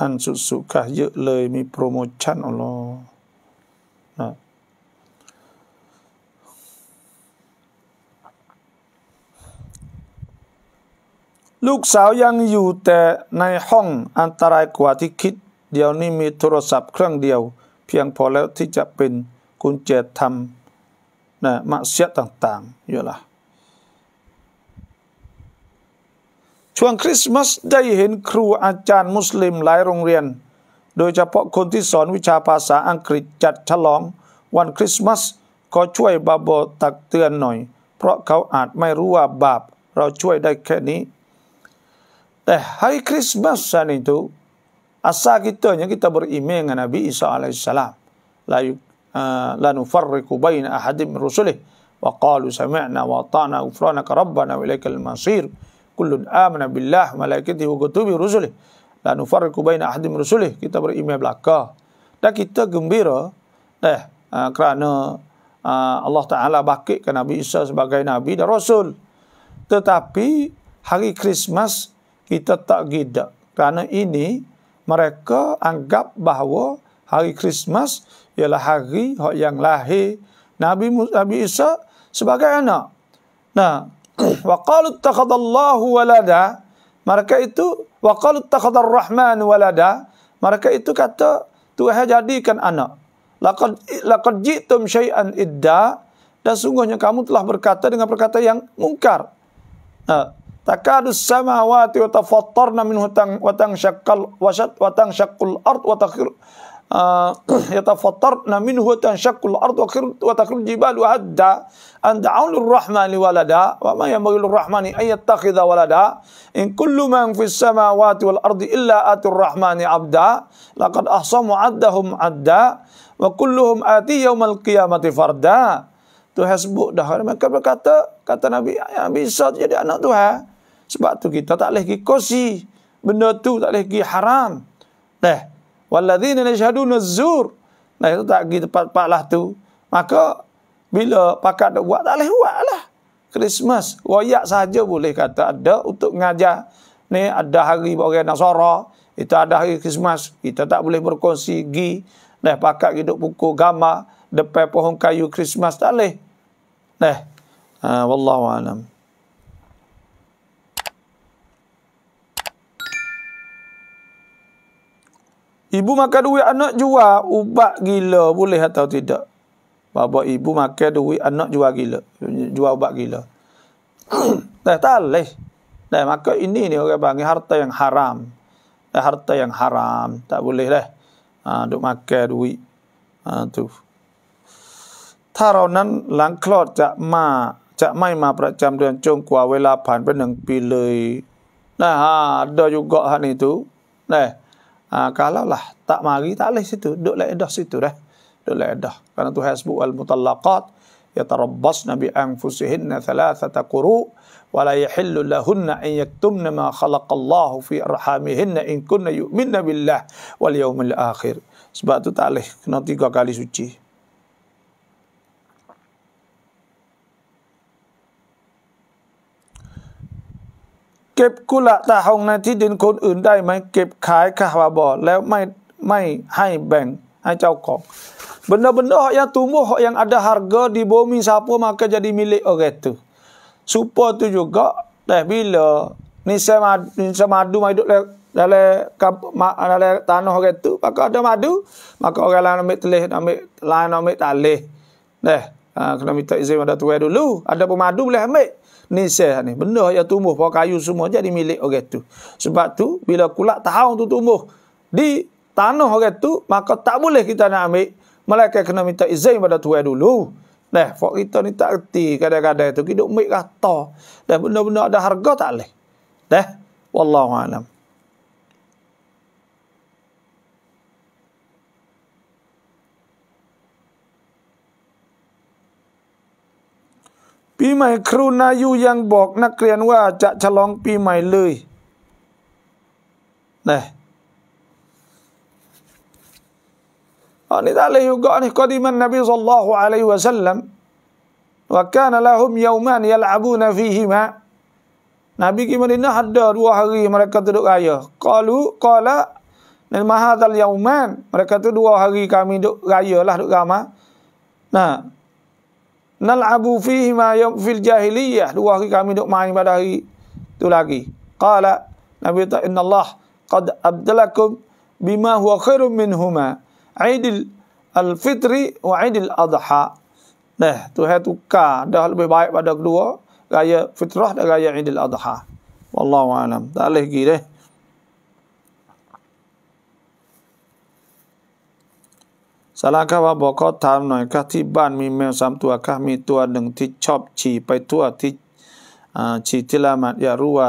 อันสุดสุขเยอะเลยมีโปรโมชั่นอ๋อนะลูกสาวยังอยู่แต่ในห้องอันตรายกว่าที่คิดเดี๋ยวนี้มีโทรศัพท์เครื่องเดียว เพียงพอแล้วที่จะเป็นคุณเจตทำนะมะเสียต่างๆอยู่ละช่วงคริสต์มาสได้เห็นครูอาจารย์มุสลิมหลายโรงเรียน โดยเฉพาะคนที่สอนวิชาภาษาอังกฤษจัดฉลองวันคริสต์มาสก็ช่วยบาโบตักเตือนหน่อย เพราะเขาอาจไม่รู้ว่าบาป เราช่วยได้แค่นี้ แต่ hari Krismasan itu asal kita nya k i ย a beriman dengan Nabi Isa a l a i h i ล s a ล a ย la Ah, la nufarriqu baina ahadin min rusulih wa qalu sami'na wa ata'na ufranaka rabbana wa ilaikal masir kullun amana billah malaikatihi wa kutubi rusulih la nufarriqu baina ahadin min rusulih kita beriman belaka dan kita gembira eh ah, kerana ah, Allah Taala bakitkan Nabi Isa sebagai nabi dan rasul tetapi hari Krismas kita tak gida kerana ini mereka anggap bahawa hari Krismas ialah hari yang lahir Nabi Nabi Isa sebagai anak. Nah, wa qalu takhadallahu walada. Mereka itu wa qalu takhadar rahman walada. Mereka itu kata Tuhan jadikan anak. Laqad laqad jitum syai'an idda dan sungguhnya kamu telah berkata dengan perkata yang mungkar. Nah, takadu samawati wa tafattarna minhu tang wa tang syaqqal wa syat wa tang syaqqul ard wa takhir Ah, yatafattarna minhu ardh wa tanshakul ardu wa jibal wa adda an da'un rahmani walada wa ma yamagi rahmani ayat takhidha walada in kullu man fis samawati wal ardi illa atur rahmani abda laqad ahsamu addahum adda wa kulluhum ati yawmal qiyamati farda tu hasbuk dah mereka berkata kata nabi Ya bisa jadi anak tuhan sebab tu kita tak gi kosi benda tu tak gi haram deh walladzina yashhaduna zur nah itu tak gitu tempat paklah tu maka bila pakat nak buat tak boleh buatlah Christmas royak saja boleh kata ada untuk mengajar ni ada hari orang Nasara itu ada hari Christmas kita tak boleh berkongsi gi Nah, pakat hidup buku gambar depan pohon kayu Christmas tak boleh. Nah, uh, wallahu alam. Ibu makan duit anak jual ubat gila boleh atau tidak? Bapa ibu makan duit anak jual gila. Jual ubat gila. Dah tak boleh. Dah maka ini ni orang panggil harta yang haram. Dah harta yang haram. Tak boleh dah. Ha, duk makan duit. Ha, tu. Taronan langklot cak ma. Cak mai ma peracam dengan cung kuah wilapan penang pilih. Nah, ha, ada juga hak ni tu. Nah, Ha, kalau lah tak mari, tak boleh situ. Duduk lah edah situ dah. Duduk lah edah. Kerana tu hasbu al-mutallaqat. Ya tarabbas nabi anfusihinna thalathata kuru. Wa la yihillu lahunna in yaktumna ma khalaqallahu fi arhamihinna in kunna yu'minna billah wal yawmil akhir. Sebab tu tak boleh. Kena tiga kali suci. ก็บกุละตาหงในที่ดินคนอื่นได้ไหมเก็บขายขาวบอแล้วไม่ไม่ให้แบ่งให้เจ้าของ benda-benda hak yang tumbuh hak yang ada harga di bumi siapa maka jadi milik orang tu supo tu juga teh bila ni sama ni sama madu mai duduk dalam dalam tanah orang tu maka ada madu maka orang lain ambil telih ambil lain ambil talih teh ha, kena minta izin pada tuan dulu ada pemadu boleh ambil nisah ni. Benda yang tumbuh, pokok kayu semua jadi milik orang itu Sebab tu, bila kulak tahun tu tumbuh di tanah orang itu maka tak boleh kita nak ambil. Mereka kena minta izin pada tuan dulu. Nah, pokok kita ni tak erti kadang-kadang tu. Kita ambil kata. Dan benda-benda ada harga tak boleh. wallahu Wallahualam. ปีใหม่ครูนายูยังบอกนักเรียนว่าจะฉลองปีใหม่เลยนะอันนี้ด้เลยก่อนนีก็ดีมันนบีสุลลัลฮุอะลัยฮิวะสัลลัมว่าการละหุมยามันยลับูนฟีฮิมะนบีกิมันอิฮัดดารุฮะรีมรักตุดุกายะกล่าวกล่าวในมหาตัลยามันมรักตุดุฮะรีคามิดุกายะละดุกามะนะ nal'abu fihi ma yum fil jahiliyah dua hari kami duk main pada hari tu lagi qala nabi ta inna allah qad abdalakum bima huwa khairum minhuma aidil al fitri wa aidil adha nah tu hai tukar dah lebih baik pada kedua raya fitrah dan raya aidil adha wallahu alam tak leh gireh สาราก็ว่าบอกเขาถามหน่อยค่ะที่บ้านมีแมวสามตัวค่ะมีตัวหนึ่งที่ชอบฉี่ไปทั่วที่ฉี่ที่ละหมาดอยากรู้ว่า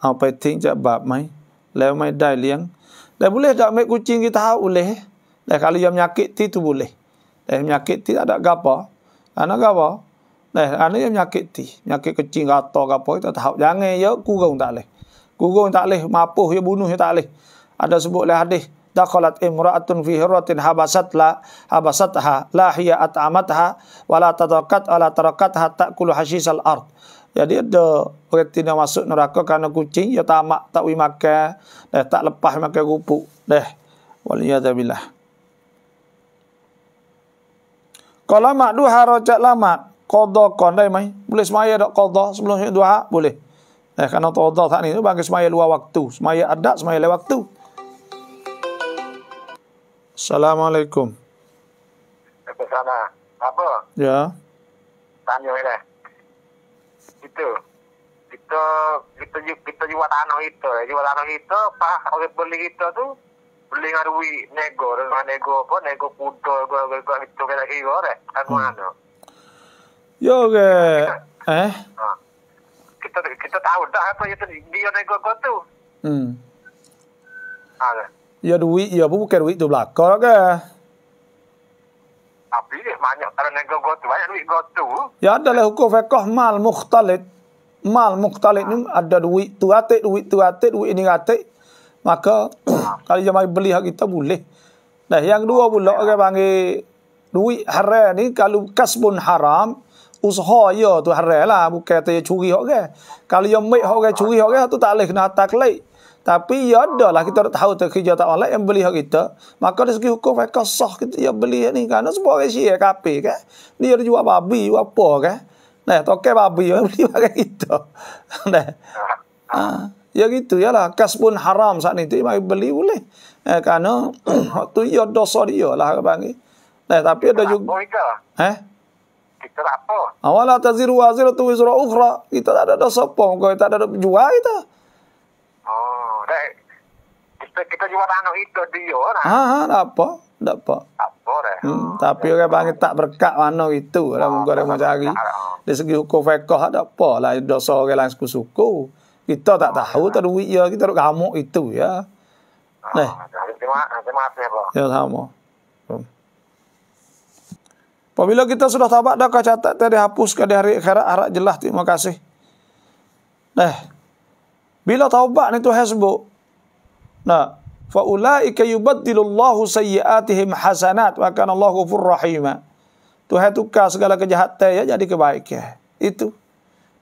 เอาไปทิ้งจะบาปไหม แล้วไม่ได้เลี้ยงแต่บุเลจะไม่กูจริงกีิท้าอุเล่แต่คารยมยากิที่ตัวบุเลแต่ยากิที่อะไรกป๋ออันนั้นกป๋อแต่อันนี้ยมยากิที่ยากิก็จริงก็ต่อกป๋อแต่ท้าอย่างเงี้ยเยอะกูกงตาเลยกูกงตาเลยมาปุ๋ยบุญุให้ตาเลยอันนัสมบูรณ์เลยฮะดิ dakhalat imra'atun fi hirratin habasat la habasatha la hiya at'amatha wala tadaqat ala tarakat hatta kullu hasisal ard jadi ada orang tidak masuk neraka kerana kucing ya tamak tak wi makan dah tak lepas makan rupuk dah waliyadzabilah kalau mak duha rojak lama, qada kon dai mai boleh semaya dak qada sebelum duha boleh eh kerana qada tak ni bagi semaya luar waktu semaya ada, semaya lewat waktu Assalamualaikum.
Ke sana. Apa? Ya. Tanya ini. Itu. kita, kita itu jiwa tanah itu, jual tanah itu pas oleh beli itu tuh beli ngarui nego, dengan nego apa, nego kudo, gue gue gue itu kayak lagi gue deh, mana?
Yo ya, ke, eh? Ah.
Kita kita tahu dah apa itu dia nego gue tuh. Hmm. Ada. Ah,
Ya duit, ya bukan duit tu belakang lah ke?
Tapi banyak kalau nego go tu, banyak duit go
tu. Ya ada lah hukum fekoh mal mukhtalit. Mal mukhtalit ni ada duit tu atik, duit tu atik, duit ni atik. Maka kalau dia mahu beli hak kita boleh. Nah yang dua pula orang okay, panggil duit haram ni kalau kasbun haram usaha ya tu haram lah bukan tu curi hak okay. Kalau yang make hak okay, curi hak okay, tu tak boleh kena taklid. Tapi ya adalah kita tak tahu terkerja tak online yang beli hak kita. Maka dari segi hukum mereka sah kita ya beli ni. Kerana semua orang syia kapi kan. Dia jual babi, jual apa kan. Nah, ya, tokek babi yang beli pakai kita. nah. Ha. Ya gitu ya lah. Kas pun haram saat ni. Dia ya, mari beli boleh. Eh, kerana waktu ya dosa dia lah. Bagi. Nah, tapi kita ada juga. Kita. Eh? Kita tak apa. Awal lah taziru wazir tu wizra ukhra. Kita tak ada dosa pun. Kita tak ada jual kita. Gitu
kita cuma tanuh itu dia orang.
Lah. Ah, ah, tak apa. Tak apa. Tak apa hmm, tapi orang panggil tak berkat mana itu lah. Ah, muka macam lagi. Ah. Dari segi hukum fekoh tak apa lah. Dosa orang lain suku-suku. Kita tak ah, tahu tak duit ya. Kita duduk gamuk itu ya. Nah. Terima
kasih. Terima kasih. Ya sama.
Hmm. Apabila kita sudah tabak dah kau catat tadi hapus ke di hari akhirat harap jelas terima kasih. Nah. Bila taubat ni tu hasbuk Nah, fa ulaika yubaddilullahu sayyiatihim hasanat wa kana Allah Tuhan tukar segala kejahatan ya jadi kebaikan. Itu.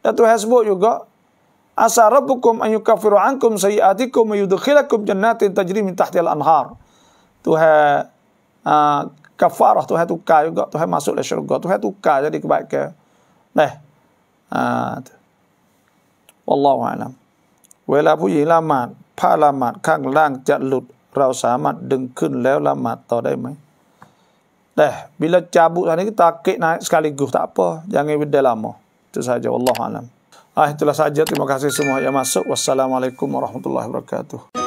Dan Tuhan sebut juga Asa rabbukum an yukaffiru ankum sayiatikum wa yudkhilakum jannatin tajri min tahtiha al-anhar. Tuhan uh, kafarah Tuhan tukar juga Tuhan masuk ke syurga Tuhan tukar jadi kebaikan. Nah. Ah. Uh, Wallahu a'lam. Wala puji laman. ผ้าละหมาดข้างล่างจะหลุดเราสามารถดึงขึ้นแล้วละหมาดต่อได้ไหมแต่ eh, bila cabut hari kita kek naik sekaligus tak apa jangan ah, terima kasih semua yang masuk wassalamualaikum warahmatullahi wabarakatuh